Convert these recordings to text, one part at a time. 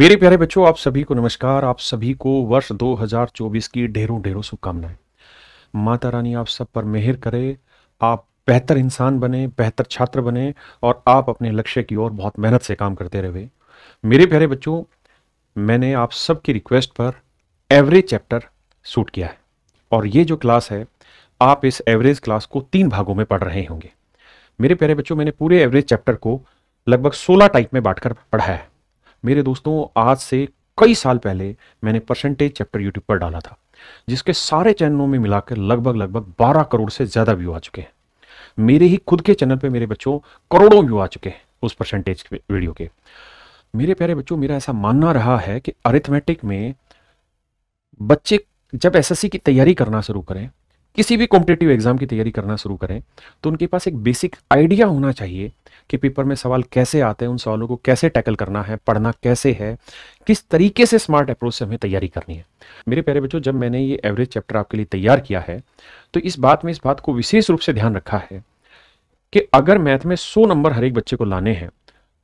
मेरे प्यारे बच्चों आप सभी को नमस्कार आप सभी को वर्ष 2024 की ढेरों ढेरों शुभकामनाएं माता रानी आप सब पर मेहर करे आप बेहतर इंसान बने बेहतर छात्र बने और आप अपने लक्ष्य की ओर बहुत मेहनत से काम करते रहे मेरे प्यारे बच्चों मैंने आप सबकी रिक्वेस्ट पर एवरेज चैप्टर शूट किया है और ये जो क्लास है आप इस एवरेज क्लास को तीन भागों में पढ़ रहे होंगे मेरे प्यारे बच्चों मैंने पूरे एवरेज चैप्टर को लगभग 16 टाइप में बांटकर पढ़ाया है मेरे दोस्तों आज से कई साल पहले मैंने परसेंटेज चैप्टर यूट्यूब पर डाला था जिसके सारे चैनलों में मिलाकर लगभग लगभग 12 करोड़ से ज़्यादा व्यू आ चुके हैं मेरे ही खुद के चैनल पे मेरे बच्चों करोड़ों व्यू आ चुके हैं उस परसेंटेज वीडियो के मेरे प्यारे बच्चों मेरा ऐसा मानना रहा है कि अरिथमेटिक में बच्चे जब एसएससी की तैयारी करना शुरू करें किसी भी कॉम्पिटेटिव एग्जाम की तैयारी करना शुरू करें तो उनके पास एक बेसिक आइडिया होना चाहिए कि पेपर में सवाल कैसे आते हैं उन सवालों को कैसे टैकल करना है पढ़ना कैसे है किस तरीके से स्मार्ट अप्रोच से हमें तैयारी करनी है मेरे प्यारे बच्चों जब मैंने ये एवरेज चैप्टर आपके लिए तैयार किया है तो इस बात में इस बात को विशेष रूप से ध्यान रखा है कि अगर मैथ में सौ नंबर हर एक बच्चे को लाने हैं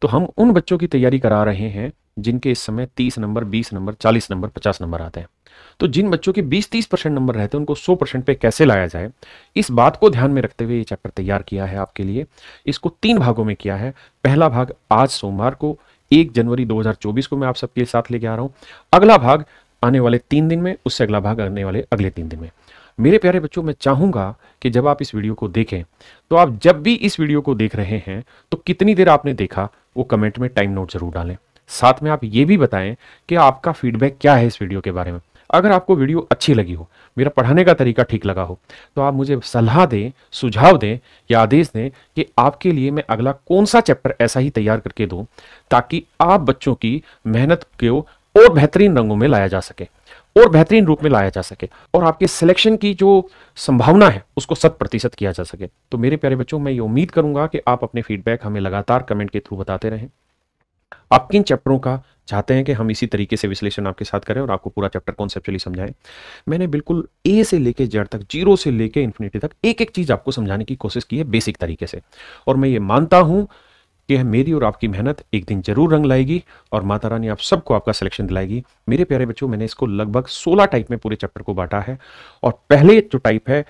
तो हम उन बच्चों की तैयारी करा रहे हैं जिनके इस समय तीस नंबर बीस नंबर चालीस नंबर पचास नंबर आते हैं तो जिन बच्चों के 20-30 परसेंट नंबर रहते हैं उनको 100 परसेंट पे कैसे लाया जाए इस बात को ध्यान में रखते हुए ये चैप्टर तैयार किया है आपके लिए इसको तीन भागों में किया है पहला भाग आज सोमवार को एक जनवरी 2024 को मैं आप सबके साथ लेके आ रहा हूँ अगला भाग आने वाले तीन दिन में उससे अगला भाग आने वाले अगले तीन दिन में मेरे प्यारे बच्चों मैं चाहूंगा कि जब आप इस वीडियो को देखें तो आप जब भी इस वीडियो को देख रहे हैं तो कितनी देर आपने देखा वो कमेंट में टाइम नोट ज़रूर डालें साथ में आप ये भी बताएं कि आपका फीडबैक क्या है इस वीडियो के बारे में अगर आपको वीडियो अच्छी लगी हो मेरा पढ़ाने का तरीका ठीक लगा हो तो आप मुझे सलाह दें सुझाव दें या आदेश दें कि आपके लिए मैं अगला कौन सा चैप्टर ऐसा ही तैयार करके दूँ ताकि आप बच्चों की मेहनत को और बेहतरीन रंगों में लाया जा सके और बेहतरीन रूप में लाया जा सके और आपके सिलेक्शन की जो संभावना है उसको शत प्रतिशत किया जा सके तो मेरे प्यारे बच्चों मैं ये उम्मीद करूंगा कि आप अपने फीडबैक हमें लगातार कमेंट के थ्रू बताते रहें आप किन चैप्टरों का चाहते हैं कि हम इसी तरीके से विश्लेषण आपके साथ करें और आपको पूरा चैप्टर कॉन्सेप्चुअली समझाएं मैंने बिल्कुल ए से लेके जड़ तक जीरो से लेके इन्फिनिटी तक एक एक चीज़ आपको समझाने की कोशिश की है बेसिक तरीके से और मैं ये मानता हूं कि मेरी और आपकी मेहनत एक दिन जरूर रंग लाएगी और माता रानी आप सबको आपका सिलेक्शन दिलाएगी मेरे प्यारे बच्चों मैंने इसको लगभग 16 टाइप में पूरे चैप्टर को बांटा है और पहले जो टाइप है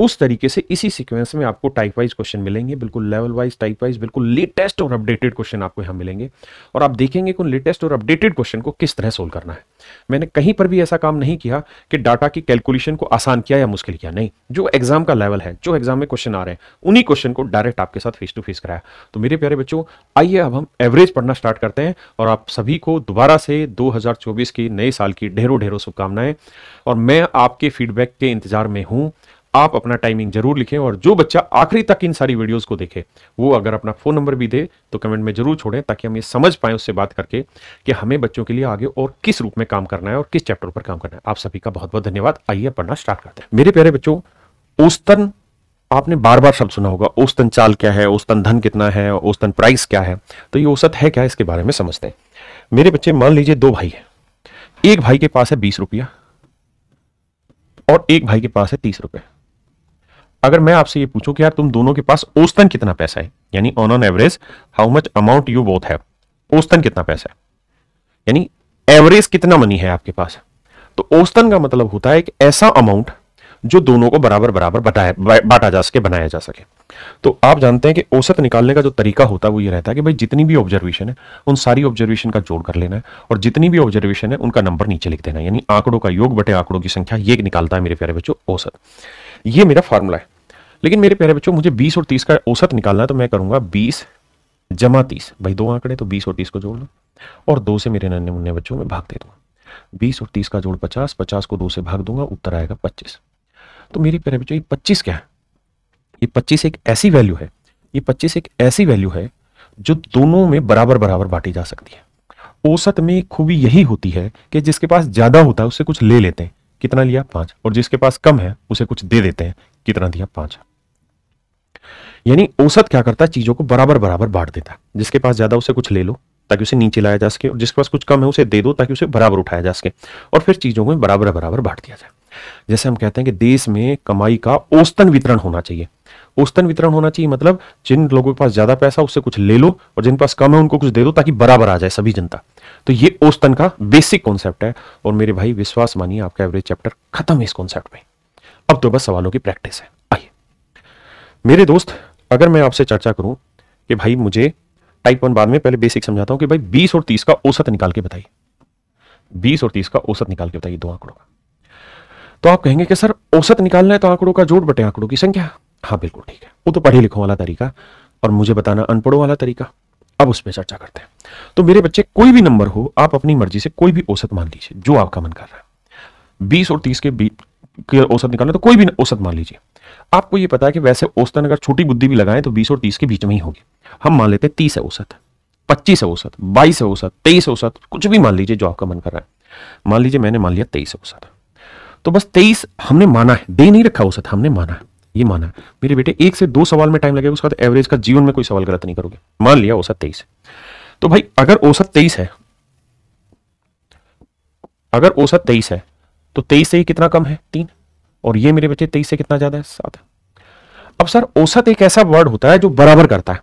उस तरीके से इसी सीक्वेंस में आपको टाइप वाइज क्वेश्चन मिलेंगे बिल्कुल लेवल वाइज टाइप वाइज बिल्कुल लेटेस्ट और अपडेटेड क्वेश्चन आपको यहाँ मिलेंगे और आप देखेंगे कि उन लेटेस्ट और अपडेटेड क्वेश्चन को किस तरह सोल्व करना है मैंने कहीं पर भी ऐसा काम नहीं किया कि डाटा की कैलकुलेशन को आसान किया या मुश्किल किया नहीं जो एग्जाम का लेवल है जो एग्जाम में क्वेश्चन आ रहे हैं उन्हीं क्वेश्चन को डायरेक्ट आपके साथ फेस टू फेस कराया तो मेरे प्यारे बच्चों आइए अब हम एवरेज पढ़ना स्टार्ट करते हैं और आप सभी को दोबारा से चौबीस के नए साल की ढेरों ढेरों शुभकामनाएं और मैं आपके फीडबैक के इंतजार में हूँ आप अपना टाइमिंग जरूर लिखें और जो बच्चा आखिरी तक इन सारी वीडियोस को देखे वो अगर अपना फ़ोन नंबर भी दे तो कमेंट में ज़रूर छोड़ें ताकि हम ये समझ पाए उससे बात करके कि हमें बच्चों के लिए आगे और किस रूप में काम करना है और किस चैप्टर पर काम करना है आप सभी का बहुत बहुत धन्यवाद आइए पढ़ना स्टार्ट करते हैं मेरे प्यारे बच्चों औस्तन आपने बार बार शब्द सुना होगा औस्तन चाल क्या है औस्तन धन कितना है औस्तन प्राइस क्या है तो ये औसत है क्या इसके बारे में समझते हैं मेरे बच्चे मान लीजिए दो भाई हैं एक भाई के पास है बीस रुपया और एक भाई के पास है तीस रुपये अगर मैं आपसे ये पूछूं कि यार तुम दोनों के पास औस्तन कितना पैसा है यानी on on average how much amount you both है औस्तन कितना पैसा है यानी एवरेज कितना मनी है आपके पास तो औस्तन का मतलब होता है एक ऐसा अमाउंट जो दोनों को बराबर बराबर बताया बांटा जा सके बनाया जा सके तो आप जानते हैं कि औसत निकालने का जो तरीका होता है वो ये रहता है कि भाई जितनी भी ऑब्जर्वेशन है उन सारी ऑब्जर्वेशन का जोड़ कर लेना है और जितनी भी ऑब्जर्वेशन है उनका नंबर नीचे लिख देना यानी आंकड़ों का योग बटे आंकड़ों की संख्या ये निकालता है मेरे प्यारे बच्चों औसत ये मेरा फार्मूला है लेकिन मेरे प्यारे बच्चों मुझे बीस और तीस का औसत निकालना है तो मैं करूंगा बीस जमा तीस भाई दो आंकड़े तो बीस और तीस को जोड़ लो और दो से मेरे नन्हे मुन्ने बच्चों में भाग दे दूंगा बीस और तीस का जोड़ पचास पचास को दो से भाग दूंगा उत्तर आएगा पच्चीस तो मेरे प्यारे बच्चों ये पच्चीस क्या है ये पच्चीस एक ऐसी वैल्यू है ये पच्चीस एक ऐसी वैल्यू है जो दोनों में बराबर बराबर बांटी जा सकती है औसत में खूबी यही होती है कि जिसके पास ज़्यादा होता है उससे कुछ ले लेते हैं कितना लिया पाँच और जिसके पास कम है उसे कुछ दे देते हैं कितना दिया पाँच यानी औसत क्या करता है चीज़ों को बराबर बराबर बांट देता है जिसके पास ज़्यादा उसे कुछ ले लो ताकि उसे नीचे लाया जा सके और जिसके पास कुछ कम है उसे दे दो ताकि उसे बराबर उठाया जा सके और फिर चीज़ों को बराबर बराबर बांट दिया जाए जैसे हम कहते हैं कि देश में कमाई का औसतन वितरण होना चाहिए औसतन वितरण होना चाहिए मतलब जिन लोगों के पास ज्यादा पैसा उससे कुछ ले लो और जिन पास कम है उनको कुछ दे दो ताकि बराबर आ जाए सभी जनता तो ये औसतन का बेसिक कॉन्सेप्ट है और मेरे भाई विश्वास मानिए आपका एवरेज चैप्टर खत्म है इस कॉन्सेप्ट में अब तो बस सवालों की प्रैक्टिस है मेरे दोस्त अगर मैं आपसे चर्चा करूं कि भाई मुझे टाइप वन बाद में पहले बेसिक समझाता हूं कि भाई 20 और 30 का औसत निकाल के बताइए 20 और 30 का औसत निकाल के बताइए दो आंकड़ों का तो आप कहेंगे कि सर औसत निकालना है तो आंकड़ों का जोड़ बटे आंकड़ों की संख्या हाँ बिल्कुल ठीक है वो तो पढ़े लिखों वाला तरीका और मुझे बताना अनपढ़ों वाला तरीका अब उस पर चर्चा करते हैं तो मेरे बच्चे कोई भी नंबर हो आप अपनी मर्जी से कोई भी औसत मान लीजिए जो आपका मन कर रहा है बीस और तीस के बीच औसत निकालना तो कोई भी औसत मान लीजिए आपको ये पता है कि वैसे औसतन अगर छोटी बुद्धि भी लगाएं तो 20 और 30 के बीच में ही होगी हम मान लेते हैं तीस है औसत पच्चीस है औसत बाईस है औसत तेईस औसत कुछ भी मान लीजिए जो आपका मन कर रहा है मान लीजिए मैंने मान लिया तेईस औसत तो बस तेईस हमने माना है दे नहीं रखा औसत हमने माना है ये माना है मेरे बेटे एक से दो सवाल में टाइम लगेगा उसके बाद एवरेज का जीवन में कोई सवाल गलत नहीं करोगे मान लिया औसत तेईस तो भाई अगर औसत तेईस है अगर औसत तेईस है तो तेईस से ही कितना कम है तीन और ये मेरे बच्चे तेईस से कितना ज्यादा है सात अब सर औसत एक ऐसा वर्ड होता है जो बराबर करता है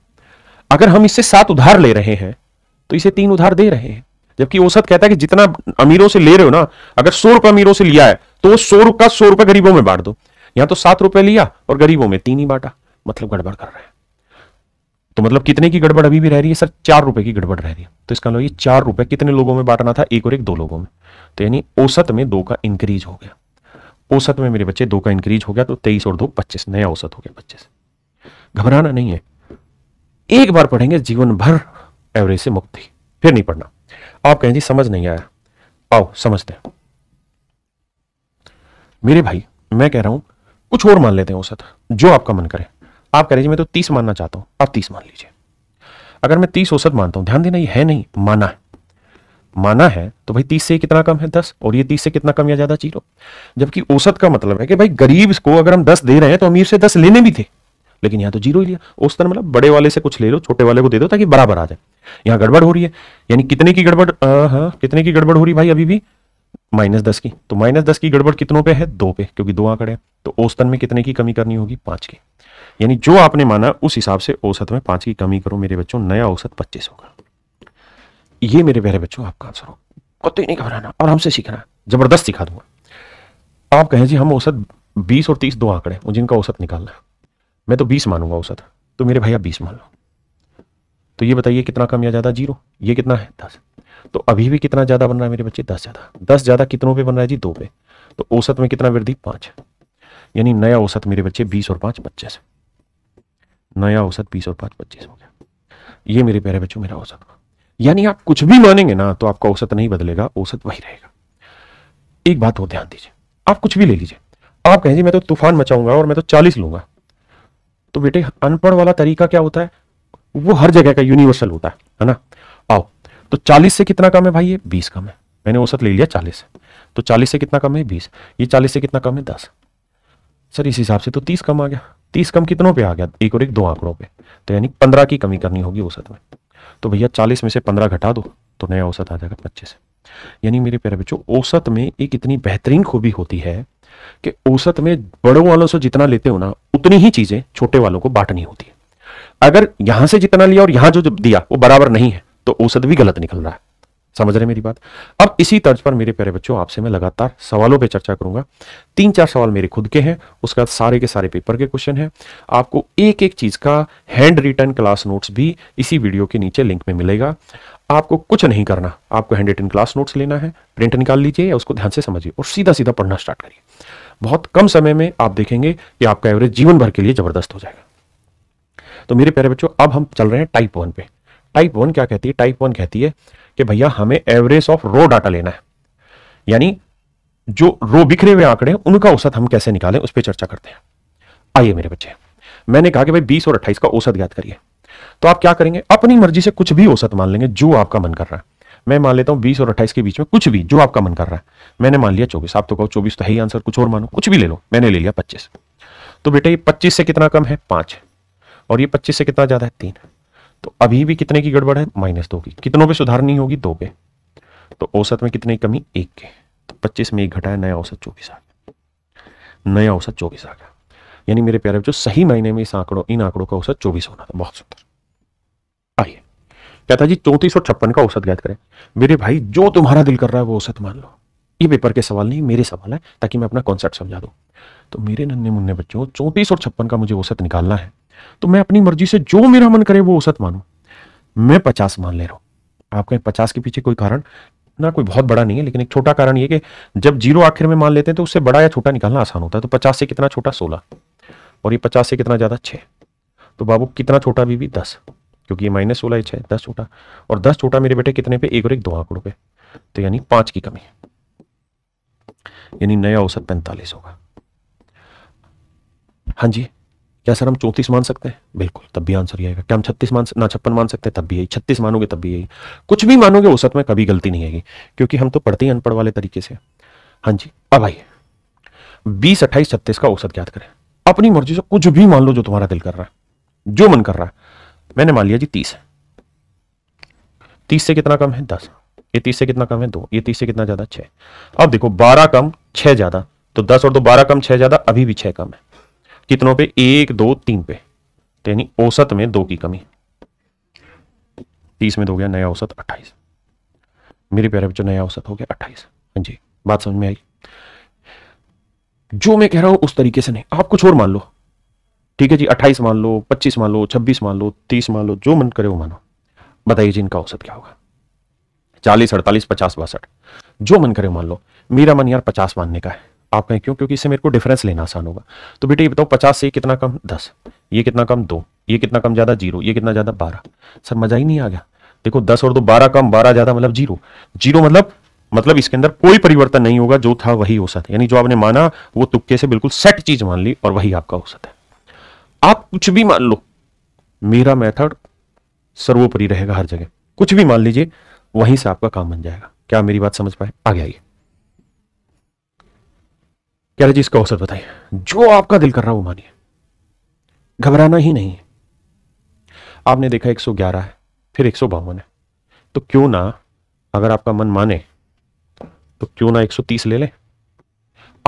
अगर हम इससे सात उधार ले रहे हैं तो इसे तीन उधार दे रहे हैं जबकि औसत कहता है कि जितना अमीरों से ले रहे हो ना अगर सौ रुपए अमीरों से लिया है तो वो सौ रुपये सौ रुपए गरीबों में बांट दो यहां तो सात रुपए लिया और गरीबों में तीन ही बांटा मतलब गड़बड़ कर रहे हैं तो मतलब कितने की गड़बड़ अभी भी रह रही है सर चार रुपए की गड़बड़ रह रही है तो इसका मतलब ये चार रुपए कितने लोगों में बांटना था एक और एक दो लोगों में तो यानी औसत में दो का इंक्रीज हो गया औसत में मेरे बच्चे दो का इंक्रीज हो गया तो तेईस और दो पच्चीस नया औसत हो गया पच्चीस घबराना नहीं है एक बार पढ़ेंगे जीवन भर एवरेज से मुक्ति फिर नहीं पढ़ना आप कहें जी समझ नहीं आया आओ समझते हैं मेरे भाई मैं कह रहा हूं कुछ और मान लेते हैं औसत जो आपका मन करे आप कह रहे जी मैं तो तीस मानना चाहता हूं आप तीस मान लीजिए अगर मैं तीस औसत मानता हूं ध्यान देना ये है नहीं माना है माना है तो भाई तीस से कितना कम है दस और ये तीस से कितना कम या ज्यादा जीरो जबकि औसत का मतलब है कि भाई गरीब को अगर हम दस दे रहे हैं तो अमीर से दस लेने भी थे लेकिन यहाँ तो जीरो ही लिया तरह मतलब बड़े वाले से कुछ ले लो छोटे वाले को दे दो ताकि बराबर आ जाए यहाँ गड़बड़ हो रही है यानी कितने की गड़बड़ हाँ कितने की गड़बड़ हो रही भाई अभी भी माइनस दस की तो माइनस दस की गड़बड़ कितनों पे है दो पे क्योंकि दो आंकड़े हैं तो औसतन में कितने की कमी करनी होगी पांच की यानी जो आपने माना उस हिसाब से औसत में पांच की कमी करो मेरे बच्चों नया औसत पच्चीस होगा ये मेरे प्यारे बच्चों आपका आंसर हो कतई नहीं घबराना और हमसे सीखना जबरदस्त सिखा दूंगा आप कहें जी हम औसत बीस और तीस दो आंकड़े हैं जिनका औसत निकालना है मैं तो बीस मानूंगा औसत तो मेरे भाई आप बीस मान लो तो ये बताइए कितना कम या ज़्यादा जीरो ये कितना है दस तो अभी भी कितना ज़्यादा बन रहा है मेरे बच्चे दस ज़्यादा दस ज़्यादा कितनों पे बन रहा है जी दो पे तो औसत में कितना वृद्धि पांच यानी नया औसत मेरे बच्चे बीस और पांच पच्चीस नया औसत बीस और पांच पच्चीस हो गया ये मेरे प्यारे बच्चों मेरा औसत यानी आप कुछ भी मानेंगे ना तो आपका औसत नहीं बदलेगा औसत वही रहेगा एक बात और ध्यान दीजिए आप कुछ भी ले लीजिए आप कहें जी मैं तो तूफान मचाऊंगा और मैं तो चालीस लूंगा तो बेटे अनपढ़ वाला तरीका क्या होता है वो हर जगह का यूनिवर्सल होता है है ना आओ तो चालीस से कितना कम है भाई ये बीस कम है मैंने औसत ले लिया चालीस से तो चालीस से कितना कम है बीस ये चालीस से कितना कम है दस सर इस हिसाब से तो तीस कम आ गया तीस कम कितनों पे आ गया एक और एक दो आंकड़ों पे तो यानी पंद्रह की कमी करनी होगी औसत में तो भैया चालीस में से पंद्रह घटा दो तो नया औसत आ जाएगा पच्चीस यानी मेरे प्यारे बच्चों औसत में एक इतनी बेहतरीन खूबी होती है कि औसत में बड़ों वालों से जितना लेते हो ना उतनी ही चीजें छोटे वालों को बांटनी होती है अगर यहां से जितना लिया और यहां जो दिया वो बराबर नहीं है तो औसत भी गलत निकल रहा है समझ रहे मेरी बात अब इसी तर्ज पर मेरे प्यारे बच्चों आपसे मैं लगातार सवालों पे चर्चा करूंगा तीन चार सवाल मेरे खुद के हैं उसके बाद सारे के सारे पेपर के क्वेश्चन हैं आपको एक एक चीज का हैंड रिटर्न क्लास नोट्स भी इसी वीडियो के नीचे लिंक में मिलेगा आपको कुछ नहीं करना आपको हैंड रिटन क्लास नोट्स लेना है प्रिंट निकाल लीजिए या उसको ध्यान से समझिए और सीधा सीधा पढ़ना स्टार्ट करिए बहुत कम समय में आप देखेंगे कि आपका एवरेज जीवन भर के लिए जबरदस्त हो जाएगा तो मेरे प्यारे बच्चों अब हम चल रहे हैं टाइप वन पे टाइप वन क्या कहती है टाइप वन कहती है कि भैया हमें एवरेज ऑफ रो डाटा लेना है यानी जो रो बिखरे हुए आंकड़े हैं उनका औसत हम कैसे निकालें उस पर चर्चा करते हैं आइए मेरे बच्चे मैंने कहा कि भाई 20 और 28 का औसत ज्ञात करिए तो आप क्या करेंगे अपनी मर्जी से कुछ भी औसत मान लेंगे जो आपका मन कर रहा है मैं मान लेता हूं बीस और अट्ठाईस के बीच में कुछ भी जो आपका मन कर रहा है मैंने मान लिया चौबीस आप तो कहो चौबीस तो है ही आंसर कुछ और मानो कुछ भी ले लो मैंने ले लिया पच्चीस तो बेटा ये पच्चीस से कितना कम है पांच और ये पच्चीस से कितना ज़्यादा है तीन है तो अभी भी कितने की गड़बड़ है माइनस दो की कितनों पे सुधार नहीं होगी दो पे तो औसत में की कमी एक के तो पच्चीस में एक घटा है नया औसत चौबीस आ गया नया औसत चौबीस आ गया यानी मेरे प्यारे बच्चों सही महीने में इस आंकड़ों इन आंकड़ों का औसत चौबीस होना था बहुत सुंदर आइए कहता जी चौंतीस और छप्पन का औसत ज्ञात करें मेरे भाई जो तुम्हारा दिल कर रहा है वो औसत मान लो ये पेपर के सवाल नहीं मेरे सवाल है ताकि मैं अपना कॉन्सेप्ट समझा दूँ तो मेरे नन्हे मुन्ने बच्चों चौंतीस और छप्पन का मुझे औसत निकालना है तो मैं अपनी मर्जी से जो मेरा मन करे वो औसत मानू मैं पचास मान ले रहा हूँ आपका पचास के पीछे कोई कारण ना कोई बहुत बड़ा नहीं है लेकिन एक छोटा कारण ये कि जब जीरो आखिर में मान लेते हैं तो उससे बड़ा या छोटा निकालना आसान होता है तो पचास से कितना छोटा सोलह और ये पचास से कितना ज़्यादा छः तो बाबू कितना छोटा भी, भी दस क्योंकि ये माइनस सोलह ये छः दस छोटा और दस छोटा मेरे बेटे कितने पे एक और एक दो आंकड़ों पे तो यानी पांच की कमी है यानी नया औसत पैंतालीस होगा हाँ जी क्या सर हम चौंतीस मान सकते हैं बिल्कुल तब भी आंसर आएगा क्या हम छत्तीस मान ना छप्पन मान सकते हैं तब भी यही छत्तीस मानोगे तब भी यही कुछ भी मानोगे औसत में कभी गलती नहीं आएगी क्योंकि हम तो पढ़ते ही अनपढ़ वाले तरीके से हाँ जी अब आइए बीस अट्ठाईस छत्तीस का औसत याद करें अपनी मर्जी से कुछ भी मान लो जो तुम्हारा दिल कर रहा है जो मन कर रहा है मैंने मान लिया जी तीस है तीस से कितना कम है दस ये तीस से कितना कम है दो ये तीस से कितना ज्यादा छह अब देखो बारह कम छह ज्यादा तो दस और दो बारह कम छह ज्यादा अभी भी छह कम है कितनों पे एक दो तीन पे तो यानी औसत में दो की कमी तीस में दो तो गया नया औसत अट्ठाईस मेरे प्यारे बच्चों नया औसत हो गया अट्ठाईस हाँ जी बात समझ में आई जो मैं कह रहा हूं उस तरीके से नहीं आप कुछ और मान लो ठीक है जी अट्ठाईस मान लो पच्चीस मान लो छब्बीस मान लो तीस मान लो जो मन करे वो मानो बताइए जी इनका औसत क्या होगा चालीस अड़तालीस पचास बासठ जो मन करे मान लो मेरा मन यार पचास मानने का है आप कहें क्यों क्योंकि इससे मेरे को डिफरेंस लेना आसान होगा तो बेटा ये बताओ पचास से कितना कम दस ये कितना कम दो ये कितना कम ज़्यादा जीरो ये कितना ज़्यादा बारह सर मज़ा ही नहीं आ गया देखो दस और दो बारह कम बारह ज़्यादा मतलब जीरो जीरो मतलब मतलब इसके अंदर कोई परिवर्तन नहीं होगा जो था वही हो सकता है यानी जो आपने माना वो तुक्के से बिल्कुल सेट चीज मान ली और वही आपका हो सकता है आप कुछ भी मान लो मेरा मेथड सर्वोपरि रहेगा हर जगह कुछ भी मान लीजिए वहीं से आपका काम बन जाएगा क्या मेरी बात समझ पाए आ गया ग्यारह जी इसका औसत बताइए जो आपका दिल कर रहा वो मानिए घबराना ही नहीं आपने देखा 111 है फिर एक है तो क्यों ना अगर आपका मन माने तो क्यों ना 130 ले लें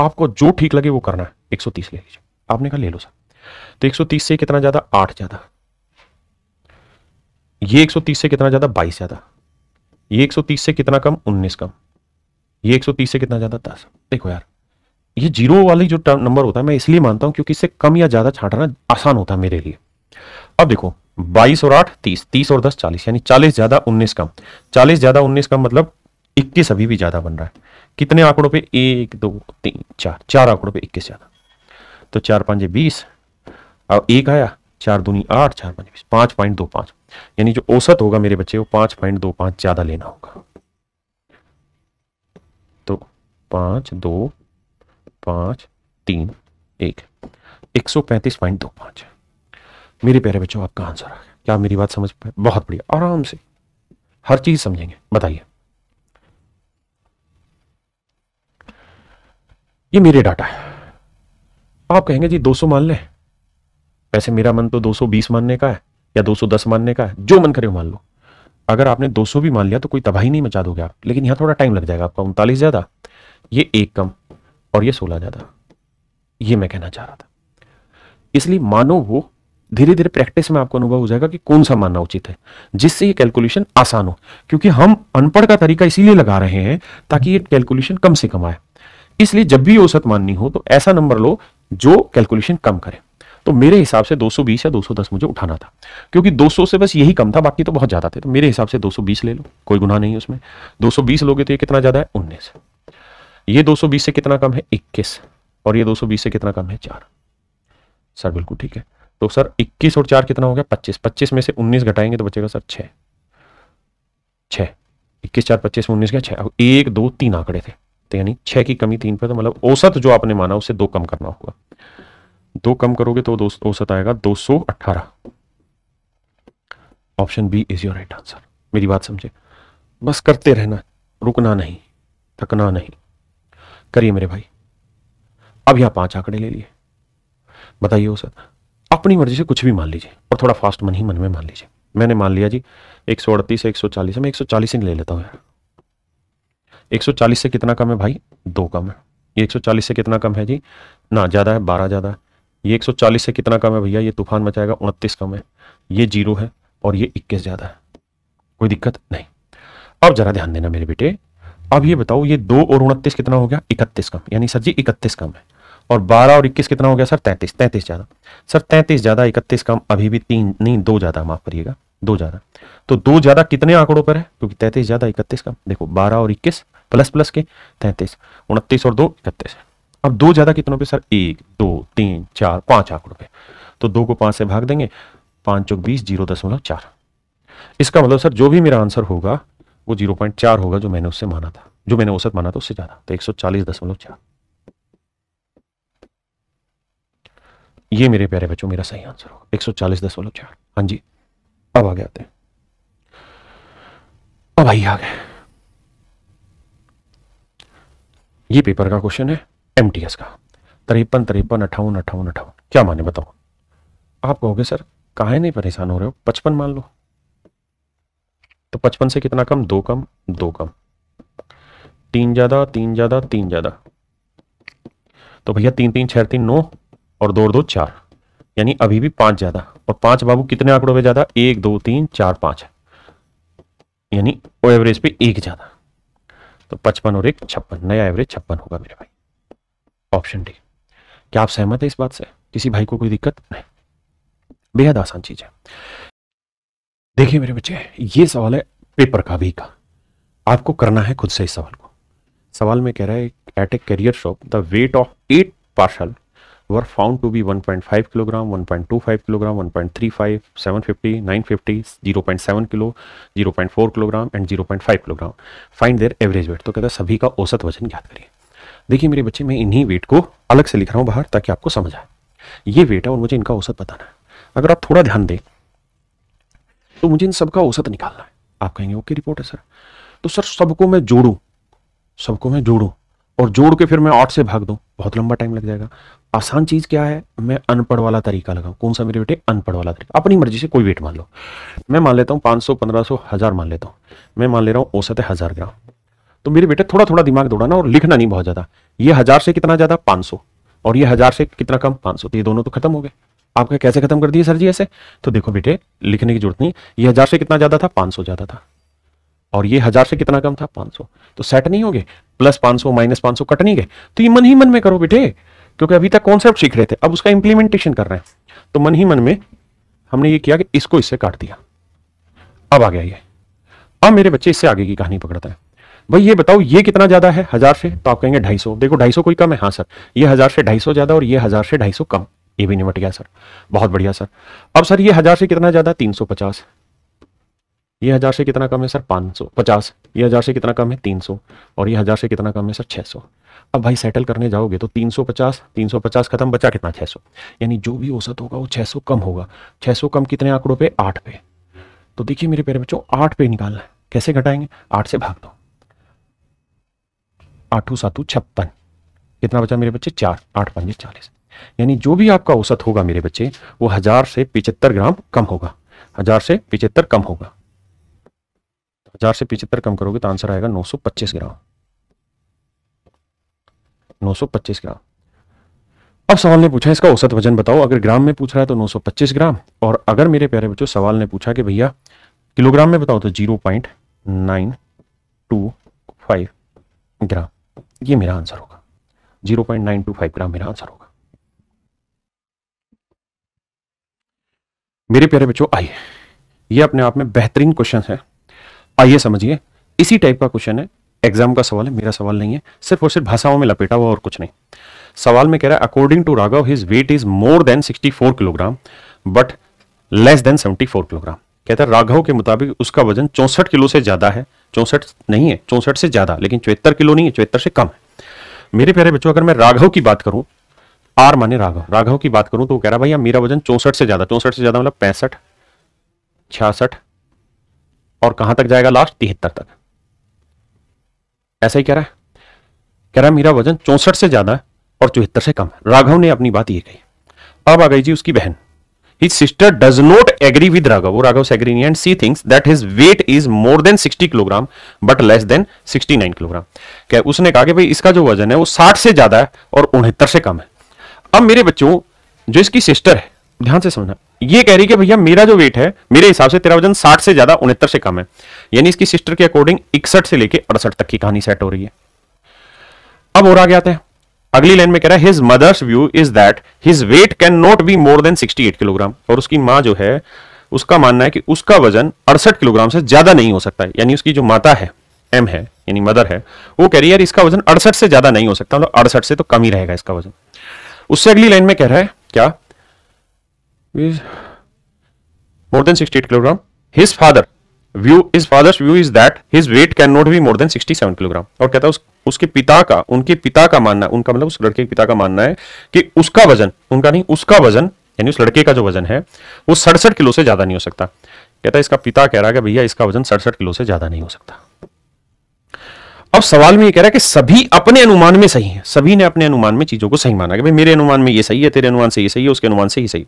आपको जो ठीक लगे वो करना है 130 ले लीजिए आपने कहा ले लो सर तो 130 से कितना ज्यादा आठ ज्यादा ये 130 से कितना ज्यादा बाईस ज्यादा ये 130 से कितना कम उन्नीस कम ये 130 से कितना ज्यादा दस देखो यार ये जीरो वाली जो नंबर होता है मैं इसलिए मानता हूं क्योंकि इससे कम या ज़्यादा छाटना आसान होता है मेरे लिए अब देखो बाईस और आठ तीस तीस और दस चालीस यानी चालीस ज़्यादा उन्नीस कम चालीस ज़्यादा उन्नीस कम मतलब इक्कीस अभी भी ज़्यादा बन रहा है कितने आंकड़ों पे एक दो तीन चार चार आंकड़ों पे इक्कीस ज़्यादा तो चार पांच बीस अब एक आया चार दूनी आठ चार पाँच बीस पांच पॉइंट दो पांच यानी जो औसत होगा मेरे बच्चे को पांच पॉइंट दो पांच ज़्यादा लेना होगा तो पांच दो पाँच तीन एक एक सौ पैंतीस पॉइंट दो पाँच मेरे प्यारे बच्चों आपका आंसर आ गया क्या मेरी बात समझ पाए बहुत बढ़िया आराम से हर चीज़ समझेंगे बताइए ये मेरे डाटा है आप कहेंगे जी 200 मान लें वैसे मेरा मन तो 220 मानने का है या 210 मानने का है जो मन करे मान लो अगर आपने 200 भी मान लिया तो कोई तबाही नहीं मचा दोगे आप लेकिन यहाँ थोड़ा टाइम लग जाएगा आपका उनतालीस ज़्यादा ये एक कम और ये सोलह ज़्यादा ये मैं कहना चाह रहा था इसलिए मानो वो धीरे धीरे प्रैक्टिस में आपको अनुभव हो जाएगा कि कौन सा मानना उचित है जिससे ये कैलकुलेशन आसान हो क्योंकि हम अनपढ़ का तरीका इसीलिए लगा रहे हैं ताकि ये कैलकुलेशन कम से कम आए इसलिए जब भी औसत माननी हो तो ऐसा नंबर लो जो कैलकुलेशन कम करे तो मेरे हिसाब से 220 या 210 मुझे उठाना था क्योंकि 200 से बस यही कम था बाकी तो बहुत ज्यादा थे तो मेरे हिसाब से 220 ले लो कोई गुना नहीं है उसमें 220 लोगे तो ये कितना ज्यादा है उन्नीस ये 220 से कितना कम है 21 और ये 220 से कितना कम है चार सर बिल्कुल ठीक है तो सर 21 और चार कितना हो गया 25 25 में से 19 घटाएंगे तो बचेगा सर 6 6 इक्कीस चार पच्चीस में उन्नीस गया छः अब एक दो तीन आंकड़े थे तो यानी छः की कमी तीन पे तो मतलब औसत जो आपने माना उसे दो कम करना होगा दो कम करोगे तो औसत आएगा दो सौ अट्ठारह option B is your right answer मेरी बात समझे बस करते रहना रुकना नहीं थकना नहीं करिए मेरे भाई अब यहां पांच आंकड़े ले लिए बताइए सर अपनी मर्जी से कुछ भी मान लीजिए और थोड़ा फास्ट मन ही मन में मान लीजिए मैंने मान लिया जी एक सौ अड़तीस एक सौ चालीस मैं एक सौ चालीस ही ले लेता हूँ यार एक सौ चालीस से कितना कम है भाई दो कम है ये एक सौ चालीस से कितना कम है जी ना ज़्यादा है बारह ज़्यादा है ये एक सौ चालीस से कितना कम है भैया ये तूफान मचाएगा उनतीस कम है ये जीरो है और ये इक्कीस ज़्यादा है कोई दिक्कत नहीं अब ज़रा ध्यान देना मेरे बेटे अब ये बताओ ये दो और उनतीस कितना हो गया इकतीस कम यानी सर जी इकतीस कम है और बारह और इक्कीस कितना हो गया सर तैंतीस तैंतीस ज़्यादा सर तैंतीस ज़्यादा इकतीस कम अभी भी तीन नहीं दो ज़्यादा माफ करिएगा दो ज़्यादा तो दो ज़्यादा कितने आंकड़ों पर है क्योंकि तैंतीस ज़्यादा इकतीस कम देखो बारह और इक्कीस प्लस प्लस के तैंतीस उनतीस और दो इकतीस अब दो ज़्यादा कितनों पे सर एक दो तीन चार पाँच आंकड़ों पे तो दो को पाँच से भाग देंगे पाँच चौक बीस जीरो दशमलव चार इसका मतलब सर जो भी मेरा आंसर होगा वो 0.4 होगा जो मैंने उससे माना था जो मैंने औसत माना था उससे ज़्यादा तो एक सौ चालीस दशमलव चार ये मेरे प्यारे बच्चों मेरा सही आंसर होगा एक सौ चालीस दशमलव चार हाँ जी अब आगे आते हैं अब आइए आगे ये पेपर का क्वेश्चन है एमटीएस का तिरपन तिरपन अट्ठावन अट्ठावन अट्ठावन क्या माने बताओ आप कहोगे सर काहे नहीं परेशान हो रहे हो पचपन मान लो तो पचपन से कितना कम दो कम दो कम तीन ज़्यादा तीन ज़्यादा तीन ज़्यादा तो भैया तीन तीन छह तीन नौ और दो और दो चार यानी अभी भी पांच ज़्यादा और पांच बाबू कितने आंकड़ों पे ज़्यादा एक दो तीन चार पांच यानी एवरेज पे एक ज़्यादा तो पचपन और एक छप्पन नया एवरेज छप्पन होगा मेरे भाई ऑप्शन डी क्या आप सहमत है इस बात से किसी भाई को कोई दिक्कत नहीं बेहद आसान चीज़ है देखिए मेरे बच्चे ये सवाल है पेपर का भी का आपको करना है खुद से इस सवाल को सवाल में कह रहा है at a courier shop the weight of eight parcels were found to be 1.5 kilogram 1.25 kilogram 1.35 750 950 0.7 kilo 0.4 kilogram and 0.5 kilogram find their average weight तो कहता है सभी का औसत वजन ज्ञात करिए देखिए मेरे बच्चे मैं इन्हीं वेट को अलग से लिख रहा हूँ बाहर ताकि आपको समझ आए ये वेट है और मुझे इनका औसत बताना है अगर आप थोड़ा ध्यान दें तो मुझे इन सबका औसत निकालना है आप कहेंगे ओके रिपोर्ट है सर तो सर सबको मैं जोड़ू सबको मैं जोड़ू और जोड़ के फिर मैं आठ से भाग दूं बहुत लंबा टाइम लग जाएगा आसान चीज़ क्या है मैं अनपढ़ वाला तरीका लगाऊं कौन सा मेरे बेटे अनपढ़ वाला तरीका अपनी मर्जी से कोई वेट मान लो मैं मान लेता हूं 500 सौ पंद्रह सौ हज़ार मान लेता हूं मैं मान ले रहा हूं औसत है हज़ार ग्राम तो मेरे बेटे थोड़ा थोड़ा दिमाग दौड़ाना और लिखना नहीं बहुत ज़्यादा ये हज़ार से कितना ज़्यादा पांच सौ और ये हज़ार से कितना कम पांच सौ तो ये दोनों तो खत्म हो गए आपका कैसे खत्म कर दिए सर जी ऐसे तो देखो बेटे लिखने की जरूरत नहीं ये हजार से कितना ज्यादा था पांच सौ ज्यादा था और ये हजार से कितना कम था पांच सौ तो सेट नहीं होंगे प्लस पांच सौ माइनस पांच सौ कट नहीं गए तो ये मन ही मन में करो बेटे क्योंकि अभी तक कॉन्सेप्ट सीख रहे थे अब उसका इंप्लीमेंटेशन कर रहे हैं तो मन ही मन में हमने ये किया कि इसको इससे काट दिया अब आ गया ये अब मेरे बच्चे इससे आगे की कहानी पकड़ता है भाई ये बताओ ये कितना ज्यादा है हजार से तो आप कहेंगे ढाई सौ देखो ढाई सौ कोई कम है हाँ सर ये हजार से ढाई सौ ज्यादा और ये हजार से ढाई सौ कम ये भी निमट गया सर बहुत बढ़िया सर अब सर ये हज़ार से कितना ज़्यादा तीन सौ पचास ये हज़ार से कितना कम है सर पाँच सौ पचास ये हज़ार से कितना कम है तीन सौ और ये हज़ार से कितना कम है सर छः सौ अब भाई सेटल करने जाओगे तो तीन सौ पचास तीन सौ पचास खत्म बचा कितना छः सौ यानी जो भी औसत होगा वो छः सौ कम होगा छः सौ कम कितने आंकड़ों पे आठ पे तो देखिए मेरे प्यारे बच्चों आठ पे निकालना है कैसे घटाएंगे आठ से भाग दो आठू सातू छप्पन कितना बचा मेरे बच्चे चार आठ पंजे चालीस यानी जो भी आपका औसत होगा मेरे बच्चे वो हजार से पिचहत्तर ग्राम कम होगा हजार से पिचहत्तर कम होगा हजार से पिचहत्तर कम करोगे तो आंसर आएगा 925 ग्राम 925 ग्राम अब सवाल ने पूछा इसका औसत वजन बताओ अगर ग्राम में पूछ रहा है तो 925 ग्राम और अगर मेरे प्यारे बच्चों सवाल ने पूछा कि भैया किलोग्राम में बताओ तो 0.925 ग्राम ये मेरा आंसर होगा 0.925 ग्राम मेरा आंसर होगा मेरे प्यारे बच्चों आइए ये अपने आप में बेहतरीन क्वेश्चन है आइए समझिए इसी टाइप का क्वेश्चन है एग्जाम का सवाल है मेरा सवाल नहीं है सिर्फ और सिर्फ भाषाओं में लपेटा हुआ और कुछ नहीं सवाल में कह रहा है according to Raghav his weight is more than 64 kilogram but less than 74 kilogram कहता है राघव के मुताबिक उसका वजन चौंसठ किलो से ज़्यादा है चौंसठ नहीं है चौंसठ से ज़्यादा लेकिन चौहत्तर किलो नहीं है चौहत्तर से कम है मेरे प्यारे बच्चों अगर मैं राघव की बात करूं आर माने राघव राघव की बात करूं तो वो कह रहा भैया मेरा वजन चौसठ से ज्यादा चौसठ से ज्यादा मतलब पैंसठ छियासठ और कहां तक जाएगा लास्ट तिहत्तर तक ऐसा ही कह रहा है कह रहा है मेरा वजन चौसठ से ज्यादा और चौहत्तर से कम राघव ने अपनी बात ये कही अब आ गई जी उसकी बहन his sister does not agree with Raghav Raghav से agree and she thinks that his weight is more than 60 kilogram but less than 69 kilogram क्या उसने कहा कि भाई इसका जो वजन है वो 60 से ज्यादा है और उनहत्तर से कम है अब मेरे बच्चों जो इसकी सिस्टर है ध्यान से समझना ये कह रही कि भैया मेरा जो वेट है मेरे हिसाब से तेरा वजन 60 से ज्यादा उनहत्तर से कम है यानी इसकी सिस्टर के अकॉर्डिंग इकसठ से लेकर अड़सठ तक की कहानी सेट हो रही है अब और आगे आते हैं अगली लाइन में कह रहा है his mother's view is that his weight can not be more than 68 kilogram और उसकी माँ जो है उसका मानना है कि उसका वजन अड़सठ किलोग्राम से ज्यादा नहीं हो सकता है यानी उसकी जो माता है एम है यानी मदर है वो कह रही है यार इसका वजन अड़सठ से ज्यादा नहीं हो सकता मतलब अड़सठ से तो कम ही रहेगा इसका वजन उससे अगली लाइन में कह रहा है क्या more than sixty eight kilogram his father view is father's view is that his weight can not be more than sixty seven kilogram और कहता है उस, उसके पिता का उनके पिता का मानना उनका मतलब उस लड़के के पिता का मानना है कि उसका वजन उनका नहीं उसका वजन यानी उस लड़के का जो वजन है वो सड़सठ किलो से ज्यादा नहीं हो सकता कहता है इसका पिता कह रहा है कि भैया इसका वजन सड़सठ किलो से ज्यादा नहीं हो सकता अब सवाल में ये कह रहा है कि सभी अपने अनुमान में सही है सभी ने अपने अनुमान में चीजों को सही माना कि भाई मेरे अनुमान में ये सही है तेरे अनुमान से ये सही है उसके अनुमान से ही सही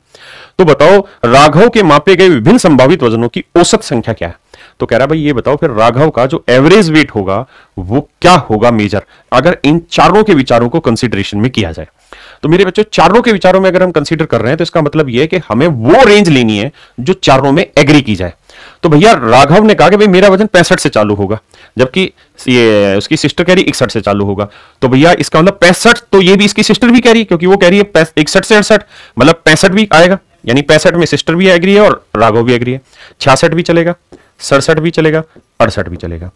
तो बताओ राघव के मापे गए विभिन्न संभावित वजनों की औसत संख्या क्या है तो कह रहा है भाई ये बताओ फिर राघव का जो एवरेज वेट होगा वो क्या होगा मेजर अगर इन चारों के विचारों को कंसिडरेशन में किया जाए तो मेरे बच्चों चारों के विचारों में अगर हम कंसिडर कर रहे हैं तो इसका मतलब यह है कि हमें वो रेंज लेनी है जो चारों में एग्री की जाए तो भैया राघव ने कहा कि भाई मेरा वजन पैंसठ से चालू होगा जबकि ये उसकी सिस्टर कह रही इकसठ से चालू होगा तो भैया इसका मतलब पैंसठ तो ये भी इसकी सिस्टर भी कह रही है क्योंकि वो कह रही है इकसठ से अड़सठ मतलब पैंसठ भी आएगा यानी पैंसठ में सिस्टर भी एग्री है और राघव भी एग्री है छियासठ भी चलेगा सड़सठ भी चलेगा अड़सठ भी चलेगा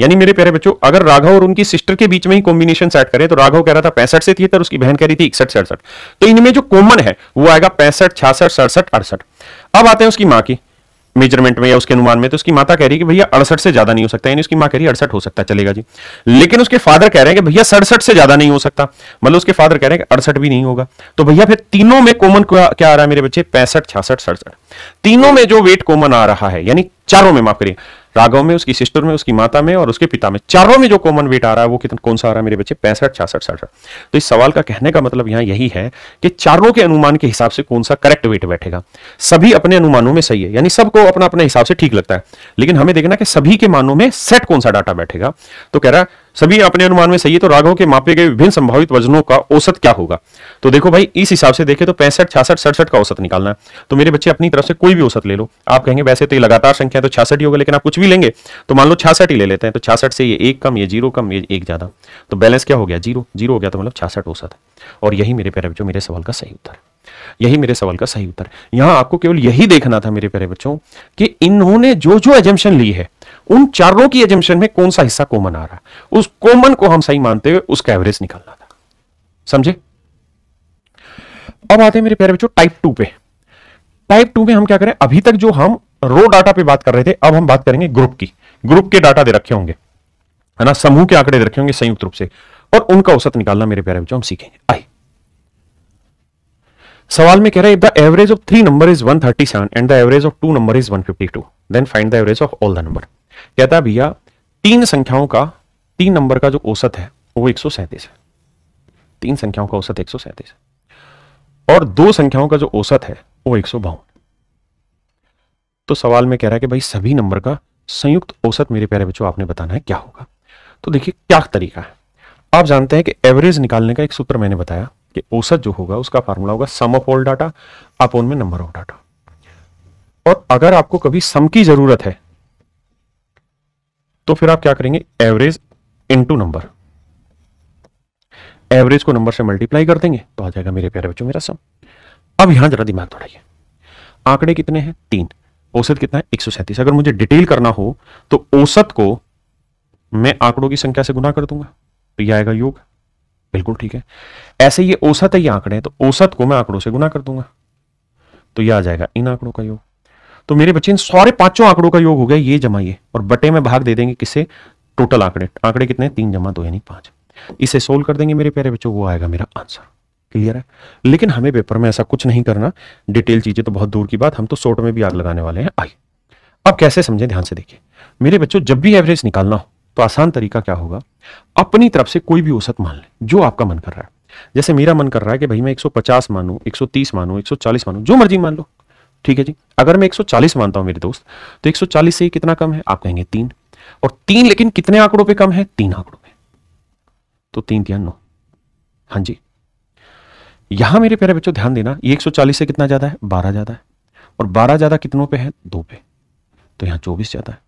यानी मेरे प्यारे बच्चों अगर राघव और उनकी सिस्टर के बीच में ही कॉम्बिनेशन सेट करें तो राघव कह रहा था पैंसठ से तिहत्तर उसकी बहन कह रही थी इकसठ सड़सठ तो इनमें जो कॉमन है वो आएगा पैंसठ छियासठ सड़सठ अड़सठ अब आते हैं उसकी माँ की मेजरमेंट में या उसके अनुमान में तो उसकी माता कह रही है कि भैया अड़सठ से ज्यादा नहीं हो सकता यानी उसकी माँ कह रही है अड़सठ हो सकता चलेगा जी लेकिन उसके फादर कह रहे हैं कि भैया सड़सठ से ज्यादा नहीं हो सकता मतलब उसके फादर कह रहे हैं कि अड़सठ भी नहीं होगा तो भैया फिर तीनों में कॉमन क्या आ रहा है मेरे बच्चे पैंसठ छियासठ सड़सठ तीनों में जो वेट कॉमन आ रहा है यानी चारों में माफ करिए राघव में उसकी सिस्टर में उसकी माता में और उसके पिता में चारों में जो कॉमन वेट आ रहा है वो कितना कौन सा आ रहा है मेरे बच्चे पैंसठ छियासठ साठ तो इस सवाल का कहने का मतलब यहाँ यही है कि चारों के अनुमान के हिसाब से कौन सा करेक्ट वेट बैठेगा सभी अपने अनुमानों में सही है यानी सबको अपना अपने हिसाब से ठीक लगता है लेकिन हमें देखना कि सभी के मानों में सेट कौन सा डाटा बैठेगा तो कह रहा है सभी अपने अनुमान में सही है तो राघव के मापे गए विभिन्न संभावित वजनों का औसत क्या होगा तो देखो भाई इस हिसाब से देखें तो पैंसठ छियासठ सड़सठ का औसत निकालना है तो मेरे बच्चे अपनी तरफ से कोई भी औसत ले लो आप कहेंगे वैसे तो लगातार संख्या तो छियासठ ही होगा लेकिन आप कुछ भी लेंगे तो मान लो छियासठ ही ले लेते हैं तो छियासठ से ये एक कम ये जीरो कम ये एक ज्यादा तो बैलेंस क्या हो गया जीरो जीरो हो गया तो मतलब छियासठ औसत है और यही मेरे प्यारे बच्चों मेरे सवाल का सही उत्तर यही मेरे सवाल का सही उत्तर यहां आपको केवल यही देखना था मेरे प्यारे बच्चों कि इन्होंने जो जो एजेंशन ली है उन चारों की एजम्पन में कौन सा हिस्सा कॉमन आ रहा है उस कॉमन को हम सही मानते हुए उसका एवरेज निकालना था समझे अब आते हैं मेरे प्यारे बच्चों टाइप टू पे टाइप टू में हम क्या करें अभी तक जो हम रो डाटा पे बात कर रहे थे अब हम बात करेंगे ग्रुप की ग्रुप के डाटा दे रखे होंगे है ना समूह के आंकड़े दे रखे होंगे संयुक्त रूप से और उनका औसत निकालना मेरे प्यारे बच्चों हम सीखेंगे आई सवाल में कह if the average of three number is 137 and the average of two number is 152 then find the average of all the number कहता है भैया तीन संख्याओं का तीन नंबर का जो औसत है वो एक है तीन संख्याओं का औसत एक है और दो संख्याओं का जो औसत है वो एक तो सवाल में कह रहा है कि भाई सभी नंबर का संयुक्त औसत मेरे प्यारे बच्चों आपने बताना है क्या होगा तो देखिए क्या तरीका है आप जानते हैं कि एवरेज निकालने का एक सूत्र मैंने बताया कि औसत जो होगा उसका फार्मूला होगा sum of all data upon में नंबर ऑफ डाटा और अगर आपको कभी सम की जरूरत है तो फिर आप क्या करेंगे एवरेज इनटू नंबर एवरेज को नंबर से मल्टीप्लाई कर देंगे तो आ जाएगा मेरे प्यारे बच्चों मेरा सम अब यहां जरा दिमाग दौड़ाइए आंकड़े कितने हैं तीन औसत कितना है एक अगर मुझे डिटेल करना हो तो औसत को मैं आंकड़ों की संख्या से गुना कर दूंगा तो यह आएगा योग बिल्कुल ठीक है ऐसे ये औसत है ये आंकड़े तो औसत को मैं आंकड़ों से गुना कर दूंगा तो यह आ जाएगा इन आंकड़ों का योग तो मेरे बच्चे इन सारे पांचों आंकड़ों का योग हो गया ये जमा ये और बटे में भाग दे देंगे किससे टोटल आंकड़े आंकड़े कितने तीन जमा दो यानी पांच इसे सोल्व कर देंगे मेरे प्यारे बच्चों वो आएगा मेरा आंसर क्लियर है लेकिन हमें पेपर में ऐसा कुछ नहीं करना डिटेल चीजें तो बहुत दूर की बात हम तो सोट में भी आग लगाने वाले हैं आइए अब कैसे समझे ध्यान से देखिए मेरे बच्चों जब भी एवरेज निकालना हो तो आसान तरीका क्या होगा अपनी तरफ से कोई भी औसत मान लें जो आपका मन कर रहा है जैसे मेरा मन कर रहा है कि भाई मैं 150 मानू 130 मानू 140 मानू जो मर्जी मान लो ठीक है जी अगर मैं 140 मानता हूं मेरे दोस्त तो 140 से कितना कम है आप कहेंगे तीन और तीन लेकिन कितने आंकड़ों पे कम है तीन आंकड़ों पे तो तीन तीन नौ हाँ जी यहां मेरे प्यारे बच्चों ध्यान देना ये 140 से कितना ज्यादा है बारह ज्यादा है और बारह ज्यादा कितनों पे है दो पे तो यहां चौबीस ज्यादा है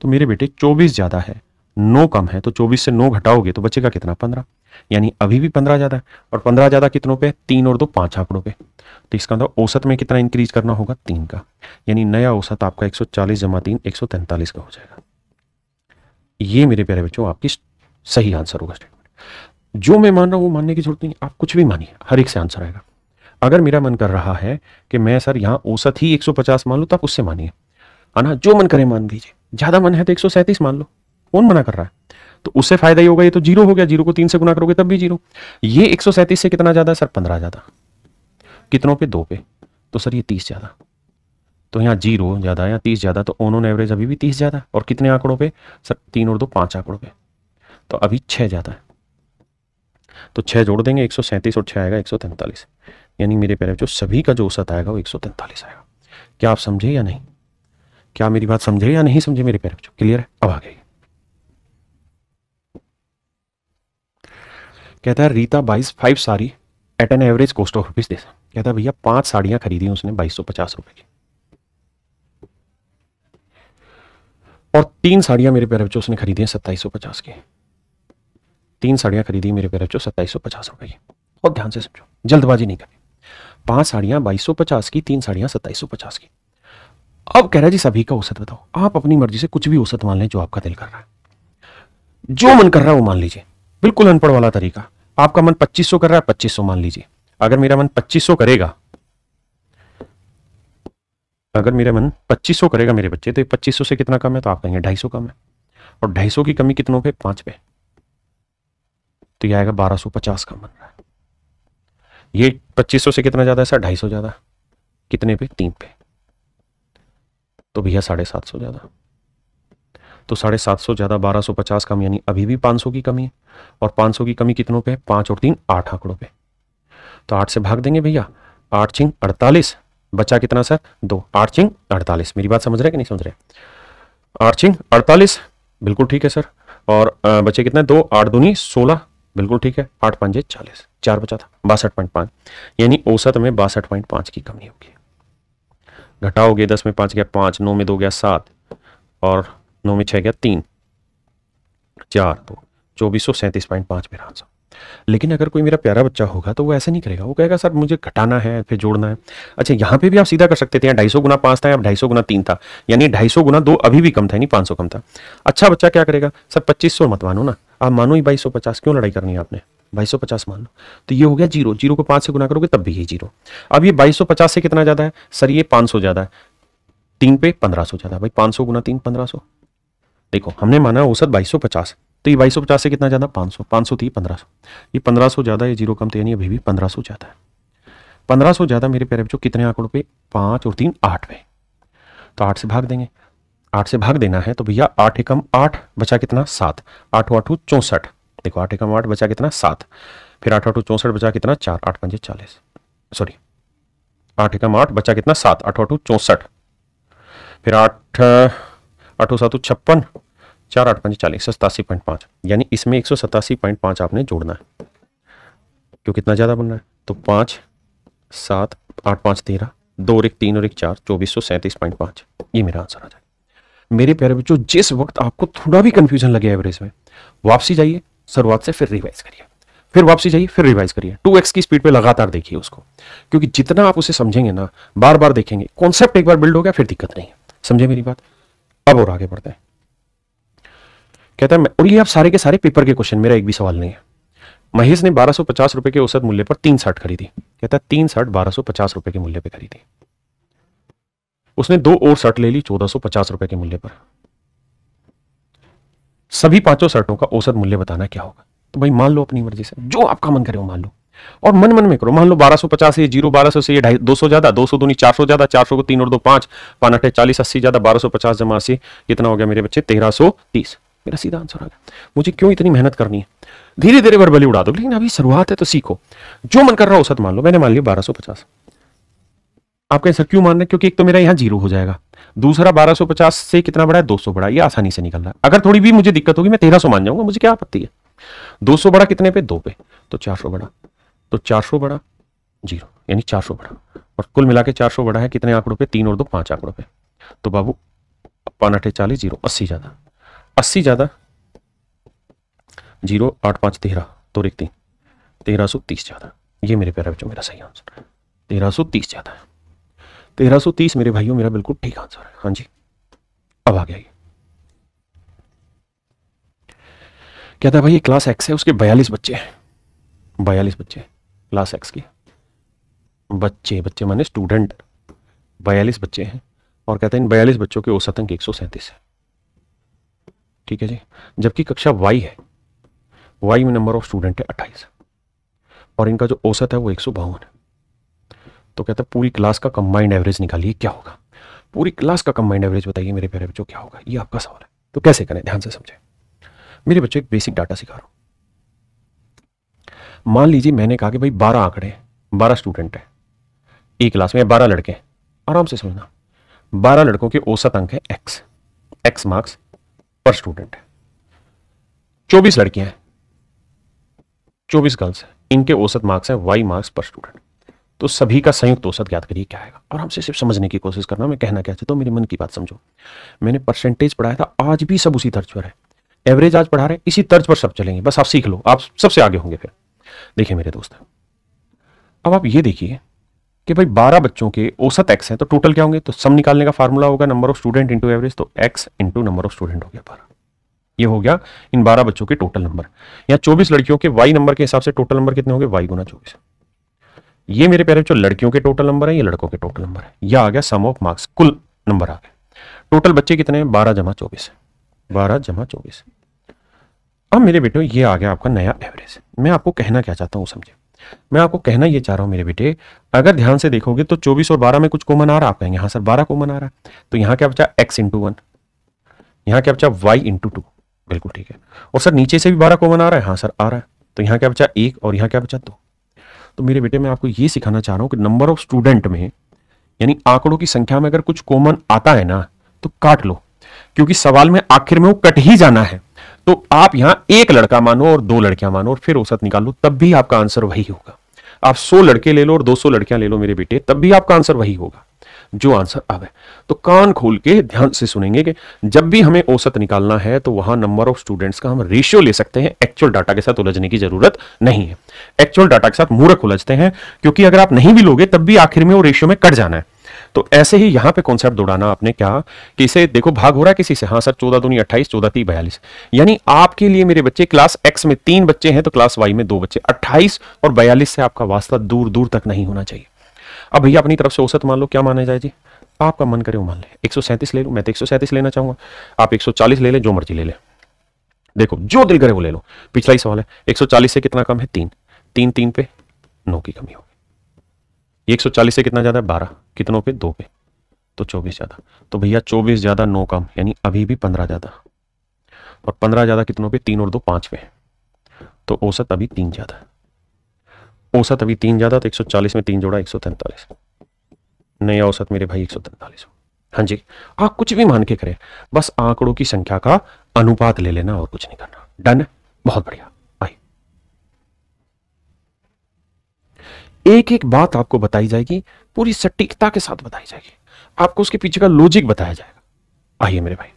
तो मेरे बेटे चौबीस ज्यादा है नौ कम है तो चौबीस से नौ घटाओगे तो का कितना पंद्रह यानी अभी भी पंद्रह ज़्यादा है और पंद्रह ज़्यादा कितनों पे तीन और दो पांच आंकड़ों पे तो इसका मतलब औसत में कितना इंक्रीज करना होगा तीन का यानी नया औसत आपका 140 जमा तीन एक का हो जाएगा ये मेरे प्यारे बच्चों आपकी सही आंसर होगा स्टेटमेंट जो मैं मान रहा हूँ वो मानने की जरूरत नहीं आप कुछ भी मानिए हर एक से आंसर आएगा अगर मेरा मन कर रहा है कि मैं सर यहाँ औसत ही 150 मान लो तो आप उससे मानिए है ना जो मन करे मान लीजिए ज़्यादा मन है तो एक मान लो कौन मना कर रहा है तो उससे फायदा ही होगा ये तो जीरो हो गया जीरो को तीन से गुना करोगे तब भी जीरो ये एक से कितना ज्यादा सर पंद्रह ज्यादा कितनों पे दो पे तो सर ये तीस ज्यादा तो यहाँ जीरो ज्यादा या तीस ज्यादा तो ऑन ऑन एवरेज अभी भी तीस ज्यादा और कितने आंकड़ों पे सर तीन और दो पांच आंकड़ों पे तो अभी छह ज्यादा तो छह जोड़ देंगे एक सौ सैंतीस और छह आएगा एक सौ तैंतालीस यानी मेरे पैर जो सभी का जो औसत आएगा वो एक सौ तैंतालीस आएगा क्या आप समझे या नहीं क्या मेरी बात समझे या नहीं समझे मेरे पैर क्लियर है अब आ गई कहता है Rita buys five sari at an average cost of rupees देता कहता है भैया पांच साड़ियां खरीदी उसने बाईस सौ पचास रुपए की और तीन साड़ियां मेरे प्यारे उसने खरीदी सत्ताईस सौ पचास की तीन साड़ियां खरीदी मेरे प्यारे सत्ताईस सौ पचास रुपए की बहुत ध्यान से समझो जल्दबाजी नहीं करें पांच साड़ियां बाईस सौ पचास की तीन साड़ियां सत्ताईस सौ पचास की अब कह रहा जी सभी का औसत बताओ आप अपनी मर्जी से कुछ भी औसत मान लें जो आपका दिल कर रहा है जो मन कर रहा है वो मान लीजिए बिल्कुल अनपढ़ वाला तरीका आपका मन 2500 कर रहा है 2500 मान लीजिए अगर मेरा मन 2500 करेगा अगर मेरा मन 2500 करेगा मेरे बच्चे तो पच्चीस 2500 से कितना कम है तो आप कहेंगे 250 कम है और 250 की कमी कितनों पे पांच पे तो यह आएगा 1250 का मन रहा है ये 2500 से कितना ज़्यादा है सर ढाई ज़्यादा कितने पे तीन पे तो भैया साढ़े सात सौ ज़्यादा तो साढ़े सात सौ ज़्यादा बारह सौ पचास कम यानी अभी भी पाँच सौ की कमी है और पाँच सौ की कमी कितनों पे है पाँच और तीन आठ आंकड़ों पे तो आठ से भाग देंगे भैया आठ छिंग अड़तालीस बचा कितना सर दो आठ छिंग अड़तालीस मेरी बात समझ रहे कि नहीं समझ रहे आठ छिंग अड़तालीस बिल्कुल ठीक है सर और बचे कितने दो आठ दूनी सोलह बिल्कुल ठीक है आठ पाँच चालीस चार बचा था बासठ पॉइंट पाँच यानी औसत में बासठ पॉइंट पाँच की कमी होगी घटाओगे दस में पाँच गया पाँच नौ में दो गया सात और नौ में छः गया तीन चार दो चौबीस सौ सैंतीस पॉइंट पाँच मेरा आंसर लेकिन अगर कोई मेरा प्यारा बच्चा होगा तो वो ऐसा नहीं करेगा वो कहेगा सर मुझे घटाना है फिर जोड़ना है अच्छा यहाँ पे भी आप सीधा कर सकते थे ढाई सौ गुना पाँच था अब ढाई सौ गुना तीन था यानी ढाई सौ गुना दो अभी भी कम था यानी पाँच सौ कम था अच्छा बच्चा क्या करेगा सर पच्चीस सौ मत मानो ना आप मानो ही बाईस सौ पचास क्यों लड़ाई करनी है आपने बाईस सौ पचास मान लो तो ये हो गया जीरो जीरो को पाँच से गुना करोगे तब भी यही जीरो अब ये बाईस सौ पचास से कितना ज़्यादा है सर ये पाँच सौ ज़्यादा है तीन पे पंद्रह सौ ज़्यादा भाई पाँच सौ गुना तीन पंद्रह सौ देखो हमने माना औसत बाईस सौ पचास तो ये बाईस सौ पचास से कितना ज़्यादा पाँच सौ पाँच सौ थी पंद्रह सौ ये पंद्रह सौ ज़्यादा ये जीरो कम तो यानी अभी भी पंद्रह सौ ज़्यादा है पंद्रह सौ ज़्यादा मेरे प्यारे बच्चों कितने आंकड़ों पे पाँच और तीन आठ पे तो आठ से भाग देंगे आठ से भाग देना है तो भैया आठ एकम आठ बचा कितना सात आठ आठ चौंसठ देखो आठ एकम आठ बचा कितना सात फिर आठ आठ चौंसठ बचा कितना चार आठ पंजे चालीस सॉरी आठ एकम आठ बचा कितना सात आठ आठ चौंसठ फिर आठ आठों सातों छप्पन चार आठ पाँच चालीस सतासी पॉइंट पाँच यानी इसमें एक सौ सतासी पॉइंट पाँच आपने जोड़ना है क्यों कितना ज़्यादा बनना है तो पाँच सात आठ पाँच तेरह दो और एक तीन और एक चार चौबीस सौ सैंतीस पॉइंट पाँच ये मेरा आंसर आ जाए मेरे प्यारे बच्चों जिस वक्त आपको थोड़ा भी कन्फ्यूजन लगे एवरेज में वापसी जाइए शुरुआत से फिर रिवाइज करिए फिर वापसी जाइए फिर रिवाइज करिए टू एक्स की स्पीड पे लगातार देखिए उसको क्योंकि जितना आप उसे समझेंगे ना बार बार देखेंगे कॉन्सेप्ट एक बार बिल्ड हो गया फिर दिक्कत नहीं है समझे मेरी बात अब और आगे बढ़ते हैं कहता है और ये आप सारे के सारे पेपर के क्वेश्चन मेरा एक भी सवाल नहीं है महेश ने 1250 रुपए के औसत मूल्य पर तीन शर्ट खरीदी कहता है तीन शर्ट 1250 रुपए के मूल्य पर खरीदी उसने दो और शर्ट ले ली 1450 रुपए के मूल्य पर सभी पांचों शर्टों का औसत मूल्य बताना क्या होगा तो भाई मान लो अपनी मर्जी से जो आपका मन करे वो मान लो और मन मन में करो मान लो बारह सौ पचास से जीरो बारह सौ से ये ढाई दो सौ ज्यादा दो सौ दो चार सौ ज्यादा चार सौ को तीन और दो पांच पान अठे चालीस अस्सी ज्यादा बारह सौ पचास जमा अस्सी कितना हो गया मेरे बच्चे तेरह सौ तीस मेरा सीधा आंसर आ गया मुझे क्यों इतनी मेहनत करनी है धीरे धीरे भर बली उड़ा दो लेकिन अभी शुरुआत है तो सीखो जो मन कर रहा हो औसत मान लो मैंने मान लिया बारह सौ पचास आपका आंसर क्यों मान रहे क्योंकि एक तो मेरा यहाँ जीरो हो जाएगा दूसरा 1250 से कितना बड़ा है 200 बड़ा ये आसानी से निकल रहा है अगर थोड़ी भी मुझे दिक्कत होगी मैं 1300 मान जाऊंगा मुझे क्या आपत्ति है 200 बड़ा कितने पे दो पे तो 400 बड़ा तो 400 बड़ा जीरो यानी 400 बढ़ा और कुल मिला के चार बड़ा है कितने आंकड़ों पे तीन और दो पांच आंकड़ों पे तो बाबू पान अठे चालीस जीरो अस्सी ज़्यादा अस्सी ज़्यादा जीरो आठ पाँच तेरह दो एक तीन तेरह सौ तीस ज़्यादा ये मेरे प्यारे बच्चों मेरा सही आंसर तेरह सौ तीस ज़्यादा है तेरह सौ तीस मेरे भाइयों मेरा बिल्कुल ठीक आंसर है हाँ जी अब आ गया ये क्या था भाई ये क्लास एक्स है उसके बयालीस बच्चे हैं बयालीस बच्चे हैं क्लास एक्स की बच्चे बच्चे माने स्टूडेंट बयालीस बच्चे हैं और कहते हैं इन बयालीस बच्चों के औसत अंक एक सौ सैंतीस है ठीक है जी जबकि कक्षा वाई है वाई में नंबर ऑफ स्टूडेंट है अट्ठाईस और इनका जो औसत है वो एक सौ बावन है तो कहते हैं पूरी क्लास का कंबाइंड एवरेज निकालिए क्या होगा पूरी क्लास का कंबाइंड एवरेज बताइए मेरे प्यारे बच्चों क्या होगा ये आपका सवाल है तो कैसे करें ध्यान से समझें मेरे बच्चों एक बेसिक डाटा सिखा रहा मान लीजिए मैंने कहा कि भाई बारह आंकड़े बारह स्टूडेंट हैं एक क्लास में बारह लड़के हैं आराम से समझना बारह लड़कों के औसत अंक है x x marks per student है चौबीस लड़कियां हैं चौबीस गर्ल्स हैं इनके औसत मार्क्स हैं वाई मार्क्स पर स्टूडेंट तो सभी का संयुक्त औसत ज्ञात करिए क्या आएगा और हमसे सिर्फ समझने की कोशिश करना मैं कहना क्या चाहता तो हूँ मेरे मन की बात समझो मैंने परसेंटेज पढ़ाया था आज भी सब उसी तर्ज पर है एवरेज आज पढ़ा रहे इसी तर्ज पर सब चलेंगे बस आप सीख लो आप सबसे आगे होंगे फिर देखिए मेरे दोस्त अब आप ये देखिए कि भाई 12 बच्चों के औसत एक्स हैं तो टोटल क्या होंगे तो सम निकालने का फार्मूला होगा number of student into average तो x into number of student हो गया बारह ये हो गया इन 12 बच्चों के टोटल नंबर या 24 लड़कियों के वाई नंबर के हिसाब से टोटल नंबर कितने होंगे वाई गुना चौबीस ये मेरे प्यारे जो लड़कियों के टोटल नंबर है ये लड़कों के टोटल नंबर है यह आ गया सम ऑफ मार्क्स कुल नंबर आ गया टोटल बच्चे कितने हैं बारह जमा चौबीस बारह जमा चौबीस अब मेरे बेटे ये आ गया आपका नया एवरेज मैं आपको कहना क्या चाहता हूँ समझे मैं आपको कहना ये चाह रहा हूँ मेरे बेटे अगर ध्यान से देखोगे तो 24 और 12 में कुछ कॉमन आ रहा आप कहेंगे हाँ सर 12 कॉमन आ रहा है तो यहाँ क्या बचा x इंटू वन यहाँ क्या बचा y इंटू टू बिल्कुल ठीक है और सर नीचे से भी 12 कॉमन आ रहा है हाँ सर आ रहा है तो यहाँ क्या बचा एक और यहाँ क्या बचा दो तो मेरे बेटे मैं आपको ये सिखाना चाह रहा हूँ कि नंबर ऑफ स्टूडेंट में यानी आंकड़ों की संख्या में अगर कुछ कॉमन आता है ना तो काट लो क्योंकि सवाल में आखिर में वो कट ही जाना है तो आप यहां एक लड़का मानो और दो लड़कियां मानो और फिर औसत निकाल लो तब भी आपका आंसर वही होगा आप 100 लड़के ले लो और 200 लड़कियां ले लो मेरे बेटे तब भी आपका आंसर वही होगा जो आंसर अब है तो कान खोल के ध्यान से सुनेंगे कि जब भी हमें औसत निकालना है तो वहां नंबर ऑफ स्टूडेंट्स का हम रेशियो ले सकते हैं एक्चुअल डाटा के साथ उलझने की जरूरत नहीं है एक्चुअल डाटा के साथ मूर्ख उलझते हैं क्योंकि अगर आप नहीं भी लोगे तब भी आखिर में वो रेशियो में कट जाना है तो ऐसे ही यहां पे कॉन्सेप्ट दौड़ाना आपने क्या कि इसे देखो भाग हो रहा है किसी से हाँ सर चौदह दूनी अट्ठाईस चौदह तीन बयालीस यानी आपके लिए मेरे बच्चे क्लास एक्स में तीन बच्चे हैं तो क्लास वाई में दो बच्चे अट्ठाईस और बयालीस से आपका वास्ता दूर दूर तक नहीं होना चाहिए अब भैया अपनी तरफ से औसत मान लो क्या माना जाए जी आपका मन करे वो मान ले एक ले लूँ मैं तो एक लेना चाहूंगा आप एक ले लें जो मर्जी ले लें देखो जो दिल करे वो ले लो पिछला ही सवाल है 140 से कितना कम है तीन तीन तीन पे नौ की कमी होगी एक सौ चालीस से कितना ज़्यादा है बारह कितनों पे दो पे तो चौबीस ज़्यादा तो भैया चौबीस ज़्यादा नौ कम यानी अभी भी पंद्रह ज़्यादा और पंद्रह ज़्यादा कितनों पे तीन और दो पाँच पे तो औसत अभी तीन ज़्यादा औसत अभी तीन ज़्यादा तो एक सौ चालीस में तीन जोड़ा एक सौ तैंतालीस नया औसत मेरे भाई एक सौ तैंतालीस हाँ जी आप कुछ भी मान के करें बस आंकड़ों की संख्या का अनुपात ले लेना और कुछ नहीं करना डन बहुत बढ़िया एक एक बात आपको बताई जाएगी पूरी सटीकता के साथ बताई जाएगी आपको उसके पीछे का लॉजिक बताया जाएगा आइए मेरे भाई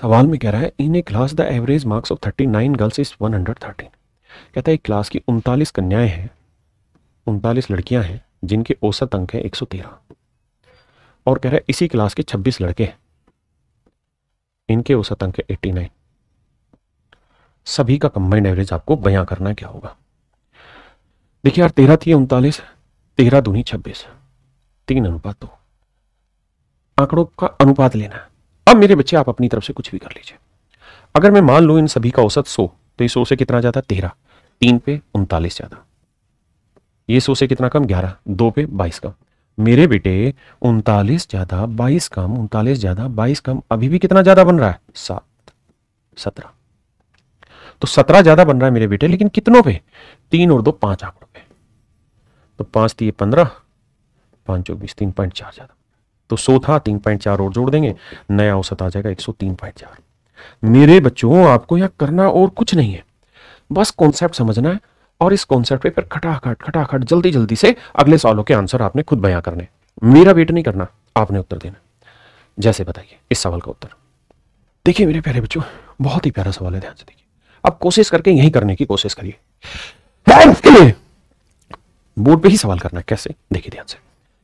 सवाल में कह रहा है in a class the average marks of thirty nine girls is one hundred thirteen कहता है एक क्लास की उनतालीस कन्याएं हैं उनतालीस लड़कियां हैं जिनके औसत अंक है एक सौ तेरह और कह रहा है इसी क्लास के छब्बीस लड़के हैं इनके औसत अंक है एट्टी नाइन सभी का कंबाइंड एवरेज आपको बयां करना क्या होगा देखिए यार तेरह थी उनतालीस तेरह दूनी छब्बीस तीन अनुपात दो आंकड़ों का अनुपात लेना अब मेरे बच्चे आप अपनी तरफ से कुछ भी कर लीजिए अगर मैं मान लू इन सभी का औसत सो तो ये सो से कितना ज्यादा तेरह तीन पे उनतालीस ज़्यादा ये सो से कितना कम ग्यारह दो पे बाईस कम मेरे बेटे उनतालीस ज़्यादा बाईस कम उनतालीस ज़्यादा बाईस कम अभी भी कितना ज़्यादा बन रहा है सात सत्रह तो सत्रह ज्यादा बन रहा है मेरे बेटे लेकिन कितनों पे तीन और दो पांच आंकड़ों पे तो पांच तीन तो पंद्रह पांच चौबीस तीन पॉइंट चार ज्यादा तो सो था तीन पॉइंट चार और जोड़ देंगे नया औसत आ जाएगा एक सौ तीन पॉइंट चार मेरे बच्चों आपको यह करना और कुछ नहीं है बस कॉन्सेप्ट समझना है और इस कॉन्सेप्ट पे फिर खटाखट खटाखट जल्दी जल्दी से अगले सवालों के आंसर आपने खुद बयां करने मेरा वेट नहीं करना आपने उत्तर देना जैसे बताइए इस सवाल का उत्तर देखिए मेरे प्यारे बच्चों बहुत ही प्यारा सवाल है ध्यान से देखिए अब कोशिश करके यही करने की कोशिश करिए बोर्ड पे ही सवाल करना कैसे देखिए ध्यान से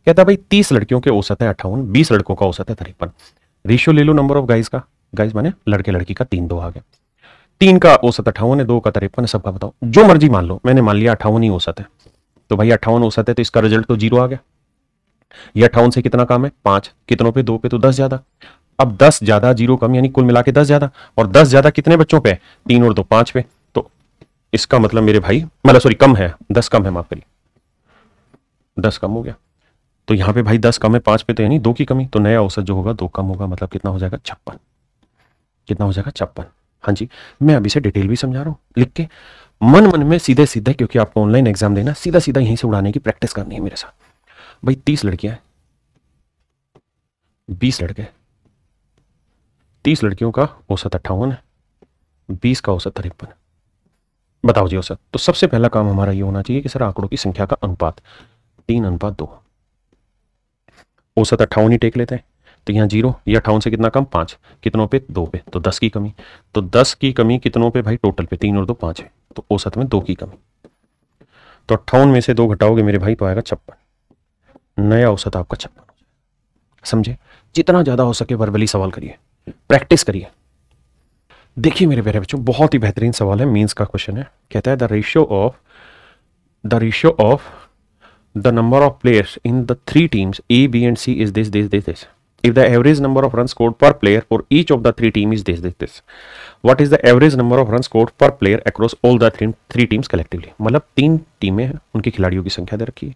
कहता है भाई तीस लड़कियों के औसत है अट्ठावन बीस लड़कों का औसत है तिरपन रेशियो ले लो नंबर ऑफ गाइज का गाइज माने लड़के लड़की का तीन दो आ गया तीन का औसत अट्ठावन है दो का तिरपन है सबका बताओ जो मर्जी मान लो मैंने मान लिया अट्ठावन ही औसत है तो भाई अट्ठावन औसत है तो इसका रिजल्ट तो जीरो आ गया ये अट्ठावन से कितना काम है पांच कितनों पे दो पे तो दस ज्यादा अब दस ज्यादा जीरो कम यानी कुल मिला के दस ज्यादा और दस ज्यादा कितने बच्चों पे तीन और दो पांच पे तो इसका मतलब मेरे भाई मतलब सॉरी कम है दस कम है माफ करिए दस कम हो गया तो यहां पे भाई दस कम है पांच पे तो यानी दो की कमी तो नया औसत जो होगा दो कम होगा मतलब कितना हो जाएगा छप्पन कितना हो जाएगा छप्पन हाँ जी मैं अभी से डिटेल भी समझा रहा हूं लिख के मन मन में सीधे सीधे क्योंकि आपको ऑनलाइन एग्जाम देना सीधा सीधा यहीं से उड़ाने की प्रैक्टिस करनी है मेरे साथ भाई तीस लड़कियां बीस लड़के तीस लड़कियों का औसत अट्ठावन है बीस का औसत तिरपन बताओ जी औसत तो सबसे पहला काम हमारा ये होना चाहिए कि सर आंकड़ों की संख्या का अनुपात तीन अनुपात दो औसत अट्ठावन ही टेक लेते हैं तो यहाँ जीरो या अठावन से कितना कम पाँच कितनों पे दो पे तो दस की कमी तो दस की कमी कितनों पे भाई टोटल पे तीन और दो पाँच है तो औसत में दो की कमी तो अट्ठावन में से दो घटाओगे मेरे भाई तो आएगा छप्पन नया औसत आपका छप्पन समझे जितना ज़्यादा हो सके वर्बली सवाल करिए प्रैक्टिस करिए देखिए मेरे प्यारे बच्चों बहुत ही बेहतरीन सवाल है मीन्स का क्वेश्चन है कहता है the ratio of the ratio of the number of players in the three teams A B and C is this this this this if the average number of run score per player for each of the three team is this this this what is the average number of run score per player across all the three teams collectively मतलब तीन टीमें हैं उनके खिलाड़ियों की संख्या दे रखी है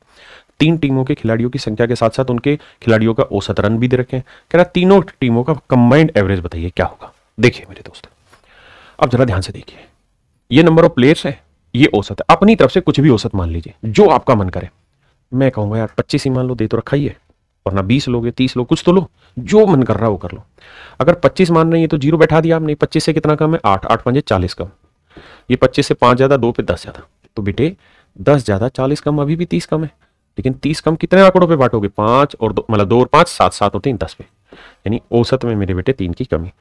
तीन टीमों के खिलाड़ियों की संख्या के साथ साथ उनके खिलाड़ियों का औसत रन भी दे रखे हैं कह रहा तीनों टीमों का कंबाइंड एवरेज बताइए क्या होगा देखिए मेरे दोस्त अब जरा ध्यान से देखिए ये नंबर ऑफ प्लेयर्स है ये औसत है अपनी तरफ से कुछ भी औसत मान लीजिए जो आपका मन करे मैं कहूंगा यार पच्चीस ही मान लो दे तो रखा ही है वरना बीस लोगे तीस लोग कुछ तो लो जो मन कर रहा है वो कर लो अगर पच्चीस मान रही है तो जीरो बैठा दिया आपने पच्चीस से कितना कम है आठ आठ पंजे चालीस कम ये पच्चीस से पांच ज़्यादा दो पे दस ज़्यादा तो बेटे दस ज़्यादा चालीस कम अभी भी तीस कम है लेकिन तीस कम कितने आंकड़ों पे बांटोगे पांच और दो मतलब दो और पांच सात सात और तीन दस पे यानी औसत में मेरे बेटे तीन की कमी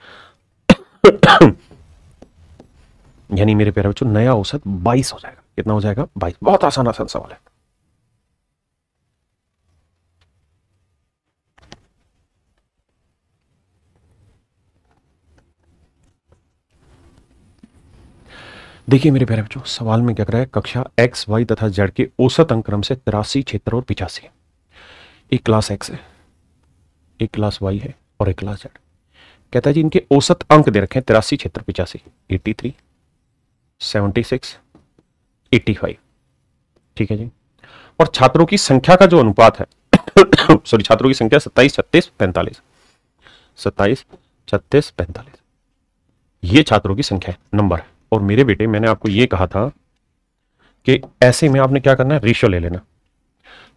यानी मेरे प्यारे बच्चों नया औसत बाईस हो जाएगा कितना हो जाएगा बाईस बहुत आसान आसान सवाल है देखिए मेरे प्यारे बच्चों सवाल में क्या रहा है कक्षा एक्स वाई तथा जेड के औसत अंक्रम से तिरासी क्षेत्र और पिचासी एक क्लास एक्स है एक क्लास वाई है और एक क्लास जेड कहता है जी इनके औसत अंक दे रखे हैं तिरासी क्षेत्र पिचासी eighty three seventy six eighty five ठीक है जी और छात्रों की संख्या का जो अनुपात है सॉरी छात्रों की संख्या सत्ताईस छत्तीस पैंतालीस सत्ताईस छत्तीस पैंतालीस ये छात्रों की संख्या है नंबर है और मेरे बेटे मैंने आपको ये कहा था कि ऐसे में आपने क्या करना है रेशियो ले लेना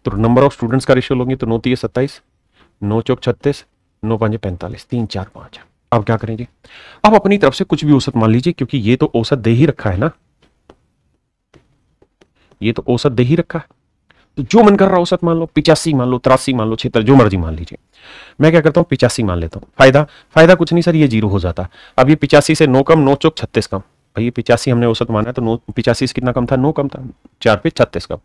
तो नंबर ऑफ स्टूडेंट्स का रेशियो लोगे तो नौ तीस सत्ताईस नौ चौक छत्तीस नौ पाँच पैंतालीस तीन चार पाँच अब क्या करेंगे अब अपनी तरफ से कुछ भी औसत मान लीजिए क्योंकि ये तो औसत दे ही रखा है ना ये तो औसत दे ही रखा है तो जो मन कर रहा औसत मान लो पिचासी मान लो तिरासी मान लो छिहत्तर जो मर्जी मान लीजिए मैं क्या करता हूं पिचासी मान लेता हूं फायदा फायदा कुछ नहीं सर ये जीरो हो जाता अब ये पिचासी से नौ कम नौ चौक छत्तीस कम भैया पिचासी हमने औसत माना है तो नौ पिचासी से कितना कम था नौ कम था चार पे छत्तीस का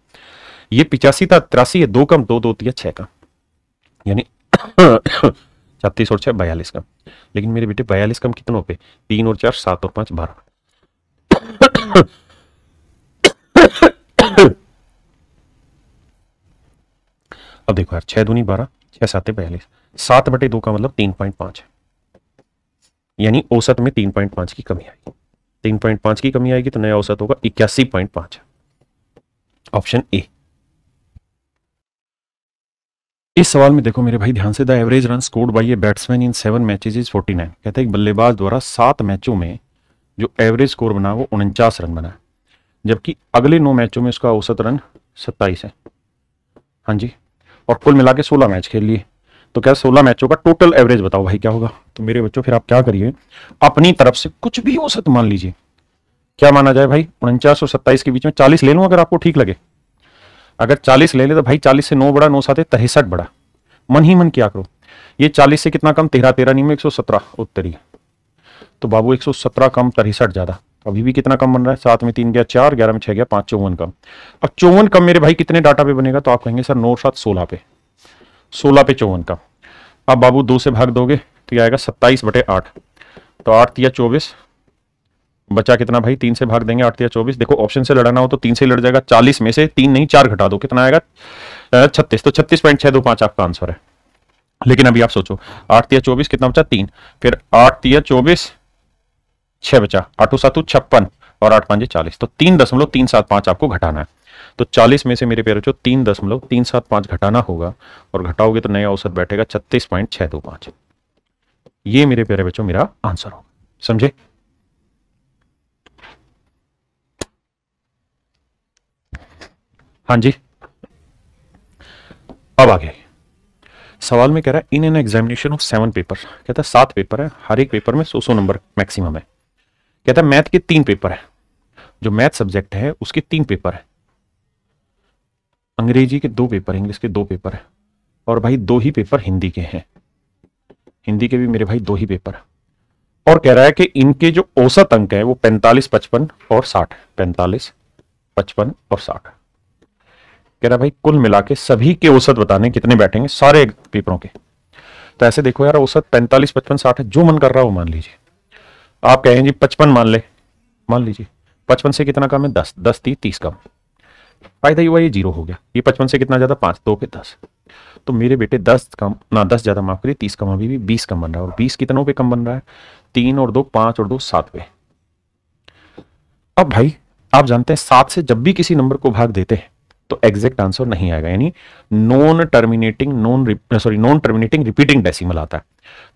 ये पिचासी था तिरासी है दो कम दो दो तीन छः का यानी छत्तीस और छः बयालीस का लेकिन मेरे बेटे बयालीस कम कितनों पे तीन और चार सात और पाँच बारह अब देखो यार छः दूनी बारह छः सात बयालीस सात बटे दो का मतलब तीन पॉइंट पाँच यानी औसत में तीन पॉइंट पाँच की कमी आई तीन पॉइंट पांच की कमी आएगी तो नया औसत होगा इक्यासी पॉइंट पांच ऑप्शन ए इस सवाल में देखो मेरे भाई ध्यान से the average run scored by a batsman in seven matches is forty nine कहते हैं बल्लेबाज द्वारा सात मैचों में जो एवरेज स्कोर बना वो उनचास रन बना जबकि अगले नौ मैचों में उसका औसत रन सत्ताईस है हाँ जी और कुल मिला के सोलह मैच खेल लिए तो क्या सोलह मैचों का टोटल एवरेज बताओ भाई क्या होगा तो मेरे बच्चों फिर आप क्या करिए अपनी तरफ से कुछ भी औसत मान लीजिए क्या माना जाए भाई उनचास और सत्ताईस के बीच में चालीस ले लूँ अगर आपको ठीक लगे अगर चालीस ले ले तो भाई चालीस से नौ बड़ा नौ सात तिरसठ बड़ा मन ही मन क्या करो ये चालीस से कितना कम तेरह तेरह नहीं में एक सौ सत्रह उत्तरी तो बाबू एक सौ सत्रह कम तिरसठ ज़्यादा अभी भी कितना कम बन रहा है सात में तीन गया चार ग्यारह में छह गया पाँच चौवन कम अब चौवन कम मेरे भाई कितने डाटा पे बनेगा तो आप कहेंगे सर नौ सात सोलह पे सोलह पे चौवन का अब बाबू दो से भाग दोगे तो ये आएगा सत्ताईस बटे आठ तो आठ या चौबीस बचा कितना भाई तीन से भाग देंगे आठ या चौबीस देखो ऑप्शन से लड़ाना हो तो तीन से लड़ जाएगा चालीस में से तीन नहीं चार घटा दो कितना आएगा छत्तीस तो छत्तीस पॉइंट छह दो पांच आपका आंसर है लेकिन अभी आप सोचो आठ या चौबीस कितना बचा तीन फिर आठ या चौबीस छह बचा आठों सातों छप्पन और आठ पांच चालीस तो तीन दशमलव तीन सात पांच आपको घटाना है तो 40 में से मेरे प्यारे तीन दशमलव तीन सात पांच घटाना होगा और घटाओगे तो नया औसत बैठेगा छत्तीस पॉइंट छः दो पांच ये मेरे प्यारे बच्चों मेरा आंसर होगा समझे हाँ जी अब आगे सवाल में कह रहा है in an examination of seven paper कहता है सात पेपर है हर एक पेपर में सो सौ नंबर मैक्सिमम है कहता है मैथ के तीन पेपर है जो मैथ सब्जेक्ट है उसके तीन पेपर है अंग्रेजी के दो पेपर इंग्लिश के दो पेपर है और भाई दो ही पेपर हिंदी के हैं हिंदी के भी मेरे भाई दो ही पेपर और कह रहा है कि इनके जो औसत अंक है वो पैंतालीस पचपन और साठ पैंतालीस पचपन और साठ कह रहा भाई कुल मिला के सभी के औसत बताने कितने बैठेंगे सारे पेपरों के तो ऐसे देखो यार औसत पैंतालीस पचपन साठ है जो मन कर रहा हो मान लीजिए आप कहें जी पचपन मान ले मान लीजिए पचपन से कितना कम है दस दस तीस तीस कम फायदा ही हुआ ये जीरो हो गया ये पचपन से कितना ज़्यादा पांच दो पे दस तो मेरे बेटे दस कम ना दस ज़्यादा माफ करिए तीस कम अभी भी बीस कम बन रहा है और बीस कितनों पे कम बन रहा है तीन और दो पांच और दो सात पे अब भाई आप जानते हैं सात से जब भी किसी नंबर को भाग देते हैं तो एग्जैक्ट आंसर नहीं आएगा यानी non terminating non sorry non terminating repeating decimal आता है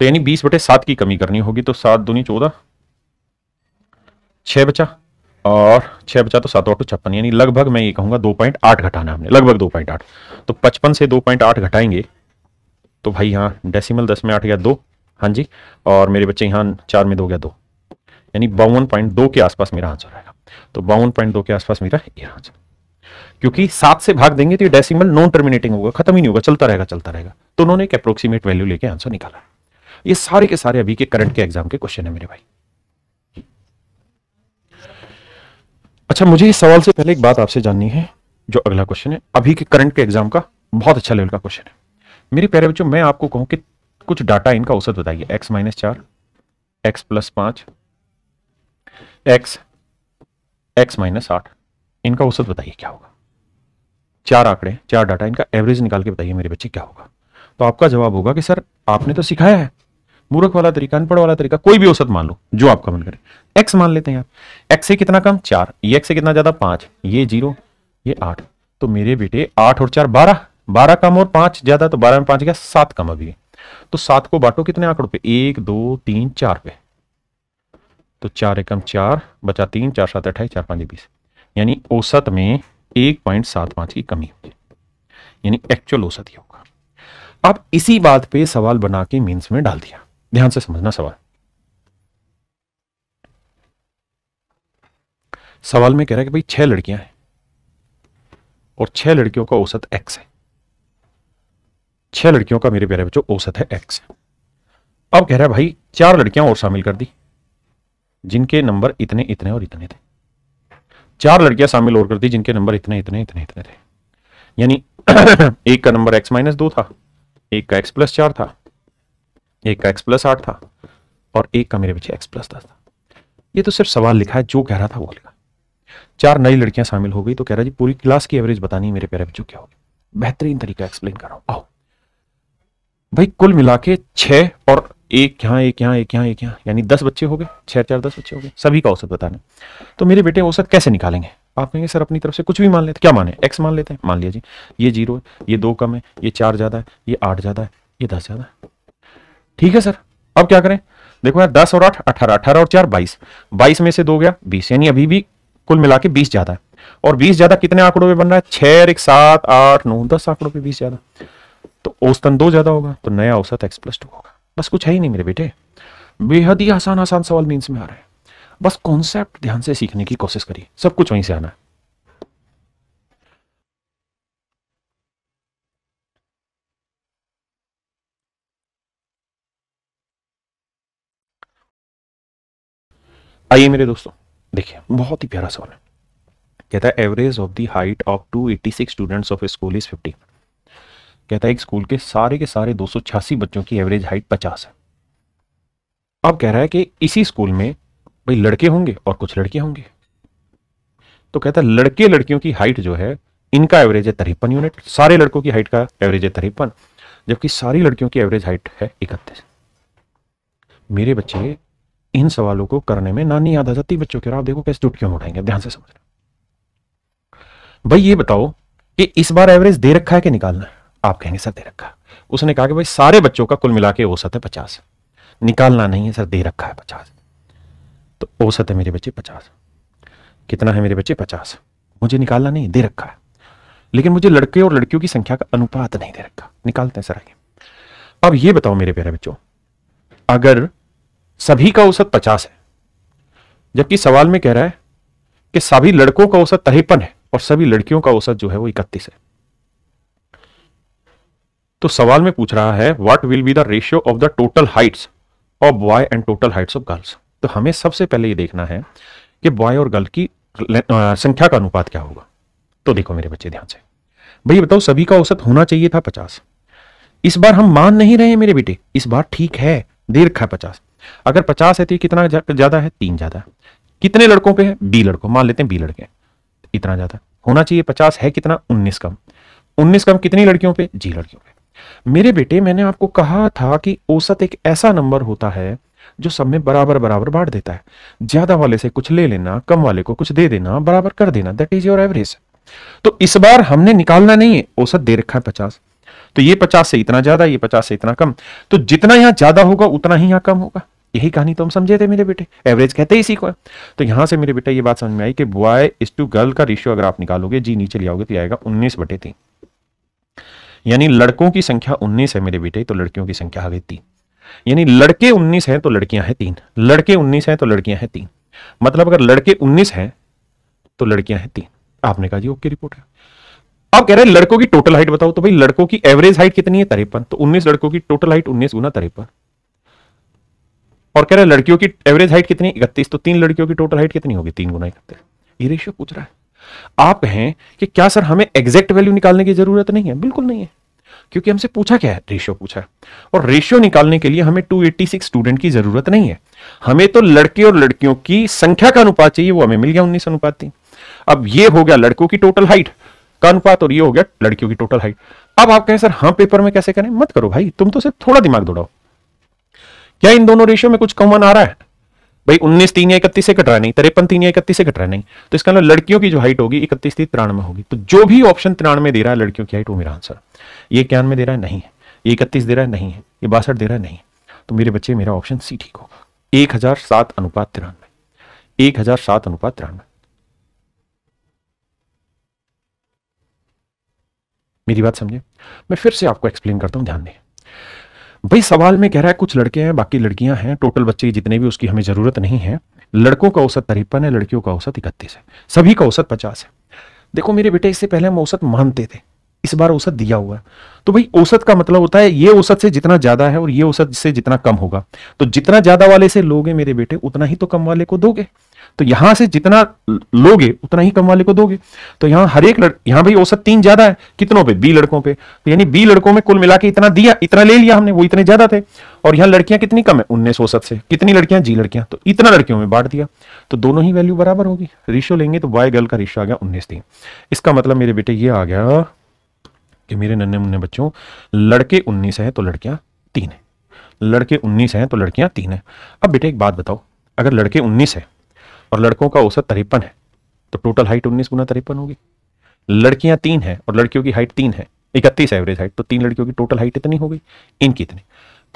तो यानी बीस बटे सात की कमी करनी होगी तो सात दूनी चौदह छह बचा और छह बचा तो सात आठ छप्पन यानी लगभग मैं ये कहूँगा दो पॉइंट आठ घटाना हमने लगभग दो पॉइंट आठ तो पचपन से दो पॉइंट आठ घटाएंगे तो भाई यहाँ डेसिमल दस में आठ गया दो हाँ जी और मेरे बच्चे यहाँ चार में दो गया दो यानी बावन पॉइंट दो के आसपास मेरा आंसर आएगा तो बावन पॉइंट दो के आसपास मेरा ये आंसर क्योंकि सात से भाग देंगे तो ये डेसिमल नॉन टर्मिनेटिंग होगा खत्म ही नहीं होगा चलता रहेगा चलता रहेगा तो उन्होंने एक अप्रोक्सीमेट वैल्यू लेके आंसर निकाला ये सारे के सारे अभी के करंट के एग्जाम के क्वेश्चन है मेरे भाई अच्छा मुझे इस सवाल से पहले एक बात आपसे जाननी है जो अगला क्वेश्चन है अभी के करंट के एग्जाम का बहुत अच्छा लेवल का क्वेश्चन है मेरे प्यारे बच्चों मैं आपको कहूँ कि कुछ डाटा इनका औसत बताइए एक्स माइनस चार एक्स प्लस पाँच एक्स एक्स माइनस आठ इनका औसत बताइए क्या होगा चार आंकड़े चार डाटा इनका एवरेज निकाल के बताइए मेरे बच्चे क्या होगा तो आपका जवाब होगा कि सर आपने तो सिखाया है मूर्ख वाला तरीका अनपढ़ वाला तरीका कोई भी औसत मान लो जो आपका मन करे एक्स मान लेते हैं आप एक्स से कितना कम चार ये एक्स से कितना ज्यादा पांच ये जीरो ये आठ तो मेरे बेटे आठ और चार बारह बारह कम और पांच ज्यादा तो बारह में पांच गया सात कम अभी तो सात को बांटो कितने आंकड़ों पे एक दो तीन चार पे तो चार एकम चार बचा तीन चार सात अट्ठाईस चार पाँच बीस यानी औसत में एक पॉइंट सात पांच की कमी होगी यानी एक्चुअल औसत ही होगा अब इसी बात पे सवाल बना के मीन्स में डाल दिया ध्यान से समझना सवाल सवाल में कह रहा है कि भाई छह लड़कियां हैं और छह लड़कियों का औसत एक्स है छह लड़कियों का मेरे प्यारे बच्चों औसत है एक्स अब कह रहा है भाई चार लड़कियां और शामिल कर दी जिनके नंबर इतने इतने और इतने थे चार लड़कियां शामिल और कर दी जिनके नंबर इतने इतने इतने इतने थे यानी एक का नंबर एक्स माइनस दो था एक का एक्स प्लस चार था एक का एक्स प्लस आठ था और एक का मेरे पीछे एक्स प्लस दस था ये तो सिर्फ सवाल लिखा है जो कह रहा था वो लिखा चार नई लड़कियां शामिल हो गई तो कह रहा जी पूरी क्लास की एवरेज बतानी मेरे पैर बच्चों क्या हो बेहतरीन तरीका एक्सप्लेन कर रहा हूँ आओ भाई कुल मिला के छः और एक यहाँ एक यहाँ एक यहाँ एक यहाँ यानी दस बच्चे हो गए छः चार दस बच्चे हो गए सभी का औसत बताना तो मेरे बेटे औसत कैसे निकालेंगे आप कहेंगे सर अपनी तरफ से कुछ भी मान लेते क्या माने एक्स मान लेते हैं मान लिया जी ये जीरो है ये दो कम है ये चार ज़्यादा है ये आठ ज़्यादा है ये दस ज़्यादा है ठीक है सर अब क्या करें देखो यार दस और आठ अठारह अठारह और चार बाईस बाईस में से दो गया बीस यानी अभी भी कुल मिला के बीस ज्यादा है और बीस ज्यादा कितने आंकड़ों पे बन रहा है छह एक सात आठ नौ दस आंकड़ों पे बीस ज्यादा तो औसतन दो ज्यादा होगा तो नया औसत एक्स प्लस टू होगा बस कुछ है ही नहीं मेरे बेटे बेहद ही आसान आसान सवाल मीन्स में आ रहे हैं बस कॉन्सेप्ट ध्यान से सीखने की कोशिश करिए सब कुछ वहीं से आना है आइए मेरे दोस्तों देखिए बहुत ही प्यारा सवाल है कहता है average of the height of 286 students of school is 50 कहता है एक स्कूल के सारे के सारे दो बच्चों की एवरेज हाइट 50 है अब कह रहा है कि इसी स्कूल में भाई लड़के होंगे और कुछ लड़कियां होंगे तो कहता है लड़के लड़कियों की हाइट जो है इनका एवरेज है तिरपन यूनिट सारे लड़कों की हाइट का एवरेज है तिरपन जबकि सारी लड़कियों की एवरेज हाइट है इकतीस मेरे बच्चे इन सवालों को करने में नानी याद आ जाती है बच्चों के आप देखो कैसे चुटकियों उठाएंगे ध्यान से समझना भाई ये बताओ कि इस बार एवरेज दे रखा है कि निकालना है आप कहेंगे सर दे रखा उसने कहा कि भाई सारे बच्चों का कुल मिला के औसत है पचास निकालना नहीं है सर दे रखा है पचास तो औसत है मेरे बच्चे पचास कितना है मेरे बच्चे पचास मुझे निकालना नहीं दे रखा है लेकिन मुझे लड़के और लड़कियों की संख्या का अनुपात नहीं दे रखा निकालते हैं सर आगे अब ये बताओ मेरे प्यारे बच्चों अगर सभी का औसत पचास है जबकि सवाल में कह रहा है कि सभी लड़कों का औसत तिरपन है और सभी लड़कियों का औसत जो है वो इकतीस है तो सवाल में पूछ रहा है what will be the ratio of the total heights of boy and total heights of girls तो हमें सबसे पहले ये देखना है कि बॉय और गर्ल की संख्या का अनुपात क्या होगा तो देखो मेरे बच्चे ध्यान से भैया बताओ सभी का औसत होना चाहिए था पचास इस बार हम मान नहीं रहे मेरे बेटे इस बार ठीक है देर खा पचास अगर पचास है तो कितना ज्यादा है तीन ज्यादा कितने लड़कों पे है बी लड़कों मान लेते हैं बी लड़के इतना ज्यादा होना चाहिए पचास है कितना उन्नीस कम उन्नीस कम कितनी लड़कियों पे जी लड़कियों पे मेरे बेटे मैंने आपको कहा था कि औसत एक ऐसा नंबर होता है जो सब में बराबर बराबर बांट देता है ज्यादा वाले से कुछ ले लेना कम वाले को कुछ दे देना बराबर कर देना दैट इज योर एवरेज तो इस बार हमने निकालना नहीं है औसत दे रखा है पचास तो ये पचास से इतना ज्यादा ये पचास से इतना कम तो जितना यहाँ ज्यादा होगा उतना ही यहाँ कम होगा यही कहानी तो हम समझे थे मेरे बेटे एवरेज कहते इसी को तो यहां से मेरे बेटा ये बात समझ में आई कि बॉय इस टू गर्ल का रेशियो अगर आप निकालोगे जी नीचे ले आओगे तो आएगा उन्नीस बटे तीन यानी लड़कों की संख्या उन्नीस है मेरे बेटे तो लड़कियों की संख्या आ गई तीन यानी लड़के उन्नीस हैं तो लड़कियां हैं तीन लड़के उन्नीस हैं तो लड़कियां हैं तीन मतलब अगर लड़के उन्नीस हैं तो लड़कियां हैं तीन आपने कहा जी ओके रिपोर्ट है अब कह रहे हैं लड़कों की टोटल हाइट बताओ तो भाई लड़कों की एवरेज हाइट कितनी है तिरपन तो उन्नीस लड़कों की टोटल हाइट उन्नीस गुना तिरपन और कह रहे हैं लड़कियों की एवरेज हाइट कितनी इकतीस तो तीन लड़कियों की टोटल हाइट कितनी होगी तीन गुना इकतीस ये रेशियो पूछ रहा है आप कहें कि क्या सर हमें एग्जैक्ट वैल्यू निकालने की जरूरत नहीं है बिल्कुल नहीं है क्योंकि हमसे पूछा क्या है रेशियो पूछा है और रेशियो निकालने के लिए हमें 286 स्टूडेंट की जरूरत नहीं है हमें तो लड़के और लड़कियों की संख्या का अनुपात चाहिए वो हमें मिल गया उन्नीस अनुपात तीन अब ये हो गया लड़कों की टोटल हाइट का अनुपात और ये हो गया लड़कियों की टोटल हाइट अब आप कहें सर हाँ पेपर में कैसे करें मत करो भाई तुम तो सिर्फ थोड़ा दिमाग दौड़ाओ क्या इन दोनों रेशियो में कुछ कॉमन आ रहा है भाई उन्नीस तीन या इकतीस से कट रहा नहीं तिरपन तीन या इकतीस से कट रहा नहीं तो इसका मतलब लड़कियों की जो हाइट होगी इकतीस थी तिरानवे होगी तो जो भी ऑप्शन तिरानवे दे रहा है लड़कियों की हाइट वो मेरा आंसर ये इक्यानवे दे रहा है नहीं है ये इकतीस दे रहा है नहीं है ये बासठ दे रहा है नहीं तो मेरे बच्चे मेरा ऑप्शन सी ठीक होगा एक हजार सात अनुपात तिरानवे एक हजार सात अनुपात तिरानवे मेरी बात समझे मैं फिर से आपको एक्सप्लेन करता हूँ ध्यान दें भाई सवाल में कह रहा है कुछ लड़के हैं बाकी लड़कियां हैं टोटल बच्चे की जितने भी उसकी हमें ज़रूरत नहीं है लड़कों का औसत तिरपन है लड़कियों का औसत इकतीस है सभी का औसत पचास है देखो मेरे बेटे इससे पहले हम औसत मानते थे इस बार औसत दिया हुआ है तो भाई औसत का मतलब होता है ये औसत से जितना ज्यादा है और ये औसत से जितना कम होगा तो जितना ज्यादा वाले से लोगे मेरे बेटे उतना ही तो कम वाले को दोगे तो यहां से जितना लोगे उतना ही कम वाले को दोगे तो यहां हर एक लड़ यहां भाई औसत तीन ज्यादा है कितनों पे बी लड़कों पे तो यानी बी लड़कों में कुल मिला के इतना दिया इतना ले लिया हमने वो इतने ज्यादा थे और यहां लड़कियां कितनी कम है उन्नीस औसत से कितनी लड़कियां जी लड़कियां तो इतना लड़कियों में बांट दिया तो दोनों ही वैल्यू बराबर होगी रिशो लेंगे तो बॉय गर्ल का रिशो आ गया उन्नीस तीन इसका मतलब मेरे बेटे ये आ गया कि मेरे नन्हे मुन्ने बच्चों लड़के उन्नीस हैं तो लड़कियाँ तीन हैं लड़के उन्नीस हैं तो लड़कियाँ तीन हैं अब बेटे एक बात बताओ अगर लड़के उन्नीस हैं और लड़कों का औसत तिरपन है तो टोटल हाइट उन्नीस गुना तिरपन होगी लड़कियां तीन हैं और लड़कियों की हाइट तीन है इकतीस एवरेज हाइट तो तीन लड़कियों की टोटल हाइट इतनी हो गई इनकी इतनी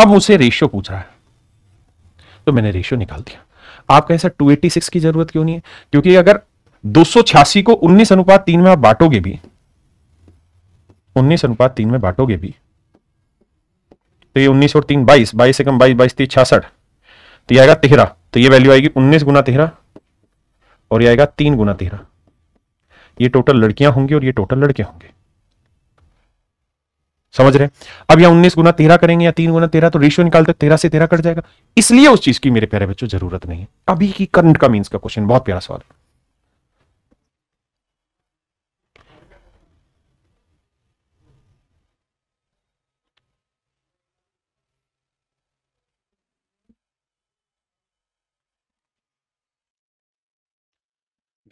अब मुझसे रेशियो पूछ रहा है तो मैंने रेशियो निकाल दिया आपको ऐसा 286 की जरूरत क्यों नहीं है क्योंकि अगर दो को 19 अनुपात तीन में आप बांटोगे भी उन्नीस अनुपात तीन में बांटोगे भी तो ये उन्नीस और तीन बाईस बाईस से कम बाईस बाईस तीस छियासठ तो यह आएगा तेहरा तो ये वैल्यू आएगी उन्नीस गुना तेहरा और यह आएगा तीन गुना तेहरा ये टोटल लड़कियां होंगी और ये टोटल लड़के होंगे समझ रहे अब यह उन्नीस गुना तेरह करेंगे या तीन गुना तेरह तो रेशियो निकालते तेरह से तेरह कट जाएगा इसलिए उस चीज की मेरे प्यारे बच्चों जरूरत नहीं है अभी की करंट का मीन्स का क्वेश्चन बहुत प्यारा सवाल है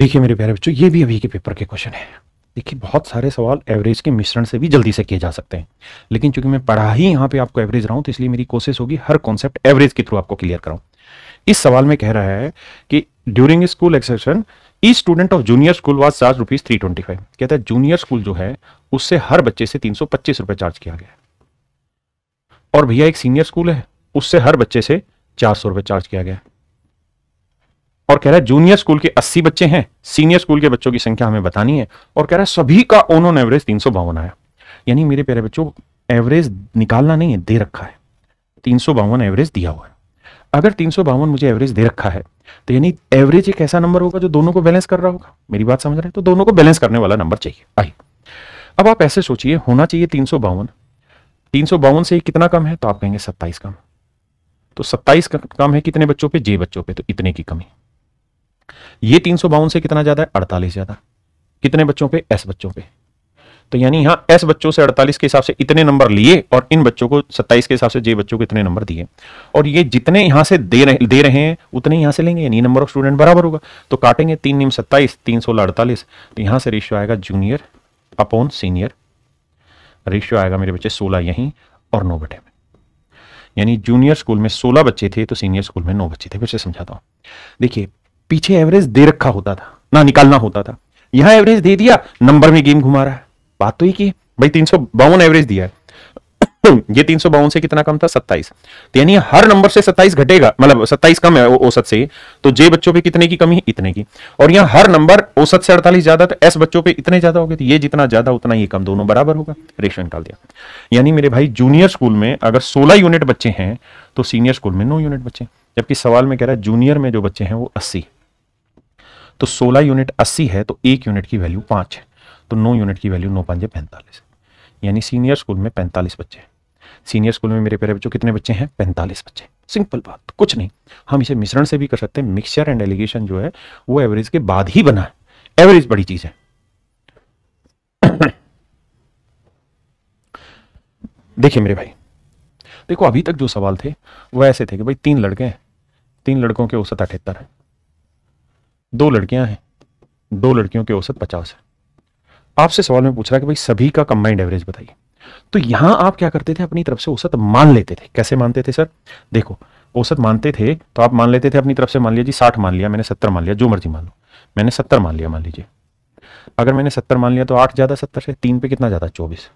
देखिए मेरे प्यारे बच्चों ये भी अभी के पेपर के क्वेश्चन है देखिए बहुत सारे सवाल एवरेज के मिश्रण से भी जल्दी से किए जा सकते हैं लेकिन चूंकि मैं पढ़ा ही यहाँ पे आपको एवरेज रहा हूँ तो इसलिए मेरी कोशिश होगी हर कॉन्सेप्ट एवरेज के थ्रू आपको क्लियर कराऊँ इस सवाल में कह रहा है कि during school exception each student of junior school was charge rupees three twenty five कहता है जूनियर स्कूल जो है उससे हर बच्चे से तीन सौ पच्चीस रुपए चार्ज किया गया और भैया एक सीनियर स्कूल है उससे हर बच्चे से चार सौ रुपए चार्ज किया गया और कह रहा है जूनियर स्कूल के 80 बच्चे हैं सीनियर स्कूल के बच्चों की संख्या हमें बतानी है और कह रहा है सभी का ऑन ऑन एवरेज तीन सौ बावन आया यानी मेरे प्यारे बच्चों एवरेज निकालना नहीं है दे रखा है तीन सौ बावन एवरेज दिया हुआ है अगर तीन सौ बावन मुझे एवरेज दे रखा है तो यानी एवरेज एक ऐसा नंबर होगा जो दोनों को बैलेंस कर रहा होगा मेरी बात समझ रहे हैं तो दोनों को बैलेंस करने वाला नंबर चाहिए आई अब आप ऐसे सोचिए होना चाहिए तीन सौ बावन तीन सौ बावन से कितना कम है तो आप कहेंगे सत्ताईस कम तो सत्ताईस कम है कितने बच्चों पे जे बच्चों पे तो इतने की कमी ये तीन से कितना ज्यादा है अड़तालीस ज्यादा कितने बच्चों पे एस बच्चों पे तो यानी यहाँ एस बच्चों से 48 के हिसाब से इतने नंबर लिए और इन बच्चों को 27 के हिसाब से जे बच्चों को इतने नंबर दिए और ये जितने यहाँ से दे रहे दे रहे हैं उतने यहाँ से लेंगे यानी नंबर ऑफ स्टूडेंट बराबर होगा तो काटेंगे तीन नीम सत्ताईस तीन सोलह अड़तालीस तो यहाँ से रेशियो आएगा जूनियर अपॉन सीनियर रेशियो आएगा मेरे बच्चे सोलह यहीं और नौ बटे में यानी जूनियर स्कूल में सोलह बच्चे थे तो सीनियर स्कूल में नौ बच्चे थे फिर से समझाता हूँ देखिए पीछे एवरेज दे रखा होता था ना निकालना होता था यहां एवरेज दे दिया नंबर में गेम घुमा रहा है बात तो ये की भाई तीन एवरेज दिया है ये तीन से कितना कम था सत्ताईस तो यानी हर नंबर से सत्ताईस घटेगा मतलब सत्ताईस कम है औसत से तो जे बच्चों पे कितने की कमी है इतने की और यहाँ हर नंबर औसत से अड़तालीस ज्यादा तो एस बच्चों पे इतने ज्यादा हो गए तो ये जितना ज्यादा उतना ही कम दोनों बराबर होगा रेशन निकाल दिया यानी मेरे भाई जूनियर स्कूल में अगर सोलह यूनिट बच्चे हैं तो सीनियर स्कूल में नौ यूनिट बच्चे जबकि सवाल में कह रहा है जूनियर में जो बच्चे हैं वो अस्सी तो 16 यूनिट 80 है तो एक यूनिट की वैल्यू पाँच है तो नौ यूनिट की वैल्यू नौ पाँच पैंतालीस यानी सीनियर स्कूल में पैंतालीस बच्चे सीनियर स्कूल में मेरे प्यारे बच्चों कितने बच्चे हैं पैंतालीस बच्चे सिंपल बात कुछ नहीं हम इसे मिश्रण से भी कर सकते हैं मिक्सचर एंड एलिगेशन जो है वो एवरेज के बाद ही बना है एवरेज बड़ी चीज़ है देखिए मेरे भाई देखो अभी तक जो सवाल थे वो ऐसे थे कि भाई तीन लड़के हैं तीन लड़कों के औसत अठहत्तर है दो लड़कियां हैं दो लड़कियों के औसत पचास है आपसे सवाल में पूछ रहा है कि भाई सभी का कंबाइंड एवरेज बताइए तो यहां आप क्या करते थे अपनी तरफ से औसत मान लेते थे कैसे मानते थे सर देखो औसत मानते थे तो आप मान लेते थे अपनी तरफ से मान लिया जी साठ मान लिया मैंने सत्तर मान लिया जो मर्जी मान लो मैंने सत्तर मान लिया मान लीजिए अगर मैंने सत्तर मान लिया तो आठ ज्यादा सत्तर से तीन पे कितना ज्यादा चौबीस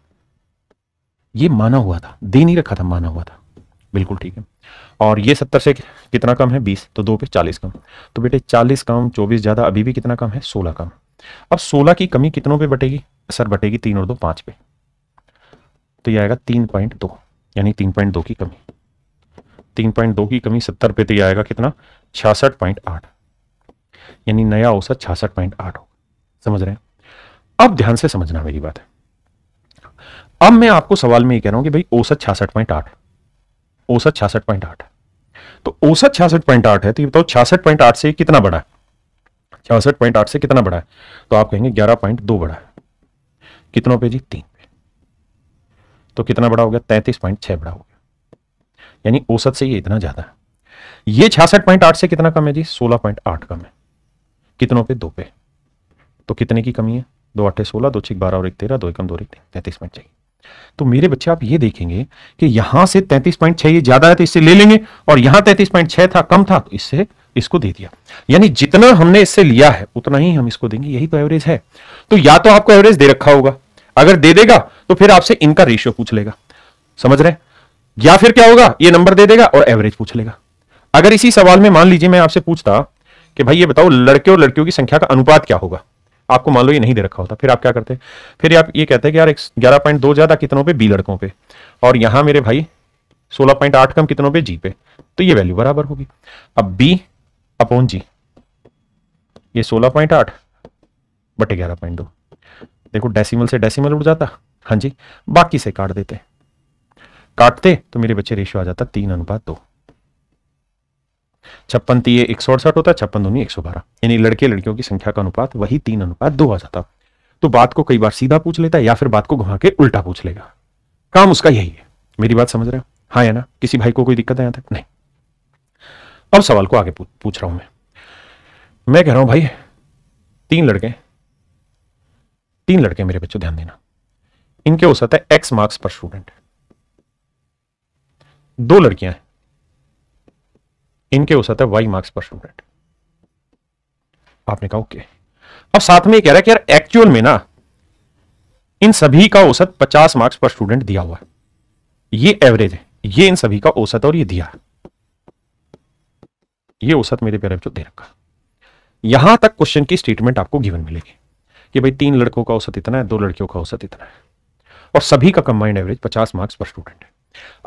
ये माना हुआ था दे नहीं रखा था माना हुआ था बिल्कुल ठीक है और ये सत्तर से कितना कम है बीस तो दो पे चालीस कम तो बेटे चालीस कम चौबीस ज़्यादा अभी भी कितना कम है सोलह कम अब सोलह की कमी कितनों पे बटेगी सर बटेगी तीन और दो पांच पे तो ये आएगा तीन पॉइंट दो यानी तीन पॉइंट दो की कमी तीन पॉइंट दो की कमी सत्तर पे तो यह आएगा कितना छियासठ पॉइंट आठ यानी नया औसत छियासठ पॉइंट आठ होगा समझ रहे हैं अब ध्यान से समझना मेरी बात है अब मैं आपको सवाल में ये कह रहा हूं कि भाई औसत छियासठ पॉइंट आठ औसत छियासठ पॉइंट आठ तो औसत छियासठ पॉइंट आठ है तो ये बताओ छियासठ पॉइंट आठ से कितना बड़ा है छियासठ पॉइंट आठ से कितना बड़ा है तो आप कहेंगे ग्यारह पॉइंट दो बड़ा है कितनों पे जी तीन पे तो कितना बड़ा हो गया तैंतीस पॉइंट छह बड़ा हो गया यानी औसत से ये इतना ज़्यादा है ये छियासठ पॉइंट आठ से कितना कम है जी सोलह पॉइंट आठ कम है कितनों पे दो पे तो कितने की कमी है दो आठे सोलह दो छिक बारह और एक तेरह दो एकम दो एक तैंतीस पॉइंट चाहिए तो मेरे बच्चे आप ये देखेंगे कि यहां से 33.6 ये ज्यादा है तो इससे ले लेंगे और यहां 33.6 था कम था तो इससे इसको दे दिया यानी जितना हमने इससे लिया है उतना ही हम इसको देंगे यही तो एवरेज है तो या तो आपको एवरेज दे रखा होगा अगर दे देगा तो फिर आपसे इनका रेशियो पूछ लेगा समझ रहे या फिर क्या होगा ये नंबर दे देगा और एवरेज पूछ लेगा अगर इसी सवाल में मान लीजिए मैं आपसे पूछता कि भाई ये बताओ लड़के और लड़कियों की संख्या का अनुपात क्या होगा आपको मान लो ये नहीं दे रखा होता फिर आप क्या करते हैं फिर आप ये कहते हैं कि यार ग्यारह पॉइंट दो ज़्यादा कितनों पे बी लड़कों पे और यहाँ मेरे भाई सोलह पॉइंट आठ कम कितनों पे जी पे तो ये वैल्यू बराबर होगी अब बी अपॉन जी ये सोलह पॉइंट आठ बटे ग्यारह पॉइंट दो देखो डेसिमल से डेसिमल उड़ जाता हाँ जी बाकी से काट देते काटते तो मेरे बच्चे रेशो आ जाता तीन अनुपात दो छप्पन तीय एक सौ अड़सठ होता है छप्पन दूनी एक सौ बारह यानी लड़के लड़कियों की संख्या का अनुपात वही तीन अनुपात दो आ जाता तो बात को कई बार सीधा पूछ लेता है या फिर बात को घुमा के उल्टा पूछ लेगा काम उसका यही है मेरी बात समझ रहे हो हाँ या ना किसी भाई को कोई दिक्कत है यहां तक नहीं अब सवाल को आगे पूछ रहा हूं मैं मैं कह रहा हूं भाई तीन लड़के तीन लड़के मेरे बच्चों ध्यान देना इनके हो सकता है एक्स मार्क्स पर स्टूडेंट दो लड़कियां हैं इनके हो सकता है वाई मार्क्स पर स्टूडेंट आपने कहा ओके अब साथ में कह रहा है कि यार एक्चुअल में ना इन सभी का औसत 50 मार्क्स पर स्टूडेंट दिया हुआ है ये एवरेज है ये इन सभी का औसत और ये दिया ये औसत मेरे प्यारे बच्चों दे रखा यहां तक क्वेश्चन की स्टेटमेंट आपको गिवन मिलेगी कि भाई तीन लड़कों का औसत इतना है दो लड़कियों का औसत इतना है और सभी का combined average 50 marks per student है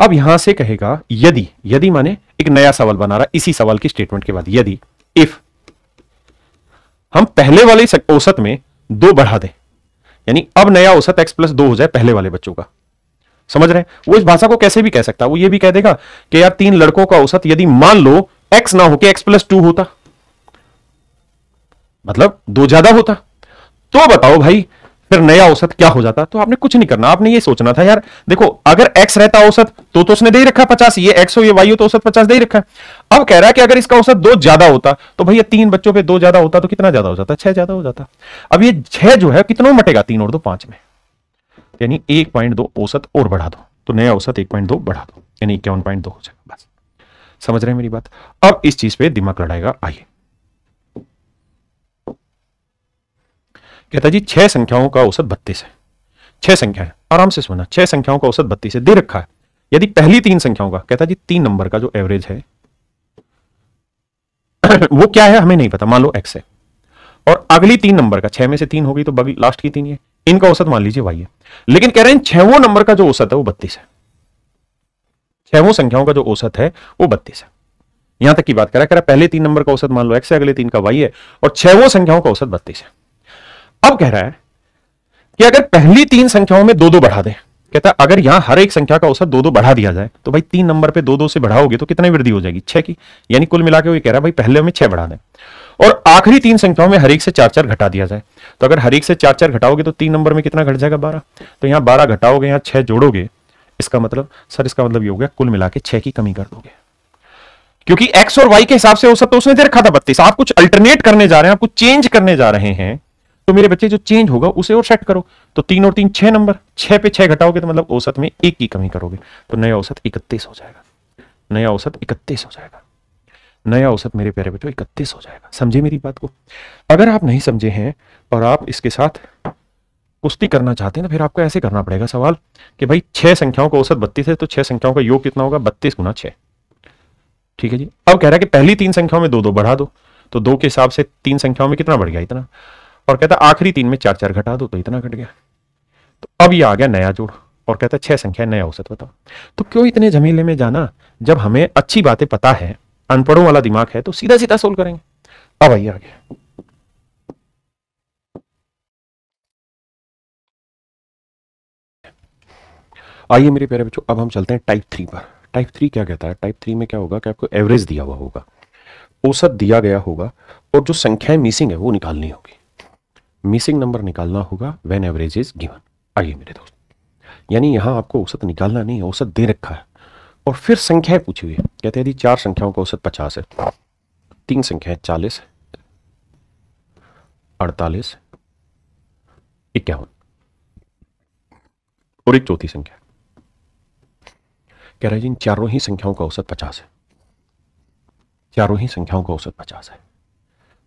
अब यहां से कहेगा यदि यदि माने एक नया सवाल बना रहा इसी सवाल की स्टेटमेंट के बाद यदि इफ हम पहले वाले औसत में दो बढ़ा दें यानी अब नया औसत एक्स प्लस दो हो जाए पहले वाले बच्चों का समझ रहे हैं वो इस भाषा को कैसे भी कह सकता है वो ये भी कह देगा कि यार तीन लड़कों का औसत यदि मान लो एक्स ना होके एक्स प्लस टू होता मतलब दो ज्यादा होता तो बताओ भाई फिर नया औसत क्या हो जाता तो आपने कुछ नहीं करना आपने ये सोचना था यार देखो अगर एक्स रहता औसत तो तो उसने दे ही रखा पचास ये एक्स हो ये वाई हो तो औसत पचास दे ही रखा अब कह रहा है कि अगर इसका औसत दो ज्यादा होता तो भैया तीन बच्चों पे दो ज्यादा होता तो कितना ज्यादा हो जाता छह ज्यादा हो जाता अब ये छह जो है कितना मटेगा तीन और दो पांच में यानी एक पॉइंट दो औसत और बढ़ा दो तो नया औसत एक पॉइंट दो बढ़ा दो यानी इक्यावन पॉइंट दो हो जाएगा बस समझ रहे हैं मेरी बात अब इस चीज पे दिमाग लड़ाएगा आइए कहता जी छह संख्याओं का औसत बत्तीस है छह संख्या है आराम से सुना छह संख्याओं का औसत बत्तीस है दे रखा है यदि पहली तीन संख्याओं का कहता जी तीन नंबर का जो एवरेज है वो क्या है हमें नहीं पता मान लो एक्स है और अगली तीन नंबर का छह में से तीन होगी तो लास्ट की तीन है इनका औसत मान लीजिए वाई है लेकिन कह रहे हैं छहवों नंबर का जो औसत है वो बत्तीस है छहवों संख्याओं का जो औसत है वो बत्तीस है यहां तक की बात करा कह रहा पहले तीन नंबर का औसत मान लो एक्स है अगले तीन का वाई है और छहों संख्याओं का औसत बत्तीस है अब कह रहा है कि अगर पहली तीन संख्याओं में दो दो बढ़ा दें कहता है अगर यहां हर एक संख्या का औसत दो दो बढ़ा दिया जाए तो भाई तीन नंबर पे दो दो से बढ़ाओगे तो कितनी वृद्धि हो जाएगी छह की यानी कुल मिला के वो कह रहा है भाई पहले में छह बढ़ा दें और आखिरी तीन संख्याओं में हर एक से चार चार घटा दिया जाए तो अगर हर एक से चार चार घटाओगे तो तीन नंबर में कितना घट जाएगा बारह तो यहां बारह घटाओगे यहां छह जोड़ोगे इसका मतलब सर इसका मतलब ये हो गया कुल मिला के छह की कमी कर दोगे क्योंकि एक्स और वाई के हिसाब से औसत तो उसने दे रखा था बत्तीस आप कुछ अल्टरनेट करने जा रहे हैं आप कुछ चेंज करने जा रहे हैं तो मेरे बच्चे जो चेंज होगा उसे और सेट करो तो तीन और तीन छह नंबर छह पे छह घटाओगे तो मतलब औसत में एक की कमी करोगे तो नया औसत इकतीस हो जाएगा नया औसत इकतीस हो जाएगा नया औसत मेरे प्यारे बच्चों इकतीस हो जाएगा समझे मेरी बात को अगर आप नहीं समझे हैं और आप इसके साथ कुश्ती करना चाहते हैं ना तो फिर आपको ऐसे करना पड़ेगा सवाल कि भाई छह संख्याओं का औसत बत्तीस है तो छह संख्याओं का योग कितना होगा बत्तीस गुना छह ठीक है जी अब कह रहा है कि पहली तीन संख्याओं में दो दो बढ़ा दो तो दो के हिसाब से तीन संख्याओं में कितना बढ़ गया इतना और कहता आखिरी तीन में चार चार घटा दो तो इतना घट गया तो अब ये आ गया नया जोड़ और कहता है छह संख्या नया औसत बताओ तो क्यों इतने झमेले में जाना जब हमें अच्छी बातें पता है अनपढ़ों वाला दिमाग है तो सीधा सीधा सोल्व करेंगे अब आइए आगे आइए मेरे प्यारे बच्चों अब हम चलते हैं टाइप थ्री पर टाइप थ्री क्या कहता है टाइप थ्री में क्या होगा कि आपको एवरेज दिया हुआ होगा औसत दिया गया होगा और जो संख्याएं मिसिंग है वो निकालनी होगी मिसिंग नंबर निकालना होगा वेन एवरेज इज गिवन आइए मेरे दोस्त यानी यहाँ आपको औसत निकालना नहीं है औसत दे रखा है और फिर संख्याएं पूछी हुई है कहते हैं यदि चार संख्याओं का औसत पचास है तीन संख्याएं चालीस अड़तालीस इक्यावन और एक चौथी संख्या कह रहे जिन चारों ही संख्याओं का औसत पचास है चारों ही संख्याओं का औसत पचास है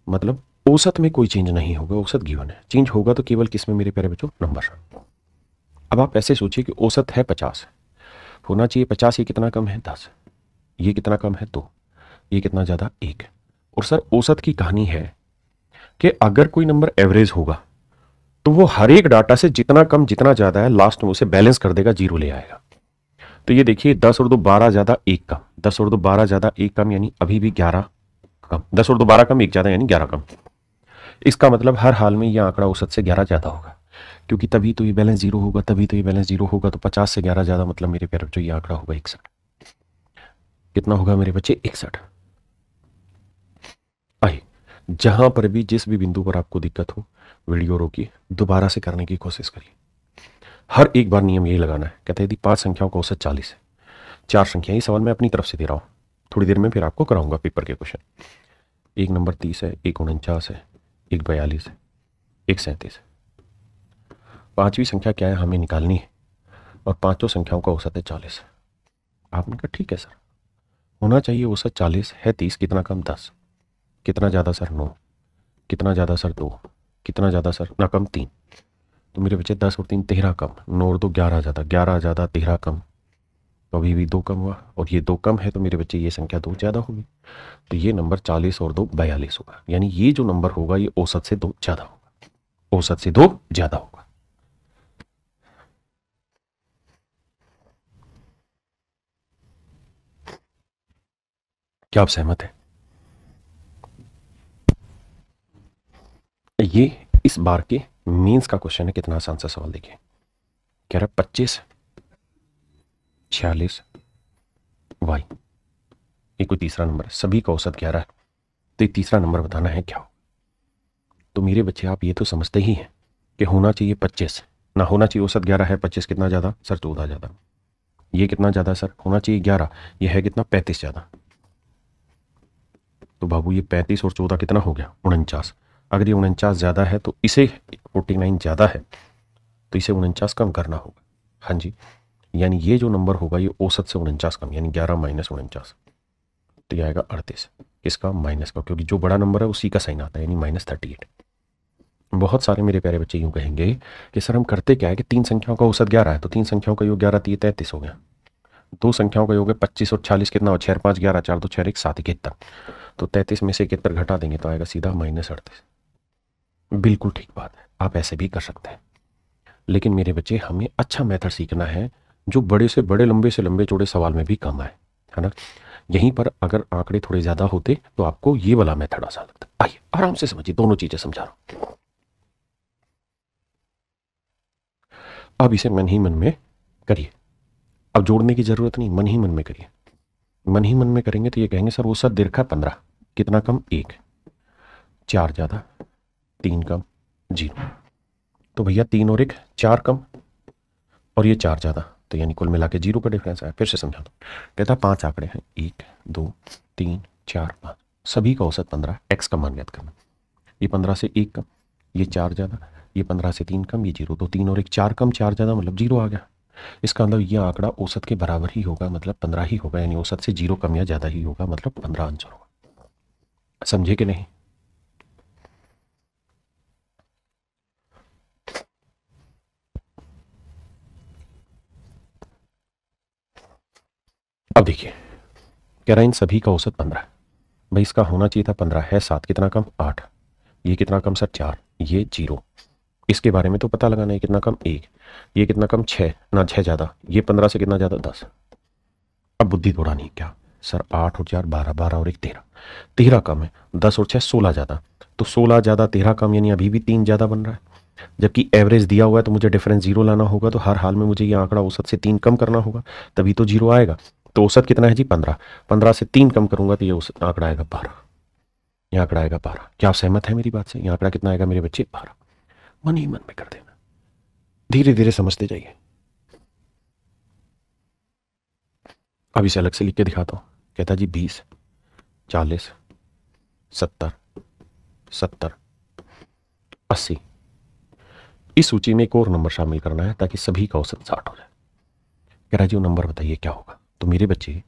मतलब औसत में कोई चेंज नहीं होगा औसत गिवन है चेंज होगा तो केवल किस में मेरे प्यारे बच्चों नंबर अब आप ऐसे सोचिए कि औसत है पचास होना चाहिए पचास ये कितना कम है दस ये कितना कम है दो ये कितना ज़्यादा एक और सर औसत की कहानी है कि अगर कोई नंबर एवरेज होगा तो वो हर एक डाटा से जितना कम जितना ज़्यादा है लास्ट में उसे बैलेंस कर देगा जीरो ले आएगा तो ये देखिए दस और दो बारह ज़्यादा एक कम दस और दो बारह ज़्यादा एक कम यानी अभी भी ग्यारह कम दस और दो बारह कम एक ज़्यादा यानी ग्यारह कम इसका मतलब हर हाल में यह आंकड़ा औसत से ग्यारह ज़्यादा होगा क्योंकि तभी तो ये बैलेंस जीरो होगा तभी तो ये बैलेंस जीरो होगा तो पचास से ग्यारह ज़्यादा मतलब मेरे पैर जो ये आंकड़ा होगा इकसठ कितना होगा मेरे बच्चे इकसठ आई जहां पर भी जिस भी बिंदु पर आपको दिक्कत हो वीडियो रोकी दोबारा से करने की कोशिश करिए हर एक बार नियम यही लगाना है कहते हैं यदि पांच संख्याओं का औसत चालीस है चार संख्या ये सवाल मैं अपनी तरफ से दे रहा हूँ थोड़ी देर में फिर आपको कराऊंगा पेपर के क्वेश्चन एक नंबर तीस है एक उनचास है एक बयालीस है एक सैंतीस है पाँचवीं संख्या क्या है हमें निकालनी है और पांचों संख्याओं का औसत है चालीस आपने कहा ठीक है सर होना चाहिए औसत चालीस है तीस कितना कम दस कितना ज़्यादा सर नौ कितना ज़्यादा सर दो कितना ज़्यादा सर ना कम तीन तो मेरे बच्चे दस और तीन तेरह कम नौ और दो ग्यारह ज़्यादा ग्यारह ज़्यादा तेरह कम तो अभी भी दो कम हुआ और ये दो कम है तो मेरे बच्चे ये संख्या दो ज़्यादा होगी तो ये नंबर चालीस और दो बयालीस होगा यानी ये जो नंबर होगा ये औसत से दो ज़्यादा होगा औसत से दो ज़्यादा होगा क्या आप सहमत हैं ये इस बार के मीन्स का क्वेश्चन है कितना आसान सा सवाल देखिए कह रहा है पच्चीस छियालीस वाई ये कोई तीसरा नंबर सभी का औसत ग्यारह है तो ये तीसरा नंबर बताना है क्या तो मेरे बच्चे आप ये तो समझते ही हैं कि होना चाहिए पच्चीस ना होना चाहिए औसत ग्यारह है पच्चीस कितना ज़्यादा सर चौदह ज़्यादा ये कितना ज़्यादा सर होना चाहिए ग्यारह ये है कितना पैंतीस ज़्यादा तो बाबू ये पैंतीस और चौदह कितना हो गया उनचास अगर ये उनचास ज़्यादा है तो इसे फोर्टी नाइन ज़्यादा है तो इसे उनचास कम करना होगा हाँ जी यानी ये जो नंबर होगा ये औसत से उनचास कम यानी ग्यारह माइनस उनचास तो ये आएगा अड़तीस इसका माइनस का क्योंकि जो बड़ा नंबर है उसी का साइन आता है यानी माइनस थर्टी एट बहुत सारे मेरे प्यारे बच्चे यूँ कहेंगे कि सर हम करते क्या है कि तीन संख्याओं का औसत ग्यारह है तो तीन संख्याओं का योग ग्यारह तीय तैंतीस हो गया दो संख्याओं का योग है पच्चीस और छालीस कितना हो छः पाँच ग्यारह चार दो छः एक सात इकहत्तर तो तैंतीस में से इकहत्तर घटा देंगे तो आएगा सीधा माइनस अड़तीस बिल्कुल ठीक बात है आप ऐसे भी कर सकते हैं लेकिन मेरे बच्चे हमें अच्छा मेथड सीखना है जो बड़े से बड़े लंबे से लंबे चौड़े सवाल में भी काम आए है ना यहीं पर अगर आंकड़े थोड़े ज़्यादा होते तो आपको ये वाला मेथड आसान लगता आइए आराम से समझिए दोनों चीज़ें समझा रहा हूं अब इसे मन ही मन में करिए अब जोड़ने की ज़रूरत नहीं मन ही मन में करिए मन ही मन में करेंगे तो ये कहेंगे सर वो सर दीर्घा पंद्रह कितना कम एक चार ज़्यादा तीन कम जीरो तो भैया तीन और एक चार कम और ये चार ज़्यादा तो यानी कुल मिला के जीरो का डिफरेंस आया फिर से समझा दो कहता पांच आंकड़े हैं एक दो तीन चार पाँच सभी का औसत पंद्रह एक्स का मान ज्ञात करना ये पंद्रह से एक कम ये चार ज़्यादा ये पंद्रह से तीन कम ये जीरो तो तीन और एक चार कम चार ज़्यादा मतलब जीरो आ गया इसका मतलब ये आंकड़ा औसत के बराबर ही होगा मतलब पंद्रह ही होगा यानी औसत से जीरो कम या ज़्यादा ही होगा मतलब पंद्रह आंसर होगा समझे कि नहीं अब देखिए कह रहा है इन सभी का औसत पंद्रह भाई इसका होना चाहिए था पंद्रह है सात कितना कम आठ ये कितना कम सर चार ये जीरो इसके बारे में तो पता लगाना है कितना कम एक ये कितना कम छः ना छः ज़्यादा ये पंद्रह से कितना ज़्यादा दस अब बुद्धि नहीं क्या सर आठ और चार बारह बारह और एक तेरह तेरह कम है दस और छः सोलह ज़्यादा तो सोलह ज़्यादा तेरह कम यानी अभी भी तीन ज़्यादा बन रहा है जबकि एवरेज दिया हुआ है तो मुझे डिफरेंस जीरो लाना होगा तो हर हाल में मुझे ये आंकड़ा औसत से तीन कम करना होगा तभी तो जीरो आएगा तो औसत कितना है जी पंद्रह पंद्रह से तीन कम करूंगा तो ये औसत आंकड़ा आएगा बारह यहाँ आंकड़ा आएगा बारह क्या आप सहमत है मेरी बात से यहाँ आंकड़ा कितना आएगा मेरे बच्चे बारह मन ही मन में कर देना धीरे धीरे समझते जाइए अब इसे अलग से लिख के दिखाता हूँ कहता जी बीस चालीस सत्तर सत्तर अस्सी इस सूची में एक और नंबर शामिल करना है ताकि सभी का औसत साठ हो जाए कह रहा जी वो नंबर बताइए क्या होगा तो मेरे बच्चे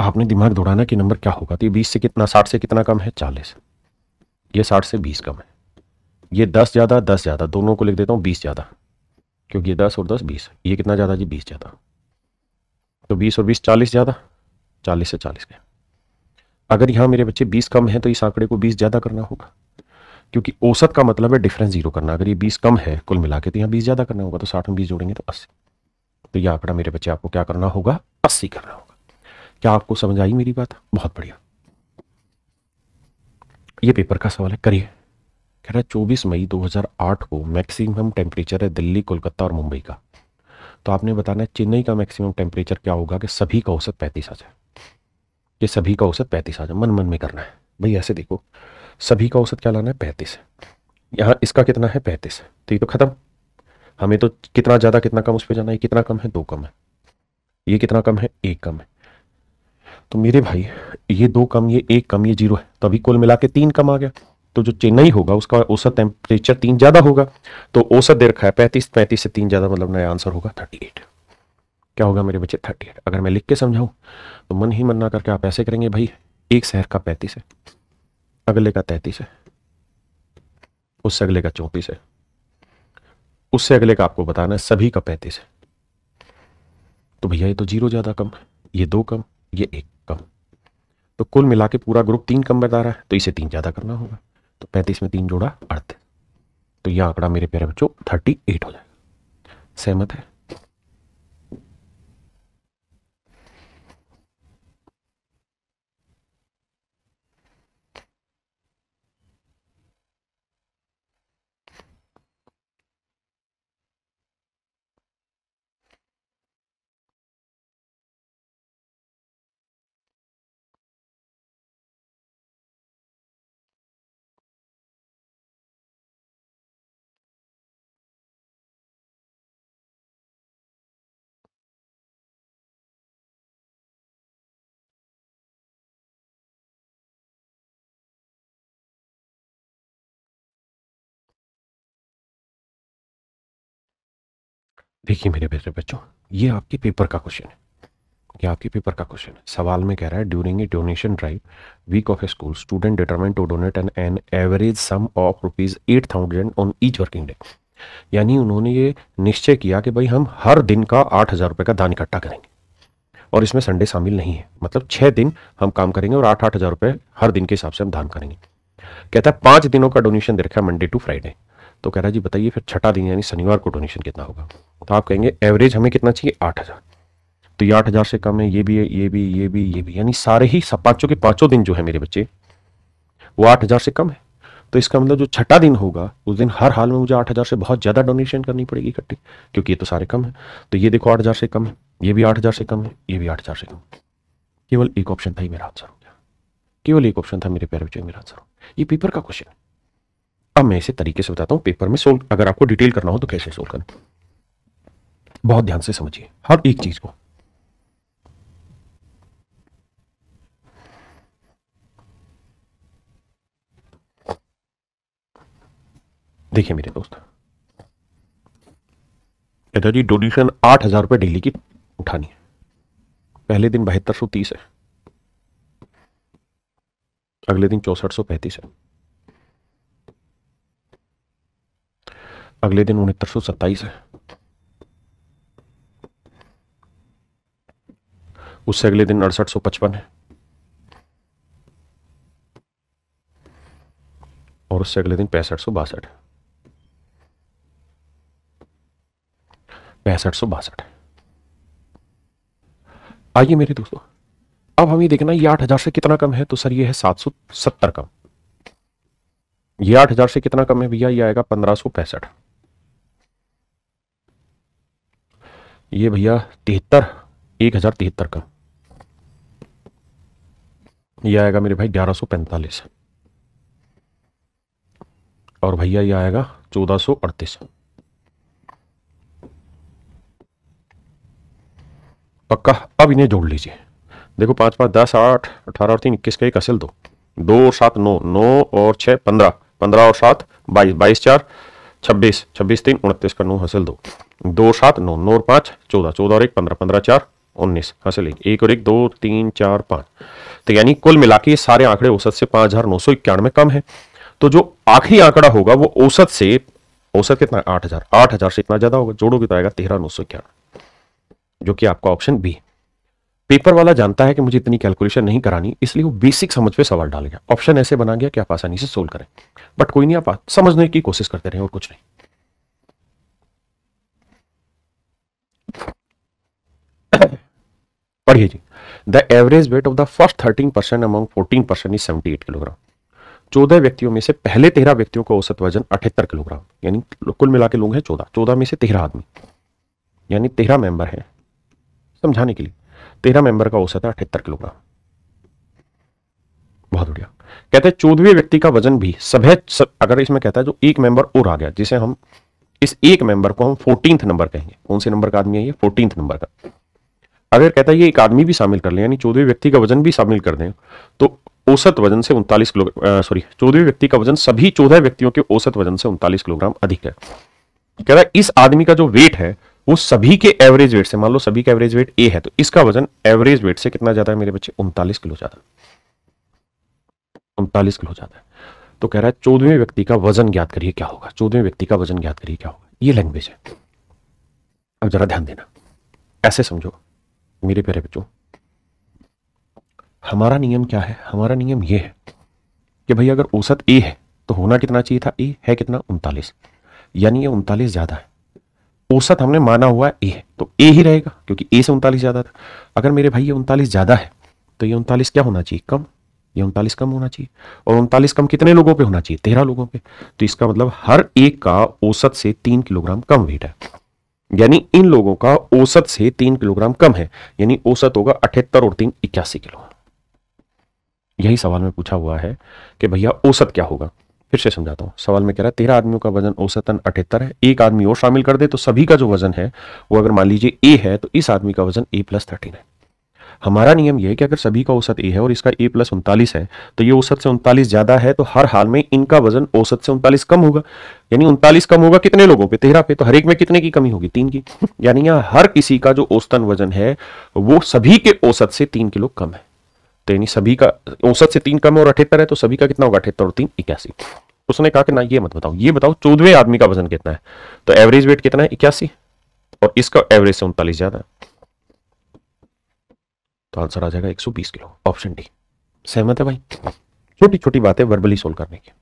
आपने दिमाग दौड़ाना कि नंबर क्या होगा तो ये बीस से कितना साठ से कितना कम है चालीस ये साठ से बीस कम है ये दस ज़्यादा दस ज़्यादा दोनों को लिख देता हूँ बीस ज़्यादा क्योंकि ये दस और दस बीस ये कितना ज़्यादा जी बीस ज़्यादा तो बीस और बीस चालीस ज़्यादा चालीस से चालीस गए अगर यहाँ मेरे बच्चे बीस कम है तो इस आंकड़े को बीस ज़्यादा करना होगा क्योंकि औसत का मतलब है डिफरेंस जीरो करना अगर ये बीस कम है कुल मिला के तो यहाँ बीस ज़्यादा करना होगा तो साठ में बीस जोड़ेंगे तो अस्सी तो यह आंकड़ा मेरे बच्चे आपको क्या करना होगा अस्सी करना होगा क्या आपको समझ आई मेरी बात बहुत बढ़िया ये पेपर का सवाल है करिए कह रहा है चौबीस मई 2008 को मैक्सिमम टेम्परेचर है दिल्ली कोलकाता और मुंबई का तो आपने बताना है चेन्नई का मैक्सिमम टेम्परेचर क्या होगा कि सभी का औसत पैंतीस आ जाए कि सभी का औसत पैंतीस आ जाए मन मन में करना है भाई ऐसे देखो सभी का औसत क्या लाना है पैंतीस यहाँ इसका कितना है पैंतीस तो ये तो ख़त्म हमें तो कितना ज़्यादा कितना कम उस पर जाना है कितना कम है दो कम है ये कितना कम है एक कम है तो मेरे भाई ये दो कम ये एक कम ये जीरो है तो अभी कुल मिला के तीन कम आ गया तो जो चेन्नई होगा उसका औसत टेम्परेचर तीन ज़्यादा होगा तो औसत दे रखा है पैंतीस पैंतीस से तीन ज़्यादा मतलब नया आंसर होगा थर्टी एट क्या होगा मेरे बच्चे थर्टी एट अगर मैं लिख के समझाऊँ तो मन ही मन ना करके आप ऐसे करेंगे भाई एक शहर का पैंतीस है अगले का तैंतीस है उससे अगले का चौंतीस है उससे अगले का आपको बताना है सभी का पैंतीस है तो भैया ये तो जीरो ज़्यादा कम ये दो कम ये एक कम तो कुल मिला के पूरा ग्रुप तीन कम बता रहा है तो इसे तीन ज़्यादा करना होगा तो पैंतीस में तीन जोड़ा अड़तीस तो यह आंकड़ा मेरे प्यारे बच्चों थर्टी एट हो जाएगा सहमत है देखिए मेरे बेटे बच्चों ये आपके पेपर का क्वेश्चन है ये आपके पेपर का क्वेश्चन है सवाल में कह रहा है during a donation drive week of a school student determine to donate an an average sum of rupees eight thousand on each working day यानी उन्होंने ये निश्चय किया कि भाई हम हर दिन का आठ हज़ार रुपये का दान इकट्ठा करेंगे और इसमें संडे शामिल नहीं है मतलब छः दिन हम काम करेंगे और आठ आठ हज़ार रुपये हर दिन के हिसाब से हम दान करेंगे कहता है पाँच दिनों का डोनेशन दे रखा है मंडे टू फ्राइडे तो कह रहा है जी बताइए फिर छठा दिन यानी शनिवार को डोनेशन कितना होगा तो आप कहेंगे एवरेज हमें कितना चाहिए आठ हज़ार तो ये आठ हज़ार से कम है ये भी है ये भी ये भी ये भी यानी सारे ही पाँचों के पाँचों दिन जो है मेरे बच्चे वो आठ हज़ार से कम है तो इसका मतलब जो छठा दिन होगा उस दिन हर हाल में मुझे आठ हज़ार से बहुत ज़्यादा डोनेशन करनी पड़ेगी इकट्ठी क्योंकि ये तो सारे कम है तो ये देखो आठ हज़ार से कम है ये भी आठ हज़ार से कम है ये भी आठ हज़ार से कम केवल एक ऑप्शन था ही मेरा आंसर हो गया केवल एक ऑप्शन था मेरे पैर बच्चे मेरा आंसर ये पेपर का क्वेश्चन अब मैं इसे तरीके से बताता हूँ पेपर में सोल्व अगर आपको डिटेल करना हो तो कैसे सोल्व करना बहुत ध्यान से समझिए हर एक चीज को देखिए मेरे दोस्त कहता जी डोनेशन आठ हजार रुपये डेली की उठानी है पहले दिन बहत्तर सौ तीस है अगले दिन चौसठ सौ पैंतीस है अगले दिन उनहत्तर सौ सत्ताईस है उससे अगले दिन अड़सठ सौ पचपन है और उससे अगले दिन पैंसठ सौ बासठ पैंसठ सौ बासठ आइए मेरे दोस्तों अब हमें देखना ये आठ हजार से कितना कम है तो सर ये है सात सौ सत्तर कम ये आठ हजार से कितना कम है भैया ये आएगा पंद्रह सौ पैंसठ ये भैया तिहत्तर एक हजार तिहत्तर कम ये आएगा मेरे भाई ग्यारह सौ पैंतालीस और भैया ये आएगा चौदह सौ अड़तीस पक्का अब इन्हें जोड़ लीजिए देखो पाँच पाँच दस आठ अठारह और तीन इक्कीस का एक असल दो दो और सात नौ नौ और छः पंद्रह पंद्रह और सात बाईस बाईस चार छब्बीस छब्बीस तीन उनतीस का नौ हासिल दो दो सात नौ नौ और पाँच चौदह चौदह और एक पंद्रह पंद्रह चार उन्नीस हासिल एक एक और एक दो तीन चार पाँच तो यानी कुल मिला के सारे आंकड़े औसत से पांच कम है तो जो आखिरी आंकड़ा होगा वो औसत से औसत कितना आठ हजार आठ हजार से इतना ज्यादा होगा जोड़ोगे तो आएगा तेरह नौ सौ इक्यानवे जो कि आपका ऑप्शन बी पेपर वाला जानता है कि मुझे इतनी कैलकुलेशन नहीं करानी इसलिए वो बेसिक समझ पे सवाल डाल गया ऑप्शन ऐसे बना गया कि आप आसानी से सोल्व करें बट कोई नहीं आप समझने की कोशिश करते रहे और कुछ नहीं पढ़िए जी the average weight of the first thirteen percent among fourteen percent is seventy eight kilogram चौदह व्यक्तियों में से पहले तेरह व्यक्तियों का औसत वजन अठहत्तर किलोग्राम यानी कुल मिला के लोग हैं चौदह चौदह में से तेरह आदमी यानी तेरह मेंबर हैं समझाने के लिए तेरह मेंबर का औसत है अठहत्तर किलोग्राम बहुत बढ़िया कहते हैं चौदहवें व्यक्ति का वजन भी सभे अगर इसमें कहता है जो एक मेंबर और आ गया जिसे हम इस एक मेंबर को हम फोर्टींथ नंबर कहेंगे कौन से नंबर का आदमी है ये फोर्टींथ नंबर का अगर कहता है ये एक आदमी भी शामिल कर लें यानी चौदहवें व्यक्ति का वजन भी शामिल कर दें तो औसत वजन से उनतालीस किलो सॉरी चौदहवें व्यक्ति का वजन सभी चौदह व्यक्तियों के औसत वजन से उनतालीस किलोग्राम अधिक है कह रहा है इस आदमी का जो वेट है वो सभी के एवरेज वेट से मान लो सभी का एवरेज वेट ए है तो इसका वजन एवरेज वेट से कितना ज्यादा है मेरे बच्चे उनतालीस किलो ज्यादा उनतालीस किलो ज्यादा है तो कह रहा है चौदहवें व्यक्ति का वजन ज्ञात करिए क्या होगा चौदहवें व्यक्ति का वजन ज्ञात करिए क्या होगा ये लैंग्वेज है अब जरा ध्यान देना ऐसे समझो मेरे प्यारे बच्चों हमारा नियम क्या है हमारा नियम यह है कि भाई अगर औसत ए है तो होना कितना चाहिए था ए है कितना उनतालीस यानी ये उनतालीस ज़्यादा है औसत हमने माना हुआ है ए है तो ए ही रहेगा क्योंकि ए से उनतालीस ज़्यादा था अगर मेरे भाई ये उनतालीस ज़्यादा है तो ये उनतालीस क्या होना चाहिए कम ये उनतालीस कम होना चाहिए और उनतालीस कम कितने लोगों पे होना चाहिए तेरह लोगों पे तो इसका मतलब हर एक का औसत से तीन किलोग्राम कम वेट है यानी इन लोगों का औसत से तीन किलोग्राम कम है यानी औसत होगा अठहत्तर और तीन इक्यासी किलो यही सवाल में पूछा हुआ है कि भैया औसत क्या होगा फिर से समझाता हूं सवाल में कह रहा है तेरह आदमियों का वजन औसतन अठहत्तर है एक आदमी और शामिल कर दे तो सभी का जो वजन है वो अगर मान लीजिए ए है तो इस आदमी का वजन ए प्लस थर्टीन है हमारा नियम यह है कि अगर सभी का औसत ए है और इसका ए प्लस उनतालीस है तो ये औसत से उनतालीस ज़्यादा है तो हर हाल में इनका वजन औसत से उनतालीस कम होगा यानी उनतालीस कम होगा कितने लोगों पे तेरह पे तो हर एक में कितने की कमी होगी तीन की यानी यहाँ हर किसी का जो औसतन वजन है वो सभी के औसत से तीन किलो कम है तो यानी सभी का औसत से तीन कम है और अठहत्तर है तो सभी का कितना होगा अठहत्तर और तीन इक्यासी उसने कहा कि ना ये मत बताओ ये बताओ चौदहवें आदमी का वजन कितना है तो एवरेज वेट कितना है इक्यासी और इसका एवरेज से उनतालीस ज़्यादा है तो आंसर आ जाएगा 120 किलो ऑप्शन डी सहमत है भाई छोटी छोटी बातें वर्बली सोल्व करने की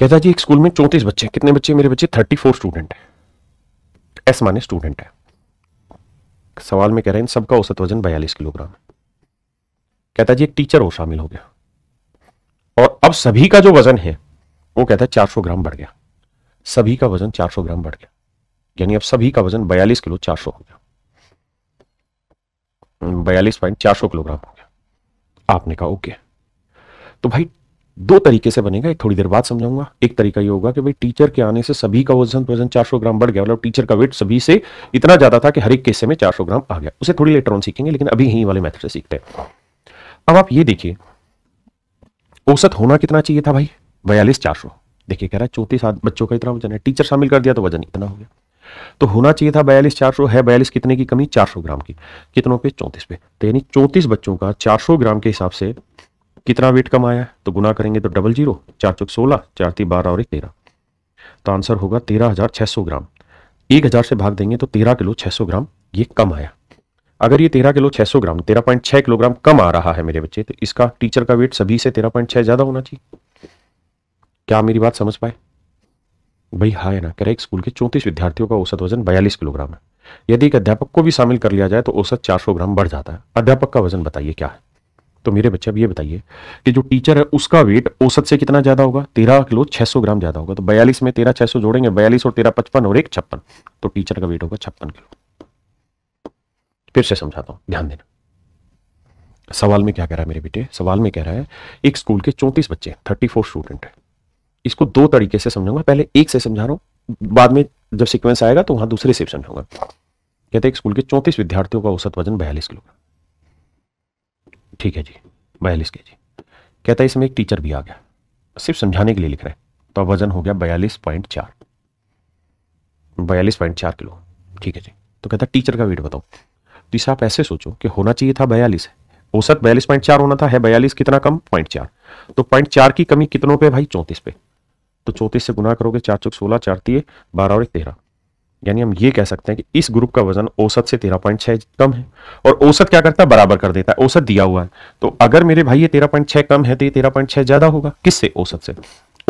कहता जी एक स्कूल में चौंतीस बच्चे कितने बच्चे मेरे बच्चे थर्टी फोर स्टूडेंट है एस माने स्टूडेंट है सवाल में कह रहे हैं सबका औसत वजन बयालीस किलोग्राम है कहता जी एक टीचर और शामिल हो गया और अब सभी का जो वजन है वो कहता है 400 ग्राम बढ़ गया सभी का वजन 400 ग्राम बढ़ गया यानी अब सभी का वजन 42 किलो 400 हो गया हम्म, बयालीस पॉइंट चार किलोग्राम हो गया आपने कहा ओके तो भाई दो तरीके से बनेगा एक थोड़ी देर बाद समझाऊंगा एक तरीका ये होगा कि भाई टीचर के आने से सभी का वजन वजन 400 ग्राम बढ़ गया मतलब टीचर का वेट सभी से इतना ज्यादा था कि हर एक किस्से में 400 ग्राम आ गया उसे थोड़ी लेटर ऑन सीखेंगे लेकिन अभी ही वाले मेथड से सीखते हैं अब आप ये देखिए औसत होना कितना चाहिए था भाई बयालीस चार सौ देखिए कह रहा है चौंतीस बच्चों का इतना वजन है टीचर शामिल कर दिया तो वजन इतना हो गया तो होना चाहिए था बयालीस चार सौ है बयालीस कितने की कमी चार सौ ग्राम की कितनों पे चौंतीस पे तो यानी चौंतीस बच्चों का चार सौ ग्राम के हिसाब से कितना वेट कम आया है तो गुना करेंगे तो डबल जीरो चार चौक सोलह चार तीन बारह और एक तेरह तो आंसर होगा तेरह हज़ार छः सौ ग्राम एक हज़ार से भाग देंगे तो तेरह किलो छः सौ ग्राम ये कम आया अगर ये तेरह किलो छः सौ ग्राम तेरह पॉइंट छः किलोग्राम कम आ रहा है मेरे बच्चे तो इसका टीचर का वेट सभी से तेरह पॉइंट छह ज़्यादा होना चाहिए क्या मेरी बात समझ पाए भाई हाँ है ना कह रहे एक स्कूल के चौंतीस विद्यार्थियों का औसत वजन बयालीस किलोग्राम है यदि एक अध्यापक को भी शामिल कर लिया जाए तो औसत चार ग्राम बढ़ जाता है अध्यापक का वजन बताइए क्या है तो मेरे बच्चे अब ये बताइए कि जो टीचर है उसका वेट औसत से कितना ज्यादा होगा तेरह किलो छह सौ ग्राम ज्यादा होगा तो बयालीस में तेरह छह सौ जोड़ेंगे बयालीस और तेरह पचपन और एक छप्पन तो टीचर का वेट होगा छप्पन किलो फिर से समझाता हूं ध्यान देना सवाल में क्या कह रहा है मेरे बेटे सवाल में कह रहा है एक स्कूल के चौंतीस बच्चे थर्टी फोर स्टूडेंट है इसको दो तरीके से समझाऊंगा पहले एक से समझा रहा हूँ बाद में जब सिक्वेंस आएगा तो वहां दूसरे से समझाऊंगा कहते हैं स्कूल के चौंतीस विद्यार्थियों का औसत वजन बयालीस किलो ठीक है जी बयालीस के जी कहता है इसमें एक टीचर भी आ गया सिर्फ समझाने के लिए लिख रहे हैं तो अब वजन हो गया बयालीस पॉइंट चार बयालीस पॉइंट चार किलो ठीक है जी तो कहता टीचर का वेट बताओ तो इसे आप ऐसे सोचो कि होना चाहिए था बयालीस औसत बयालीस पॉइंट चार होना था है बयालीस कितना कम पॉइंट चार तो पॉइंट चार की कमी कितनों पे भाई चौंतीस पे तो चौतीस से गुना करोगे चार चौक सोलह चार तीय बारह और तेरह यानी हम ये कह सकते हैं कि इस ग्रुप का वजन औसत से तेरह पॉइंट छह कम है और औसत क्या करता है बराबर कर देता है औसत दिया हुआ है तो अगर मेरे भाई ये तेरह पॉइंट छह कम है तो ये तेरह पॉइंट छह ज़्यादा होगा किससे औसत से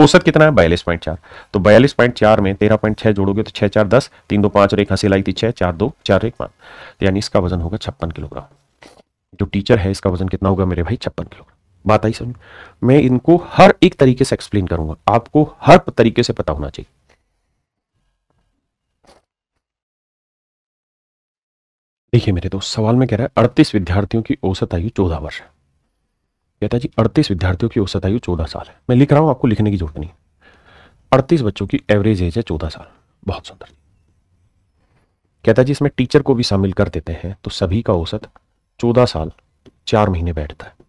औसत कितना है बयालीस पॉइंट चार तो बयालीस पॉइंट चार में तेरह पॉइंट छह जोड़ोगे तो छह चार दस तीन दो पांच और एक हंसी लाई थी छह चार दो चार एक पांच तो यानी इसका वजन होगा छप्पन किलोग्राम जो टीचर है इसका वजन कितना होगा मेरे भाई छप्पन किलोग्राम बात आई समझ मैं इनको हर एक तरीके से एक्सप्लेन करूंगा आपको हर तरीके से पता होना चाहिए देखिए मेरे दोस्त सवाल में कह रहा है अड़तीस विद्यार्थियों की औसत आयु चौदह वर्ष है कहता जी अड़तीस विद्यार्थियों की औसत आयु चौदह साल है मैं लिख रहा हूं आपको लिखने की जरूरत नहीं अड़तीस बच्चों की एवरेज एज है चौदह साल बहुत सुंदर कहता जी इसमें टीचर को भी शामिल कर देते हैं तो सभी का औसत चौदह साल चार महीने बैठता है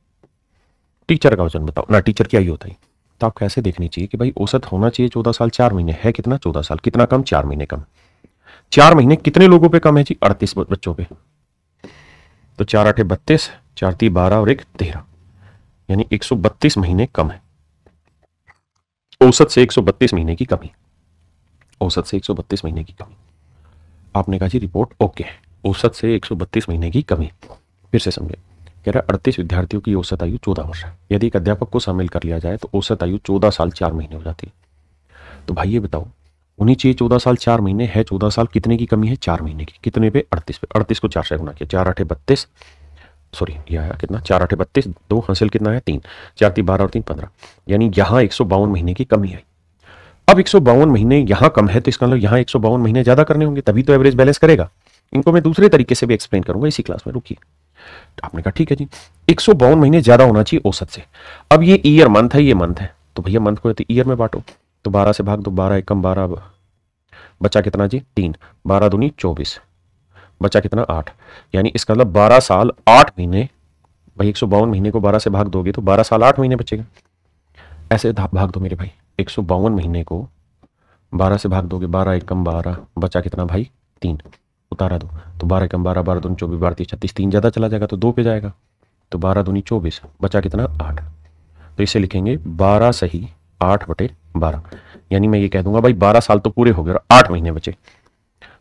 टीचर का वजन बताओ ना टीचर क्या ही होता है तो आपको ऐसे देखनी चाहिए कि भाई औसत होना चाहिए चौदह साल चार महीने है कितना चौदह साल कितना कम चार महीने कम चार महीने कितने लोगों पे कम है जी अड़तीस बच्चों पे तो चार आठे बत्तीस चार ती बारह और एक तेरह यानी एक सौ बत्तीस महीने कम है औसत से एक सौ बत्तीस महीने की कमी औसत से एक सौ बत्तीस महीने की कमी आपने कहा जी रिपोर्ट ओके औसत से एक सौ बत्तीस महीने की कमी फिर से समझे कह रहा है अड़तीस विद्यार्थियों की औसत आयु चौदह वर्ष है यदि एक अध्यापक को शामिल कर लिया जाए तो औसत आयु चौदह साल चार महीने हो जाती है तो भाई ये बताओ उन्हीं चाहिए चौदह साल चार महीने है चौदह साल कितने की कमी है चार महीने की कितने पे अड़तीस पे अड़तीस को चार से गुना किया चार आठे बत्तीस सॉरी यह आया कितना चार आठे बत्तीस दो हासिल कितना है तीन चार तीन बारह और तीन पंद्रह यानी यहाँ एक सौ बावन महीने की कमी आई अब एक सौ बावन महीने यहाँ कम है तो इसका मतलब यहाँ एक महीने ज़्यादा करने होंगे तभी तो एवरेज बैलेंस करेगा इनको मैं दूसरे तरीके से भी एक्सप्लेन करूंगा इसी क्लास में रुकिए आपने कहा ठीक है जी एक महीने ज़्यादा होना चाहिए औसत से अब ये ईयर मंथ है ये मंथ है तो भैया मंथ को तो ईयर में बांटो तो बारह से भाग दो बारह एकम बारह बचा कितना जी तीन बारह दूनी चौबीस बचा कितना आठ यानी इसका मतलब बारह साल आठ महीने भाई एक महीने को बारह से भाग दोगे तो बारह साल आठ महीने बचेगा ऐसे भाग दो मेरे भाई एक महीने को बारह से भाग दोगे बारह एकम बारह बचा कितना भाई तीन उतारा दो तो बारह कम बारह बारह दूनी चौबीस बारह तीस छत्तीस तीन ज़्यादा चला जाएगा तो दो पे जाएगा तो बारह दूनी चौबीस बचा कितना आठ तो इसे लिखेंगे बारह सही आठ बटे बारह यानी मैं ये कह दूंगा भाई बारह साल तो पूरे हो गए और आठ महीने बचे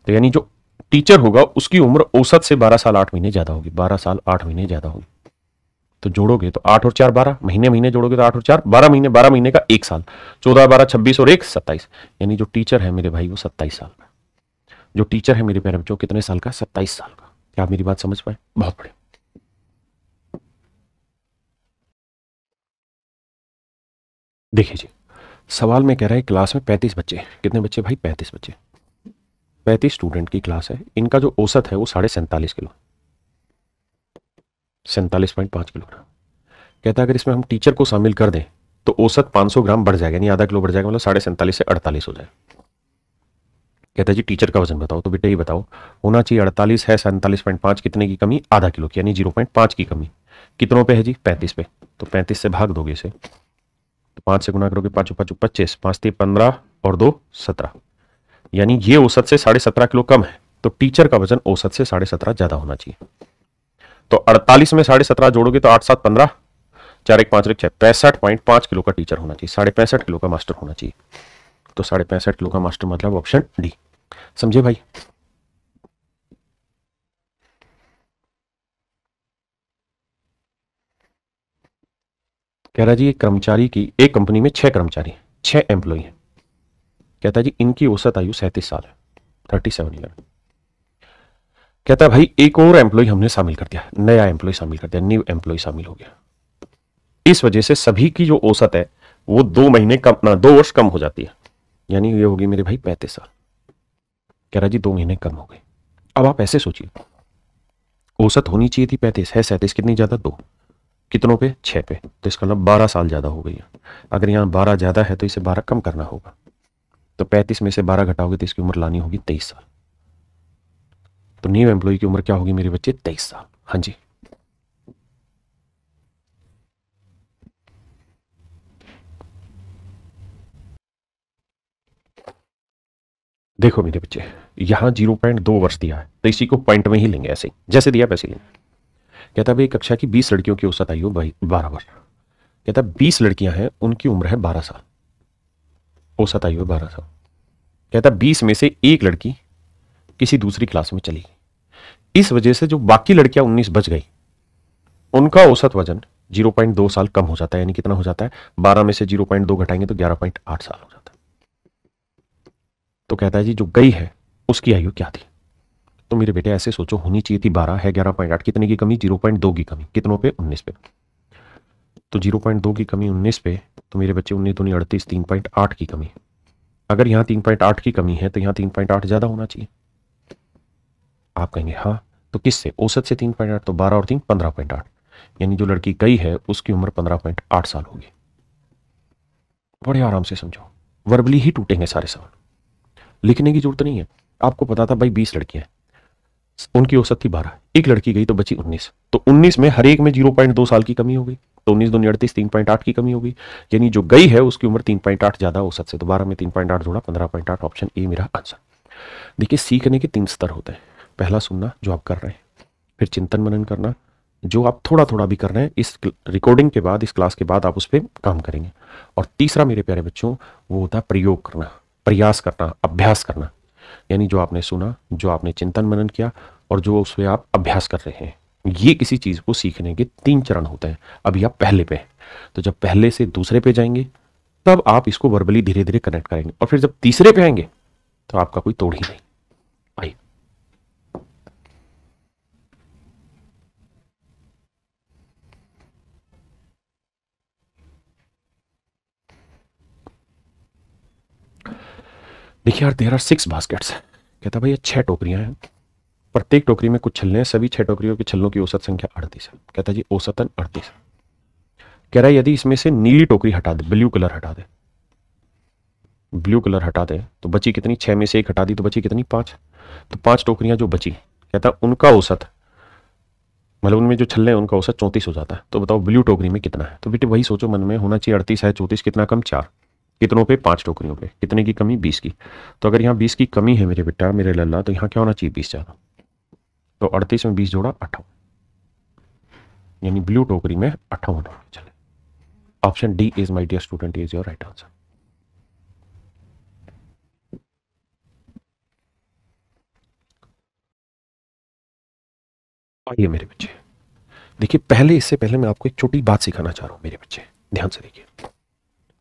तो यानी जो टीचर होगा उसकी उम्र औसत से बारह साल आठ महीने ज़्यादा होगी बारह साल आठ महीने ज़्यादा होगी तो जोड़ोगे तो आठ और चार बारह महीने महीने जोड़ोगे तो आठ और चार बारह महीने बारह महीने का एक साल चौदह बारह छब्बीस और एक सत्ताईस यानी जो टीचर है मेरे भाई वो सत्ताईस साल का जो टीचर है मेरे पैरम चो कितने साल का सत्ताईस साल का क्या आप मेरी बात समझ पाए बहुत बड़े देखिए जी सवाल में कह रहा है क्लास में पैंतीस बच्चे कितने बच्चे भाई पैंतीस बच्चे पैंतीस स्टूडेंट की क्लास है इनका जो औसत है वो साढ़े सैंतालीस किलो सैंतालीस पॉइंट पांच किलोग्राम कहता है अगर इसमें हम टीचर को शामिल कर दें तो औसत पांच सौ ग्राम बढ़ जाएगा यानी आधा किलो बढ़ जाएगा मतलब साढ़े सैंतालीस से अड़तालीस हो जाएगा कहता है जी टीचर का वजन बताओ तो बेटा ये बताओ होना चाहिए अड़तालीस है सैंतालीस पॉइंट पाँच कितने की कमी आधा किलो की यानी जीरो पॉइंट पाँच की कमी कितनों पे है जी पैंतीस पे तो पैंतीस से भाग दोगे इसे तो पाँच से गुना करोगे पाँचों पाँचों पच्चीस पाँच तीन पंद्रह और दो सत्रह यानी ये औसत से साढ़े सत्रह किलो कम है तो टीचर का वजन औसत से साढ़े सत्रह ज़्यादा होना चाहिए तो अड़तालीस में साढ़े सत्रह जोड़ोगे तो आठ सात पंद्रह चार एक पाँच एक छः पैंसठ पॉइंट पाँच किलो का टीचर होना चाहिए साढ़े पैंसठ किलो का मास्टर होना चाहिए तो साढ़े पैंसठ किलो का मास्टर मतलब ऑप्शन डी समझे भाई कह रहा जी एक कर्मचारी की एक कंपनी में छह कर्मचारी छह एम्प्लॉय हैं कहता जी इनकी औसत आयु सैंतीस साल है थर्टी सेवन ईयर कहता भाई एक और एम्प्लॉय हमने शामिल कर दिया नया एम्प्लॉय शामिल कर दिया न्यू एम्प्लॉय शामिल हो गया इस वजह से सभी की जो औसत है वो दो महीने कम ना दो वर्ष कम हो जाती है यानी ये होगी मेरे भाई पैंतीस साल कह रहा जी दो महीने कम हो गए अब आप ऐसे सोचिए औसत होनी चाहिए थी पैंतीस है सैंतीस कितनी ज़्यादा दो कितनों पे छः पे तो इसका मतलब बारह साल ज़्यादा हो गई है अगर यहाँ बारह ज़्यादा है तो इसे बारह कम करना होगा तो पैंतीस में से बारह घटाओगे तो इसकी उम्र लानी होगी तेईस साल तो न्यू एम्प्लॉय की उम्र क्या होगी मेरे बच्चे तेईस साल हाँ जी देखो मेरे बच्चे यहाँ जीरो पॉइंट दो वर्ष दिया है तो इसी को पॉइंट में ही लेंगे ऐसे ही जैसे दिया वैसे लेंगे कहता है भाई कक्षा की बीस लड़कियों की औसत आयु भाई बारह वर्ष कहता है बीस लड़कियां हैं उनकी उम्र है बारह साल औसत आयु है बारह साल कहता है बीस में से एक लड़की किसी दूसरी क्लास में चली गई इस वजह से जो बाकी लड़कियां उन्नीस बच गई उनका औसत वजन जीरो पॉइंट दो साल कम हो जाता है यानी कितना हो जाता है बारह में से जीरो पॉइंट दो घटाएंगे तो ग्यारह पॉइंट आठ साल हो जाता है तो कहता है जी जो गई है उसकी आयु क्या थी तो मेरे बेटे ऐसे सोचो होनी चाहिए थी बारह है ग्यारह पॉइंट आठ कितने की कमी जीरो पॉइंट दो की कमी कितनों पे उन्नीस पे तो जीरो पॉइंट दो की कमी उन्नीस पे तो मेरे बच्चे उन्नीस दूनी अड़तीस तीन पॉइंट आठ की कमी अगर यहाँ तीन पॉइंट आठ की कमी है तो यहाँ तीन पॉइंट आठ ज़्यादा होना चाहिए आप कहेंगे हाँ तो किस से औसत से तीन पॉइंट आठ तो बारह और तीन पंद्रह पॉइंट आठ यानी जो लड़की गई है उसकी उम्र पंद्रह पॉइंट आठ साल होगी बड़े आराम से समझो वर्बली ही टूटेंगे सारे सवाल लिखने की जरूरत नहीं है आपको पता था भाई बीस लड़कियां हैं उनकी औसत थी बारह एक लड़की गई तो बची उन्नीस तो उन्नीस में हर एक में जीरो पॉइंट दो साल की कमी हो गई तो उन्नीस दो अड़तीस तीन पॉइंट आठ की कमी होगी यानी जो गई है उसकी उम्र तीन पॉइंट आठ ज़्यादा औसत से तो बारह में तीन पॉइंट आठ जोड़ा पंद्रह पॉइंट आठ ऑप्शन ए मेरा आंसर देखिए सीखने के तीन स्तर होते हैं पहला सुनना जो आप कर रहे हैं फिर चिंतन मनन करना जो आप थोड़ा थोड़ा भी कर रहे हैं इस रिकॉर्डिंग के बाद इस क्लास के बाद आप उस पर काम करेंगे और तीसरा मेरे प्यारे बच्चों वो होता है प्रयोग करना प्रयास करना अभ्यास करना यानी जो आपने सुना जो आपने चिंतन मनन किया और जो उस पर आप अभ्यास कर रहे हैं ये किसी चीज़ को सीखने के तीन चरण होते हैं अभी आप पहले पे तो जब पहले से दूसरे पे जाएंगे तब आप इसको वर्बली धीरे धीरे कनेक्ट करेंगे और फिर जब तीसरे पे आएंगे तो आपका कोई तोड़ ही नहीं देखिए यार देर आर सिक्स बास्केट्स कहता भाई ये छह टोकरियां हैं प्रत्येक टोकरी में कुछ छल्ले हैं सभी छह टोकरियों के छल्लों की औसत संख्या अड़तीस है कहता जी औसतन अड़तीस कह रहा है यदि इसमें से नीली टोकरी हटा दे ब्लू कलर हटा दे ब्लू कलर हटा दे तो बची कितनी छह में से एक हटा दी तो बची कितनी पांच तो पांच टोकरियां जो बची कहता उनका औसत मतलब उनमें जो छल्ले हैं उनका औसत चौंतीस हो जाता है तो बताओ ब्लू टोकरी में कितना है तो बेटे वही सोचो मन में होना चाहिए अड़तीस है चौंतीस कितना कम चार कितनों पे पांच टोकरियों पे कितने की कमी बीस की तो अगर यहाँ बीस की कमी है मेरे बेटा मेरे लल्ला तो यहाँ क्या होना चाहिए बीस ज़्यादा तो अड़तीस में बीस जोड़ा अठावन यानी ब्लू टोकरी में अठावन चले option D is my dear student is your right answer आइए मेरे बच्चे देखिए पहले इससे पहले मैं आपको एक छोटी बात सिखाना चाह रहा हूँ मेरे बच्चे ध्यान से देखिए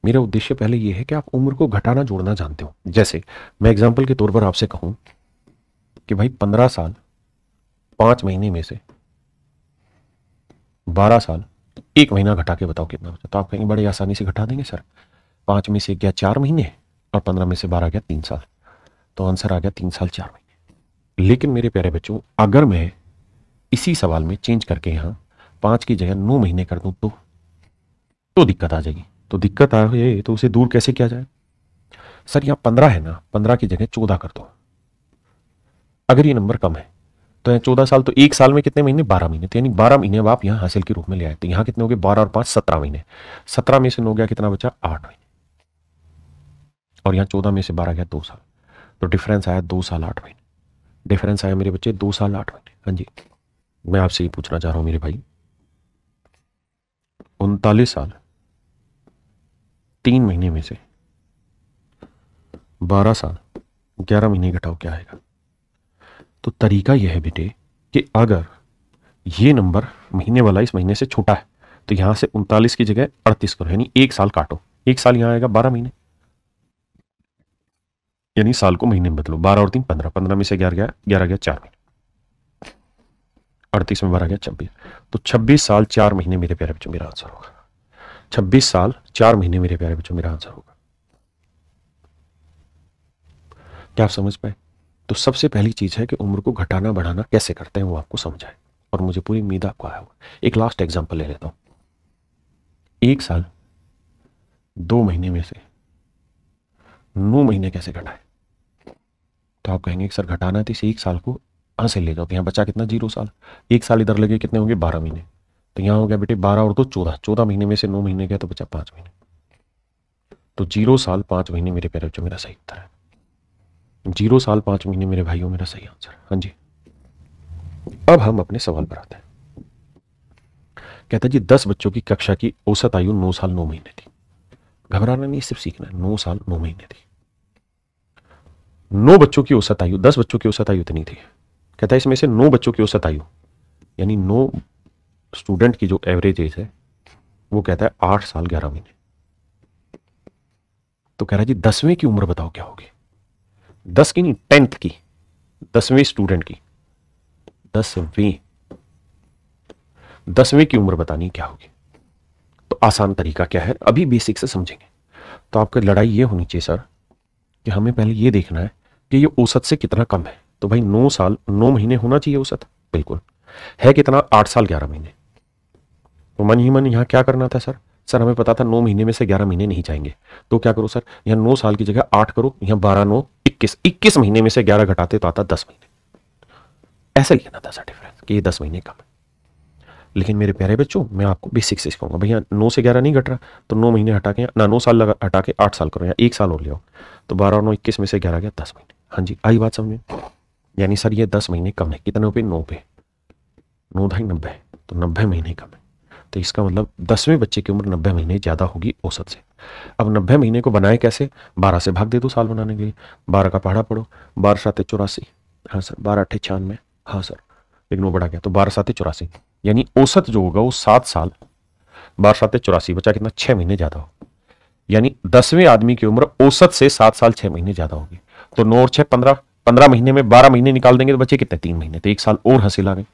मेरा उद्देश्य पहले यह है कि आप उम्र को घटाना जोड़ना जानते हो जैसे मैं एग्जाम्पल के तौर पर आपसे कहूं कि भाई पंद्रह साल पांच महीने में से बारह साल एक महीना घटा के बताओ कितना बचा तो आप कहीं बड़े आसानी से घटा देंगे सर पांच में से गया चार महीने और पंद्रह में से बारह गया तीन साल तो आंसर आ गया तीन साल चार महीने लेकिन मेरे प्यारे बच्चों अगर मैं इसी सवाल में चेंज करके यहां पांच की जगह नौ महीने कर दूं तो, तो दिक्कत आ जाएगी तो दिक्कत आ रही है तो उसे दूर कैसे किया जाए सर यहाँ पंद्रह है ना पंद्रह की जगह चौदह कर दो अगर ये नंबर कम है तो यहाँ चौदह साल तो एक साल में कितने महीने बारह महीने तो यानी बारह महीने अब आप यहाँ हासिल के रूप में ले आए तो यहाँ कितने हो गए बारह और पाँच सत्रह महीने सत्रह में से नौ गया कितना बचा आठ महीने और यहाँ चौदह में से बारह गया दो साल तो डिफरेंस आया दो साल आठ महीने डिफरेंस आया मेरे बच्चे दो साल आठ महीने हाँ जी मैं आपसे ये पूछना चाह रहा हूँ मेरे भाई उनतालीस साल तीन महीने में से बारह साल ग्यारह महीने घटाओ क्या आएगा तो तरीका यह है बेटे कि अगर ये नंबर महीने वाला इस महीने से छोटा है तो यहां से उनतालीस की जगह अड़तीस करो यानी एक साल काटो एक साल यहां आएगा बारह महीने यानी साल को महीने में बदलो बारह और तीन पंद्रह पंद्रह में से ग्यारह गया ग्यारह गया चार महीने अड़तीस में बारह गया छब्बीस तो छब्बीस साल चार महीने मेरे प्यारे बच्चों मेरा आंसर होगा छब्बीस साल चार महीने मेरे प्यारे बच्चों मेरा आंसर होगा क्या आप समझ पाए तो सबसे पहली चीज़ है कि उम्र को घटाना बढ़ाना कैसे करते हैं वो आपको समझाए और मुझे पूरी उम्मीद आपको आया हुआ एक लास्ट एग्जाम्पल ले लेता हूं एक साल दो महीने में से नौ महीने कैसे घटाए तो आप कहेंगे सर घटाना है तो इसे एक साल को यहाँ से ले जाओ यहां बच्चा कितना जीरो साल एक साल इधर लगे कितने होंगे बारह महीने तो यहाँ हो गया बेटे बारह और दो चौदह चौदह महीने में से नौ महीने गया तो बचा पाँच महीने तो जीरो साल पाँच महीने मेरे प्यारे बच्चों मेरा सही उत्तर है जीरो साल पाँच महीने मेरे भाइयों मेरा सही आंसर है हाँ जी अब हम अपने सवाल पर आते हैं कहता जी दस बच्चों की कक्षा की औसत आयु नौ साल नौ महीने थी घबराना नहीं सिर्फ सीखना है नौ साल नौ महीने थी नौ बच्चों की औसत आयु दस बच्चों की औसत आयु इतनी थी कहता है इसमें से नौ बच्चों की औसत आयु यानी नौ स्टूडेंट की जो एवरेज एज है वो कहता है आठ साल ग्यारह महीने तो कह रहा है जी दसवें की उम्र बताओ क्या होगी दस की नहीं टेंथ की दसवें स्टूडेंट की दसवीं दसवीं की उम्र बतानी क्या होगी तो आसान तरीका क्या है अभी बेसिक से समझेंगे तो आपकी लड़ाई ये होनी चाहिए सर कि हमें पहले ये देखना है कि ये औसत से कितना कम है तो भाई नौ साल नौ महीने होना चाहिए औसत बिल्कुल है कितना आठ साल ग्यारह महीने तो मन ही मन यहाँ क्या करना था सर सर हमें पता था नौ महीने में से ग्यारह महीने नहीं जाएंगे तो क्या करो सर यहाँ नौ साल की जगह आठ करो यहाँ बारह नौ इक्कीस इक्कीस महीने में से ग्यारह घटाते तो आता दस महीने ऐसा लिखना था सर डिफरेंस कि ये दस महीने कम है लेकिन मेरे प्यारे बच्चों मैं आपको बेसिक से सिखाऊंगा भैया नौ से ग्यारह नहीं घट रहा तो नौ महीने हटा के ना नौ साल लगा हटा के आठ साल करो या एक साल और ले आओ तो बारह नौ इक्कीस में से ग्यारह गया दस महीने हाँ जी आई बात समझ में यानी सर ये दस महीने कम है कितने पे नौ पे नौ ढाई नब्बे तो नब्बे महीने कम है तो इसका मतलब दसवें बच्चे की उम्र नब्बे महीने ज़्यादा होगी औसत से अब नब्बे महीने को बनाए कैसे बारह से भाग दे दो साल बनाने के लिए बारह का पहाड़ा पढ़ो बारह सात चौरासी हाँ सर बारह अठे छियानवे हाँ सर लेकिन वो बढ़ा गया तो बारह सात चौरासी यानी औसत जो होगा वो सात साल बारह सात चौरासी बच्चा कितना छः महीने ज़्यादा हो यानी दसवें आदमी की उम्र औसत से सात साल छः महीने ज़्यादा होगी तो नौ और छः पंद्रह पंद्रह महीने में बारह महीने निकाल देंगे तो बच्चे कितने तीन महीने तो एक साल और हंसी ला गए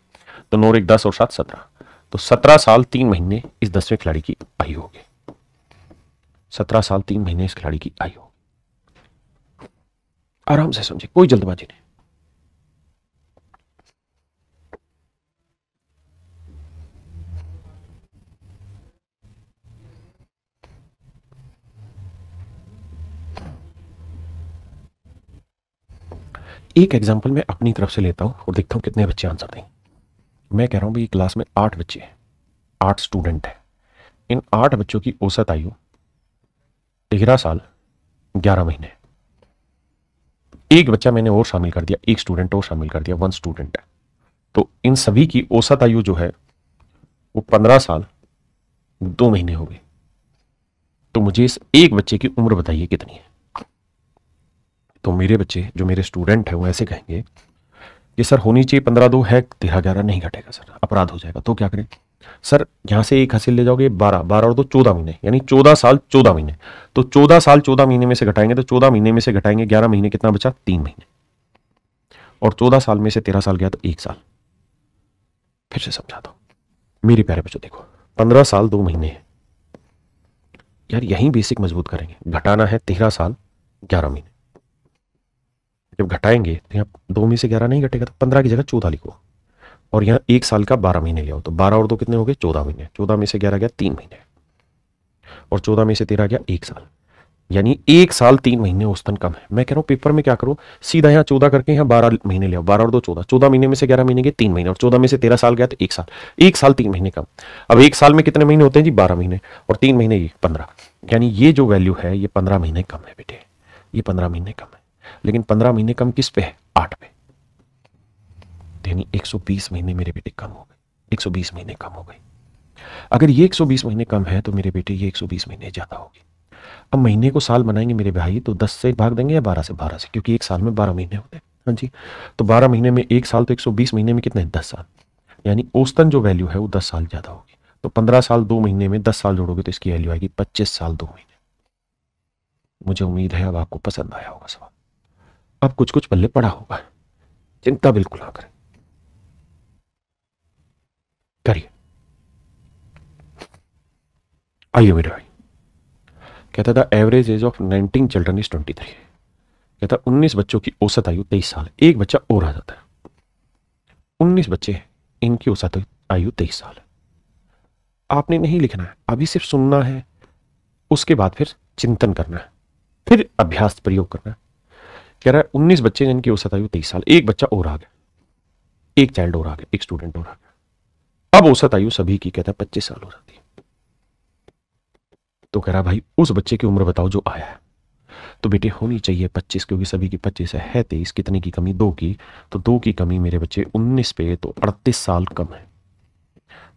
तो नौ एक दस और सात सत्रह तो सत्रह साल तीन महीने इस दसवें खिलाड़ी की आयु होगी सत्रह साल तीन महीने इस खिलाड़ी की आयु होगी आराम से समझे कोई जल्दबाजी नहीं एक एग्जाम्पल मैं अपनी तरफ से लेता हूं और देखता हूं कितने बच्चे आंसर देंगे मैं कह रहा हूँ भाई क्लास में आठ बच्चे हैं आठ स्टूडेंट हैं इन आठ बच्चों की औसत आयु तेरह साल ग्यारह महीने एक बच्चा मैंने और शामिल कर दिया एक स्टूडेंट और शामिल कर दिया वन स्टूडेंट है तो इन सभी की औसत आयु जो है वो पंद्रह साल दो महीने हो गए तो मुझे इस एक बच्चे की उम्र बताइए कितनी है तो मेरे बच्चे जो मेरे स्टूडेंट हैं वो ऐसे कहेंगे ये सर होनी चाहिए पंद्रह दो है तेरह ग्यारह नहीं घटेगा सर अपराध हो जाएगा तो क्या करें सर यहाँ से एक हासिल ले जाओगे बारह बारह और दो चौदह महीने यानी चौदह साल चौदह महीने तो चौदह साल चौदह महीने में से घटाएंगे तो चौदह महीने में से घटाएंगे ग्यारह महीने कितना बचा तीन महीने और चौदह साल में से तेरह साल गया तो एक साल फिर से समझा दो मेरे प्यारे बच्चों देखो पंद्रह साल दो महीने है यार यही बेसिक मजबूत करेंगे घटाना है तेरह साल ग्यारह महीने जब घटाएंगे तो यहाँ दो में से ग्यारह नहीं घटेगा तो पंद्रह की जगह चौदह लिखो और यहाँ एक साल का बारह महीने लिया हो तो बारह और दो कितने हो गए चौदह महीने चौदह में से ग्यारह गया तीन महीने और चौदह में से तेरह गया एक साल यानी एक साल तीन महीने औसतन कम है मैं कह रहा हूँ पेपर में क्या करो सीधा यहाँ चौदह करके यहाँ बारह महीने लिया बारह और दो चौदह चौदह महीने में से ग्यारह महीने गए तीन महीने और चौदह में से तेरह साल गया तो एक साल एक साल तीन महीने कम अब एक साल में कितने महीने होते हैं जी बारह महीने और तीन महीने ये पंद्रह यानी ये जो वैल्यू है ये पंद्रह महीने कम है बेटे ये पंद्रह महीने कम है लेकिन पंद्रह महीने कम किस पे है आठ पे यानी बीस महीने मेरे बेटे कम हो गए एक सौ बीस महीने कम हो गए अगर ये बीस महीने कम है तो मेरे बेटे ये बीस महीने ज़्यादा गए अब महीने को साल बनाएंगे मेरे भाई तो दस से भाग देंगे या बारह से बारह से क्योंकि एक साल में बारह महीने होते हैं हाँ जी तो बारह महीने में एक साल तो एक सौ बीस महीने में कितने दस साल यानी औसतन जो वैल्यू है वो दस साल ज़्यादा होगी तो पंद्रह साल दो महीने में दस साल जोड़ोगे तो इसकी वैल्यू आएगी पच्चीस साल दो महीने मुझे उम्मीद है अब आपको पसंद आया होगा सवाल अब कुछ कुछ पल्ले पड़ा होगा चिंता बिल्कुल ना करें करिए आइए मेरे भाई कहता था average age of nineteen children is twenty three कहता उन्नीस बच्चों की औसत आयु तेईस साल एक बच्चा और आ जाता है उन्नीस बच्चे हैं इनकी औसत आयु तेईस साल आपने नहीं लिखना है अभी सिर्फ सुनना है उसके बाद फिर चिंतन करना है फिर अभ्यास प्रयोग करना है कह रहा है उन्नीस बच्चे जिनकी औसत आयु तेईस साल एक बच्चा और आ गया एक चाइल्ड और आ गया एक स्टूडेंट और आ गया अब औसत आयु सभी की कहता है पच्चीस साल हो जाती है तो कह रहा भाई उस बच्चे की उम्र बताओ जो आया है तो बेटे होनी चाहिए पच्चीस क्योंकि सभी की पच्चीस है, तेईस कितने की कमी दो की तो दो की कमी मेरे बच्चे उन्नीस पे तो अड़तीस साल कम है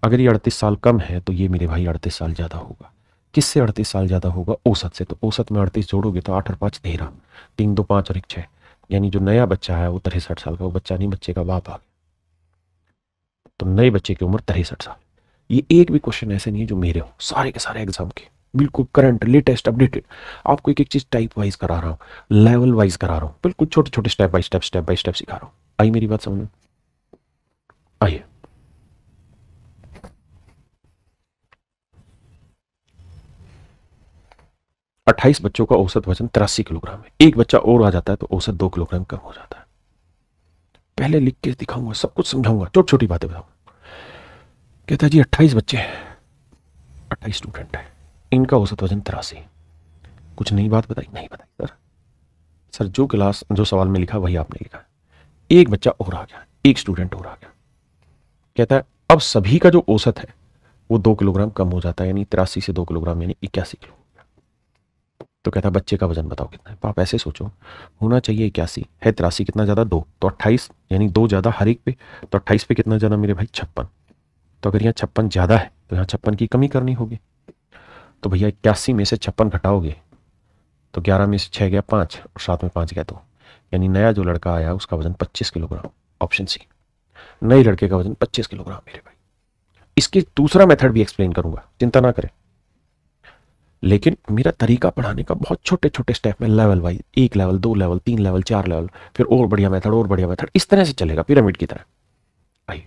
अगर ये अड़तीस साल कम है तो ये मेरे भाई अड़तीस साल ज़्यादा होगा किससे अड़तीस साल ज़्यादा होगा औसत से तो औसत में अड़तीस जोड़ोगे तो आठ और पांच तेरह तीन दो पाँच और एक छः यानी जो नया बच्चा है वो तिरसठ साल का वो बच्चा नहीं बच्चे का बाप आ गया तो नए बच्चे की उम्र तिरसठ साल ये एक भी क्वेश्चन ऐसे नहीं है जो मेरे हो सारे के सारे एग्जाम के बिल्कुल करंट लेटेस्ट अपडेटेड आपको एक एक चीज़ टाइप वाइज करा रहा हूँ लेवल वाइज करा रहा हूँ बिल्कुल छोटे छोटे step by step step by step सिखा रहा हूँ आई मेरी बात समझ में आइए 28 बच्चों का औसत वजन तिरासी किलोग्राम है एक बच्चा और आ जाता है तो औसत दो किलोग्राम कम हो जाता है पहले लिख के दिखाऊंगा सब कुछ समझाऊंगा छोटी छोटी बातें बताऊंगा कहता है जी 28 बच्चे हैं अट्ठाईस स्टूडेंट हैं इनका औसत वजन तिरासी कुछ नई बात बताई नहीं बताई सर सर जो क्लास जो सवाल में लिखा वही आपने लिखा एक बच्चा और आ गया एक स्टूडेंट और आ गया कहता है अब सभी का जो औसत है वो दो किलोग्राम कम हो जाता है यानी तिरासी से दो किलोग्राम यानी इक्यासी किलो तो कहता बच्चे का वजन बताओ कितना है आप ऐसे सोचो होना चाहिए इक्यासी है तिरासी कितना ज़्यादा दो तो अट्ठाईस यानी दो ज़्यादा हर एक पे तो अट्ठाईस पे कितना ज़्यादा मेरे भाई छप्पन तो अगर यहाँ छप्पन ज़्यादा है तो यहाँ छप्पन की कमी करनी होगी तो भैया इक्यासी में से छप्पन घटाओगे तो ग्यारह में से छः गया पाँच और सात में पाँच गया दो यानी नया जो लड़का आया उसका वजन पच्चीस किलोग्राम ऑप्शन सी नए लड़के का वजन पच्चीस किलोग्राम मेरे भाई इसके दूसरा मेथड भी एक्सप्लेन करूंगा चिंता ना करें लेकिन मेरा तरीका पढ़ाने का बहुत छोटे छोटे स्टेप में लेवल वाइज एक लेवल दो लेवल तीन लेवल चार लेवल फिर और बढ़िया मेथड और बढ़िया मेथड इस तरह से चलेगा पिरामिड की तरह आइए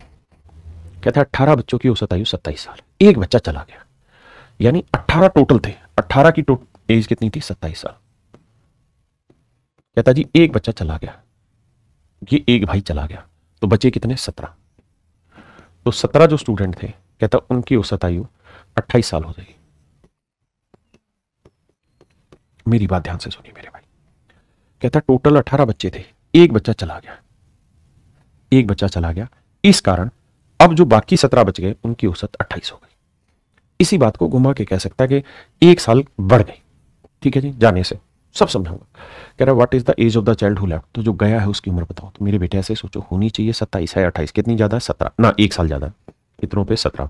कहते हैं अट्ठारह बच्चों की औसत आयु सत्ताईस साल एक बच्चा चला गया यानी अट्ठारह टोटल थे अट्ठारह की टोटल एज कितनी थी सत्ताईस साल कहता जी एक बच्चा चला गया ये एक भाई चला गया तो बचे कितने सत्रह तो सत्रह जो स्टूडेंट थे कहता उनकी औसत आयु अट्ठाईस साल हो जाएगी मेरी बात ध्यान से सुनिए मेरे भाई कहता टोटल अठारह बच्चे थे एक बच्चा चला गया एक बच्चा चला गया इस कारण अब जो बाकी सत्रह बच गए उनकी औसत अट्ठाईस हो गई इसी बात को घुमा के कह सकता है कि एक साल बढ़ गई ठीक है जी जाने से सब समझाऊंगा कह रहा what is the age of the child who left तो जो गया है उसकी उम्र बताओ तो मेरे बेटे ऐसे सोचो होनी चाहिए सत्ताईस है अट्ठाईस कितनी ज़्यादा है सत्रह ना एक साल ज़्यादा इतनों पे सत्रह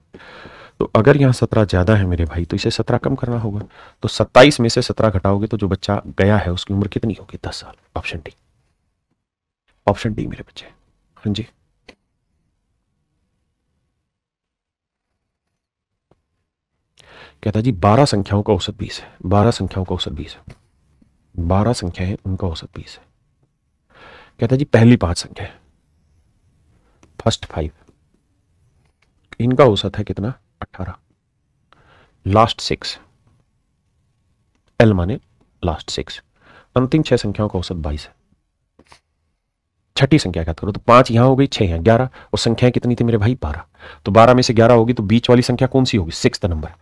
तो अगर यहाँ सत्रह ज़्यादा है मेरे भाई तो इसे सत्रह कम करना होगा तो सत्ताईस में से सत्रह घटाओगे तो जो बच्चा गया है उसकी उम्र कितनी होगी दस साल ऑप्शन डी ऑप्शन डी मेरे बच्चे हाँ जी कहता जी बारह संख्याओं का औसत बीस है बारह संख्याओं का औसत बीस है बारह संख्या है उनका औसत बीस है कहता जी पहली पांच संख्या फर्स्ट फाइव इनका औसत है कितना अट्ठारह लास्ट सिक्स एल माने लास्ट सिक्स अंतिम छह संख्याओं का औसत बाईस है छठी संख्या क्या करो तो पांच यहां हो गई छह यहां ग्यारह और संख्याएं कितनी थी मेरे भाई बारह तो बारह में से ग्यारह होगी तो बीच वाली संख्या कौन सी होगी सिक्स नंबर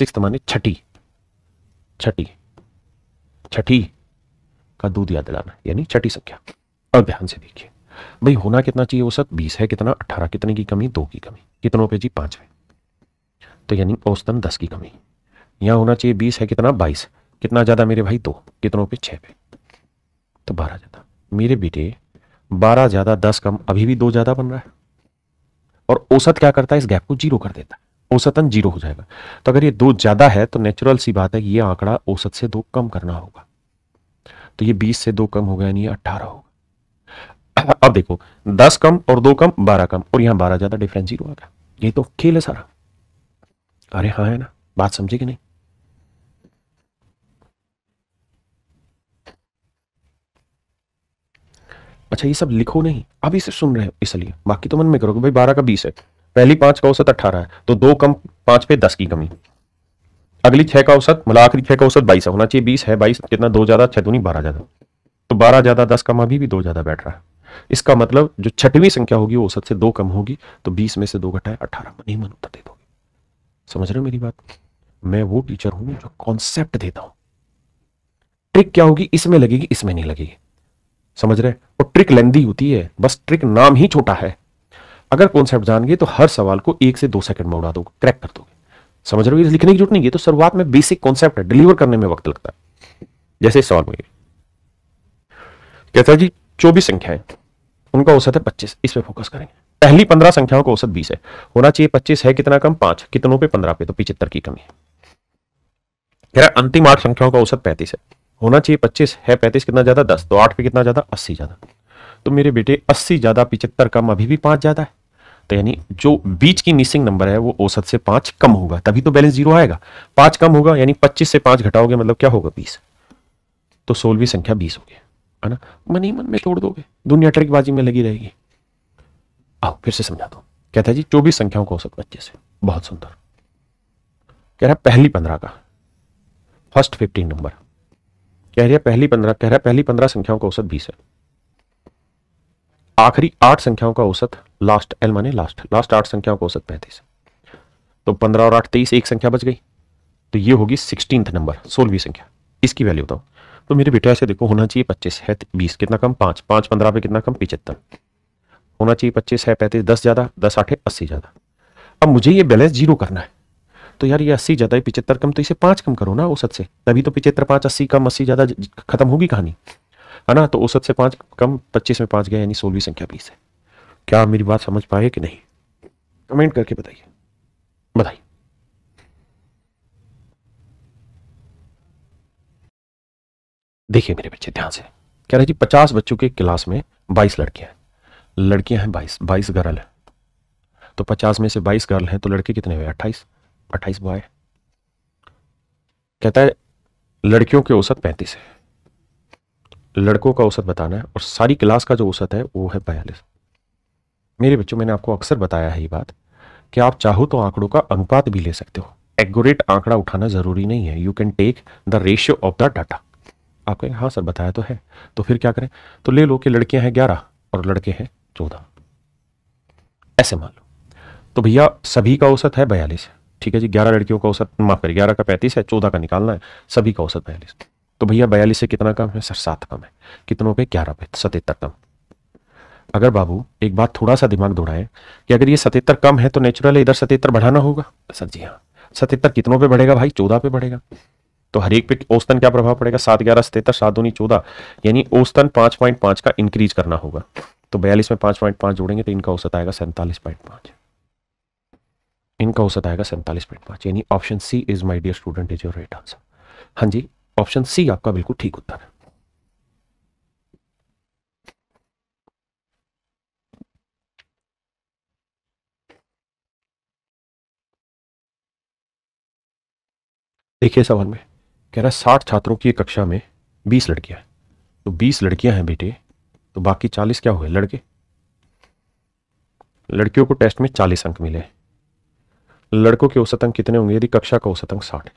सिक्स माने छठी छठी छठी का दूध याद दिलाना यानी छठी संख्या अब ध्यान से देखिए भाई होना कितना चाहिए औसत बीस है कितना अट्ठारह कितने की कमी दो की कमी कितनों पे जी पांच तो यानी औसतन दस की कमी यहाँ होना चाहिए बीस है कितना बाईस कितना ज़्यादा मेरे भाई दो कितनों पे छः पे तो बारह ज़्यादा मेरे बेटे बारह ज़्यादा दस कम अभी भी दो ज़्यादा बन रहा है और औसत क्या करता है इस गैप को जीरो कर देता है औसतन जीरो हो जाएगा तो अगर ये दो ज़्यादा है तो नेचुरल सी बात है कि ये आंकड़ा औसत से दो कम करना होगा तो ये बीस से दो कम हो गया यानी अट्ठारह होगा अब देखो दस कम और दो कम बारह कम और यहाँ बारह ज़्यादा डिफरेंस जीरो आ गया यही तो खेल है सारा अरे हाँ है ना बात समझे कि नहीं अच्छा ये सब लिखो नहीं अब इसे सुन रहे हो इसलिए बाकी तो मन में करोगे भाई बारह का बीस है पहली पांच का औसत अठारह है तो दो कम पांच पे दस की कमी अगली छह का औसत मतलब आखिरी छह का औसत बाईस होना चाहिए बीस है बाईस कितना दो ज्यादा छह दूनी बारह ज्यादा तो बारह ज्यादा दस कम अभी भी दो ज्यादा बैठ रहा है इसका मतलब जो छठवीं संख्या होगी वो औसत से दो कम होगी तो बीस में से दो घटाए अठारह मन ही मन उत्तर दे दो समझ रहे हो मेरी बात मैं वो टीचर हूं जो कॉन्सेप्ट देता हूं ट्रिक क्या होगी इसमें लगेगी इसमें नहीं लगेगी समझ रहे और ट्रिक लेंदी होती है बस ट्रिक नाम ही छोटा है अगर कॉन्सेप्ट जान गए तो हर सवाल को एक से दो सेकंड में उड़ा दोगे क्रैक कर दोगे समझ रहे हो लिखने की जरूरत नहीं है तो शुरुआत में बेसिक कॉन्सेप्ट है डिलीवर करने में वक्त लगता है जैसे सवाल में कहता जी चौबीस संख्याएं उनका औसत है पच्चीस इस पर फोकस करेंगे पहली पंद्रह संख्याओं का औसत बीस है होना चाहिए पच्चीस है कितना कम पांच कितनों पे पंद्रह पे तो पिछहत्तर की कमी है अंतिम आठ संख्याओं का औसत पैंतीस है होना चाहिए पच्चीस है पैंतीस कितना ज्यादा दस तो आठ पे कितना ज्यादा अस्सी ज्यादा तो मेरे बेटे अस्सी ज्यादा पिछहत्तर कम अभी भी पांच ज्यादा है तो यानी जो बीच की मिसिंग नंबर है वो औसत से पांच कम होगा तभी तो बैलेंस जीरो आएगा पांच कम होगा यानी पच्चीस से पांच घटाओगे मतलब क्या होगा बीस तो सोलहवीं संख्या बीस होगी है ना मन ही मन में तोड़ दोगे दुनिया ट्रिकबाजी में लगी रहेगी आओ फिर से समझा दो कहता है जी चौबीस संख्याओं को औसत बच्चे से बहुत सुंदर कह रहा है पहली पंद्रह का फर्स्ट फिफ्टीन नंबर कह रहा है पहली पंद्रह कह रहा है पहली पंद्रह संख्याओं का औसत बीस है आखिरी आठ संख्याओं का औसत लास्ट एल माने लास्ट लास्ट आठ संख्याओं का औसत पैंतीस तो पंद्रह और आठ तेईस एक संख्या बच गई तो ये होगी सिक्सटीन नंबर सोलहवीं संख्या इसकी वैल्यू बताओ तो मेरे बेटा ऐसे देखो होना चाहिए पच्चीस है बीस कितना कम पांच पांच पंद्रह पे कितना कम पिचहत्तर होना चाहिए पच्चीस है पैंतीस दस ज़्यादा दस आठ है अस्सी ज़्यादा अब मुझे ये बैलेंस जीरो करना है तो यार ये अस्सी ज़्यादा पिछहत्तर कम तो इसे पाँच कम करो ना औसत से तभी तो पिचहत्तर पाँच अस्सी कम अस्सी ज़्यादा खत्म होगी कहानी है ना तो औसत से पांच कम पच्चीस में पांच गया यानी सोलहवीं संख्या बीस है क्या आप मेरी बात समझ पाए कि नहीं कमेंट करके बताइए बताइए देखिए मेरे बच्चे ध्यान से कह रहे जी पचास बच्चों के क्लास में बाईस लड़कियां हैं लड़कियां हैं बाईस बाईस गर्ल हैं तो पचास में से बाईस गर्ल हैं तो लड़के कितने हुए अट्ठाईस अट्ठाईस बॉय कहता है लड़कियों के औसत पैंतीस है लड़कों का औसत बताना है और सारी क्लास का जो औसत है वो है बयालीस मेरे बच्चों मैंने आपको अक्सर बताया है ये बात कि आप चाहो तो आंकड़ों का अनुपात भी ले सकते हो एग्योरेट आंकड़ा उठाना ज़रूरी नहीं है you can take the ratio of the data आप हाँ सर बताया तो है तो फिर क्या करें तो ले लो कि लड़कियां हैं ग्यारह और लड़के हैं चौदह ऐसे मान लो तो भैया सभी का औसत है बयालीस ठीक है जी ग्यारह लड़कियों का औसत माफ करिए ग्यारह का पैंतीस है चौदह का निकालना है सभी का औसत बयालीस तो भैया बयालीस से कितना कम है सर सात कम है कितनों पे ग्यारह पे सतहत्तर कम अगर बाबू एक बात थोड़ा सा दिमाग दौड़ाए कि अगर ये सतहत्तर कम है तो नेचुरल इधर सतहत्तर बढ़ाना होगा सर जी हाँ सतहत्तर कितनों पे बढ़ेगा भाई चौदह पे बढ़ेगा तो हर एक पे औस्तन क्या प्रभाव पड़ेगा सात ग्यारह सतहत्तर सात दूनी चौदह यानी औस्तन पाँच पॉइंट पाँच का इंक्रीज करना होगा तो बयालीस में पाँच पॉइंट पाँच जोड़ेंगे तो इनका औसत आएगा सैंतालीस पॉइंट पाँच इनका औसत आएगा सैंतालीस पॉइंट पाँच यानी option C is my dear student is your right answer हाँ जी ऑप्शन सी आपका बिल्कुल ठीक उत्तर है देखिए सवाल में कह रहा है साठ छात्रों की कक्षा में बीस लड़कियां तो बीस लड़कियां हैं बेटे तो बाकी चालीस क्या हुए लड़के लड़कियों को टेस्ट में चालीस अंक मिले लड़कों के औसत अंक कितने होंगे यदि कक्षा का औसत अंक साठ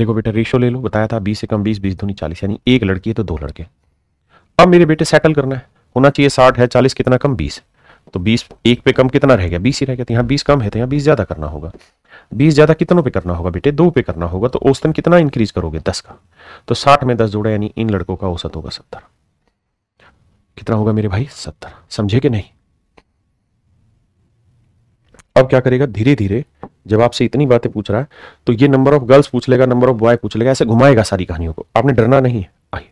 देखो बेटा रेशो ले लो बताया था बीस से कम बीस बीस धोनी चालीस यानी एक लड़की है तो दो लड़के अब मेरे बेटे सेटल करना है होना चाहिए साठ है चालीस कितना कम बीस तो बीस एक पे कम कितना रह गया बीस ही रह गया तो यहाँ बीस कम है तो यहाँ बीस ज़्यादा करना होगा बीस ज़्यादा कितनों पे करना होगा बेटे दो पे करना होगा तो औसतन कितना इंक्रीज करोगे दस का तो साठ में दस जोड़ा यानी इन लड़कों का औसत होगा सत्तर कितना होगा मेरे भाई सत्तर समझे कि नहीं अब क्या करेगा धीरे धीरे जब आपसे इतनी बातें पूछ रहा है तो ये नंबर ऑफ गर्ल्स पूछ लेगा नंबर ऑफ बॉय पूछ लेगा ऐसे घुमाएगा सारी कहानियों को आपने डरना नहीं है आइए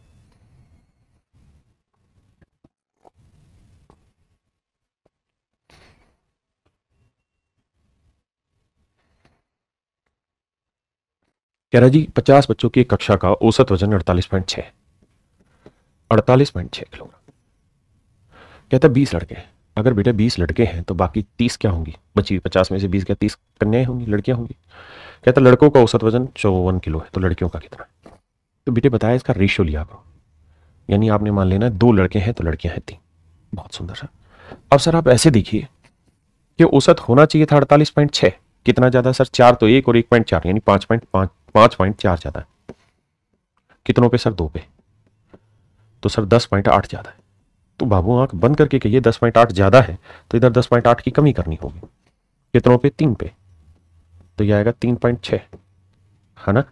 कह रहा जी पचास बच्चों की कक्षा का औसत वजन अड़तालीस पॉइंट छह अड़तालीस पॉइंट छह किलोग्राम कहता है बीस लड़के अगर बेटे बीस लड़के हैं तो बाकी तीस क्या होंगी बची पचास में से बीस क्या तीस कन्याएं होंगी लड़कियां होंगी कहता लड़कों का औसत वजन चौवन किलो है तो लड़कियों का कितना तो बेटे बताया इसका रेशियो लिया करो यानी आपने मान लेना दो लड़के हैं तो लड़कियां हैं तीन बहुत सुंदर सर हाँ। अब सर आप ऐसे देखिए कि औसत होना चाहिए था अड़तालीस पॉइंट छः कितना ज़्यादा सर चार तो एक और एक पॉइंट चार यानी पाँच पॉइंट पाँच पाँच पॉइंट चार ज़्यादा कितनों पे सर दो पे तो सर दस पॉइंट आठ ज़्यादा है तो बाबू आंख बंद करके कहिए दस पॉइंट आठ ज़्यादा है तो इधर दस पॉइंट आठ की कमी करनी होगी कितनों पे तीन पे तो यह आएगा तीन पॉइंट छ है ना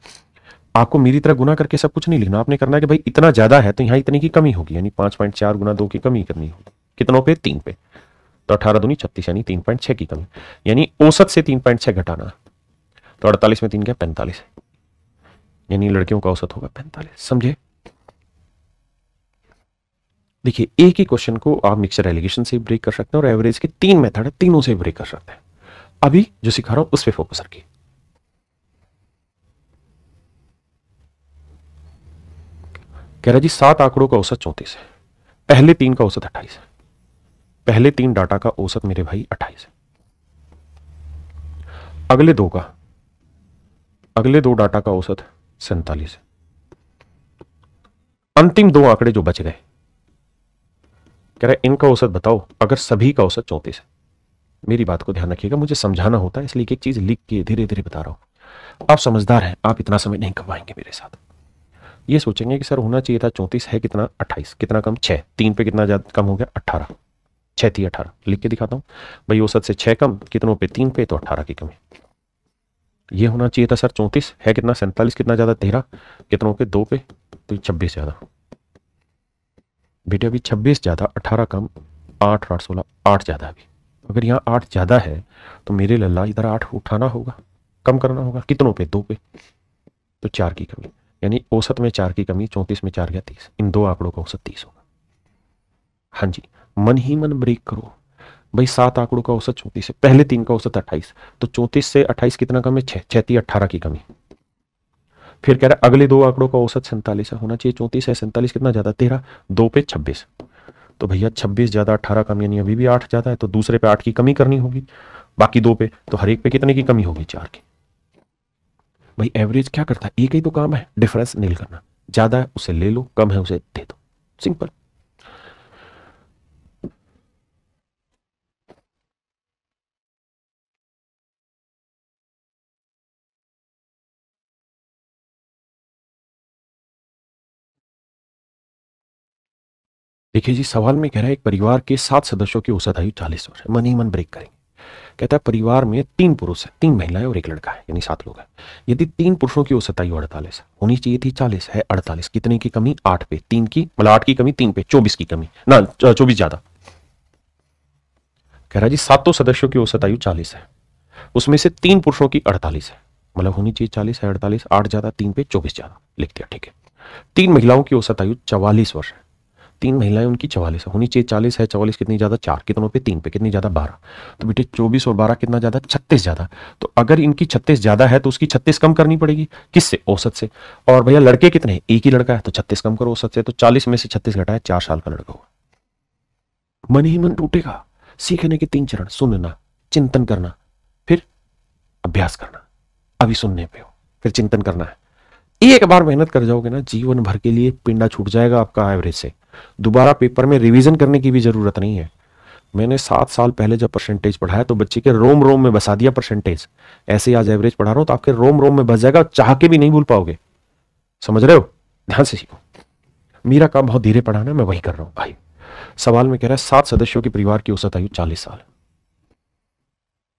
आपको मेरी तरह गुना करके सब कुछ नहीं लिखना आपने करना है कि भाई इतना ज़्यादा है तो यहाँ इतनी की कमी होगी यानी पांच पॉइंट चार गुना दो की कमी करनी होगी कितनों पे तीन पे तो अठारह दूनी छत्तीस यानी तीन पॉइंट छह की कमी यानी औसत से तीन पॉइंट छह घटाना तो अड़तालीस में तीन क्या पैंतालीस यानी लड़कियों का औसत होगा पैंतालीस समझे देखिए एक ही क्वेश्चन को आप मिक्सर एलिगेशन से ब्रेक कर सकते हैं और एवरेज के तीन मेथड है तीनों से ब्रेक कर सकते हैं अभी जो सिखा रहा हूं उस पर फोकस रखिए कह रहा जी सात आंकड़ों का औसत चौंतीस है पहले तीन का औसत अट्ठाईस है पहले तीन डाटा का औसत मेरे भाई अट्ठाईस है अगले दो का अगले दो डाटा का औसत सैंतालीस है अंतिम दो आंकड़े जो बच गए कह रहा है इनका औसत बताओ अगर सभी का औसत चौंतीस है मेरी बात को ध्यान रखिएगा मुझे समझाना होता है इसलिए एक चीज लिख के धीरे धीरे बता रहा हूँ आप समझदार हैं आप इतना समय नहीं कमाएंगे मेरे साथ ये सोचेंगे कि सर होना चाहिए था चौंतीस है कितना अट्ठाईस कितना कम छः तीन पे कितना ज़्यादा कम हो गया अट्ठारह छः थी अठारह लिख के दिखाता हूँ भाई औसत से छः कम कितनों पे तीन पे तो अट्ठारह की कमी ये होना चाहिए था सर चौंतीस है कितना सैंतालीस कितना ज़्यादा तेरह कितनों पर दो पे तो छब्बीस ज़्यादा बेटे अभी छब्बीस ज़्यादा अठारह कम आठ आठ सोलह आठ ज़्यादा अभी अगर यहाँ आठ ज़्यादा है तो मेरे लल्ला इधर आठ उठाना होगा कम करना होगा कितनों पे दो पे तो चार की कमी यानी औसत में चार की कमी चौंतीस में चार गया तीस इन दो आंकड़ों का औसत तीस होगा हाँ जी मन ही मन ब्रेक करो भाई सात आंकड़ों का औसत चौंतीस है पहले तीन का औसत अट्ठाईस तो चौंतीस से अट्ठाईस कितना कम है छः छत्तीस अट्ठारह की कमी फिर कह रहा है अगले दो आंकड़ों का औसत सैंतालीस होना चाहिए चौंतीस है सैंतालीस कितना ज़्यादा तेरह दो पे छब्बीस तो भैया छब्बीस ज़्यादा अठारह कम यानी अभी भी आठ ज़्यादा है तो दूसरे पे आठ की कमी करनी होगी बाकी दो पे तो हर एक पे कितने की कमी होगी चार की भाई एवरेज क्या करता है एक ही तो काम है डिफरेंस नील करना ज़्यादा है उसे ले लो कम है उसे दे दो सिंपल देखिए जी सवाल में कह रहा है एक परिवार के सात सदस्यों की औसत आयु चालीस वर्ष मन ही मन ब्रेक करेंगे कहता है परिवार में तीन पुरुष है तीन महिलाएं और एक लड़का है यानी सात लोग हैं यदि तीन पुरुषों की औसत आयु अड़तालीस है होनी चाहिए थी चालीस है अड़तालीस कितने की कमी आठ पे तीन की मतलब आठ की कमी तीन पे चौबीस की कमी ना चौबीस ज्यादा कह रहा जी सातों सदस्यों की औसत आयु चालीस है उसमें से तीन पुरुषों की अड़तालीस है मतलब होनी चाहिए चालीस है अड़तालीस आठ ज्यादा तीन पे चौबीस ज्यादा लिख दिया ठीक है तीन महिलाओं की औसत आयु चवालीस वर्ष है तीन महिलाएं उनकी चवालीस होनी चाहिए चालीस है चवालीस कितनी ज़्यादा चार कितनों पे तीन पे कितनी ज़्यादा बारह तो बेटे चौबीस और बारह कितना ज़्यादा छत्तीस ज़्यादा तो अगर इनकी छत्तीस ज़्यादा है तो उसकी छत्तीस कम करनी पड़ेगी किससे औसत से और भैया लड़के कितने एक ही लड़का है तो छत्तीस कम करो औसत से तो चालीस में से छत्तीस घटा है चार साल का लड़का हुआ मन ही मन टूटेगा सीखने के तीन चरण सुनना चिंतन करना फिर अभ्यास करना अभी सुनने पे हो फिर चिंतन करना है एक बार मेहनत कर जाओगे ना जीवन भर के लिए पिंडा छूट जाएगा आपका एवरेज से दोबारा पेपर में रिवीजन करने की भी ज़रूरत नहीं है मैंने सात साल पहले जब परसेंटेज पढ़ाया तो बच्चे के रोम रोम में बसा दिया परसेंटेज ऐसे ही आज एवरेज पढ़ा रहा हूं तो आपके रोम रोम में बस जाएगा चाह के भी नहीं भूल पाओगे समझ रहे हो ध्यान से सीखो मेरा काम बहुत धीरे पढ़ाना मैं वही कर रहा हूं भाई सवाल में कह रहा है सात सदस्यों के परिवार की औसत आयु चालीस साल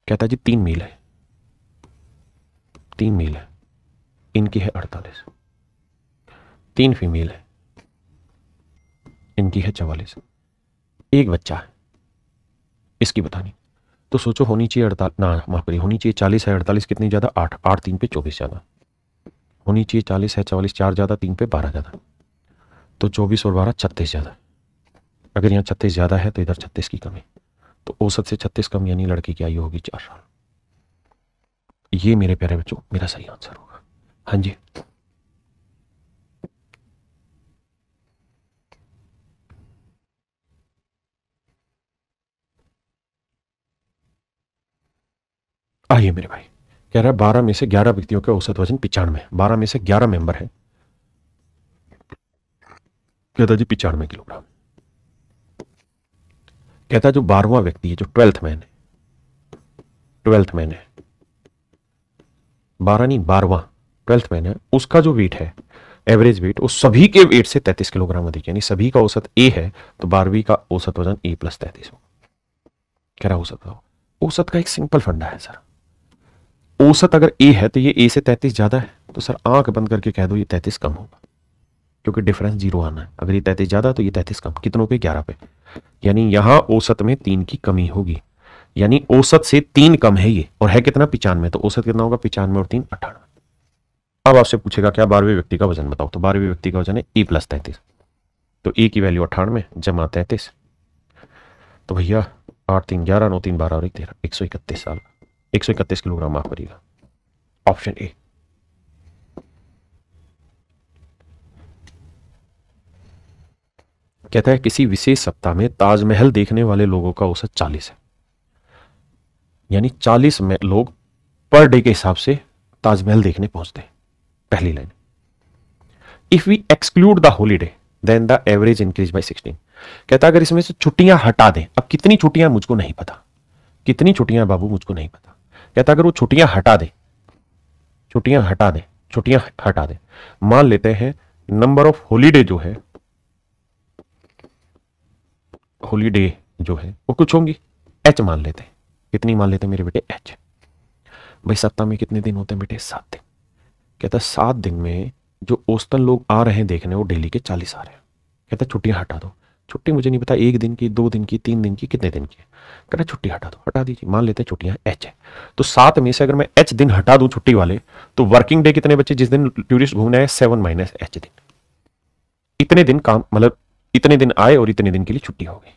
कहता जी तीन मील है तीन मील है इनकी है अड़तालीस तीन फीमेल है इनकी है चवालीस एक बच्चा है इसकी बतानी तो सोचो होनी चाहिए अड़तालीस ना माफ करिए होनी चाहिए चालीस है अड़तालीस कितनी ज़्यादा आठ आठ तीन पे चौबीस ज़्यादा होनी चाहिए चालीस है चवालीस चार ज़्यादा तीन पे बारह ज़्यादा तो चौबीस और बारह छत्तीस ज़्यादा अगर यहाँ छत्तीस ज़्यादा है तो इधर छत्तीस की कमी तो औसत से छत्तीस कम यानी लड़की की आयु होगी चार साल ये मेरे प्यारे बच्चों मेरा सही आंसर होगा हाँ जी आइए मेरे भाई कह रहा है बारह में से ग्यारह व्यक्तियों का औसत वजन पिचानवे बारह में से ग्यारह मेंबर है कहता जी पिचानवे किलोग्राम कहता जो बारहवा व्यक्ति है जो ट्वेल्थ मैन है ट्वेल्थ मैन है बारह नहीं बारहवा ट्वेल्थ मैन है उसका जो वेट है एवरेज वेट उस सभी के वेट से तैतीस किलोग्राम अधिक यानी सभी का औसत ए है तो बारहवीं का औसत वजन ए प्लस तैतीस होगा कह रहा औसत औसत का एक सिंपल फंडा है सर औसत अगर ए है तो ये ए से तैतीस ज़्यादा है तो सर आंख बंद करके कह दो ये तैतीस कम होगा क्योंकि डिफरेंस जीरो आना है अगर ये तैतीस ज़्यादा तो ये तैतीस कम कितनों पे ग्यारह पे यानी यहाँ औसत में तीन की कमी होगी यानी औसत से तीन कम है ये और है कितना पिचानवे तो औसत कितना होगा पिचानवे और तीन अठानवे अब आपसे पूछेगा क्या बारहवें व्यक्ति का वजन बताओ तो बारहवें व्यक्ति का वजन है ए प्लस तैंतीस तो ए की वैल्यू अठानवे जमा तैतीस तो भैया आठ तीन ग्यारह नौ तीन बारह और एक तेरह एक सौ इकतीस साल एक सौ इकतीस किलोग्राम माफ करिएगा ऑप्शन ए कहता है किसी विशेष सप्ताह में ताजमहल देखने वाले लोगों का औसत चालीस है यानी चालीस में लोग पर डे के हिसाब से ताजमहल देखने पहुंचते हैं पहली line if we exclude the holiday then the average increase by sixteen कहता अगर इसमें से छुट्टियां हटा दें अब कितनी छुट्टियां मुझको नहीं पता कितनी छुट्टियां बाबू मुझको नहीं पता कहता अगर वो छुट्टियां हटा दे छुट्टियां हटा दे छुट्टियां हटा दे मान लेते हैं नंबर ऑफ होलीडे जो है होलीडे जो है वो कुछ होंगी एच मान लेते हैं कितनी मान लेते हैं मेरे बेटे एच भाई सप्ताह में कितने दिन होते हैं बेटे सात दिन कहता सात दिन में जो औस्तन लोग आ रहे हैं देखने वो डेली के चालीस आ रहे हैं कहता छुट्टियां हटा दो छुट्टी मुझे नहीं पता एक दिन की दो दिन की तीन दिन की कितने दिन की कह रहे छुट्टी हटा दो हटा दीजिए मान लेते हैं छुट्टियाँ एच है तो सात में से अगर मैं एच दिन हटा दूँ छुट्टी वाले तो वर्किंग डे कितने बचे जिस दिन टूरिस्ट घूमने आए सेवन माइनस एच दिन इतने दिन काम मतलब इतने दिन आए और इतने दिन के लिए छुट्टी हो गई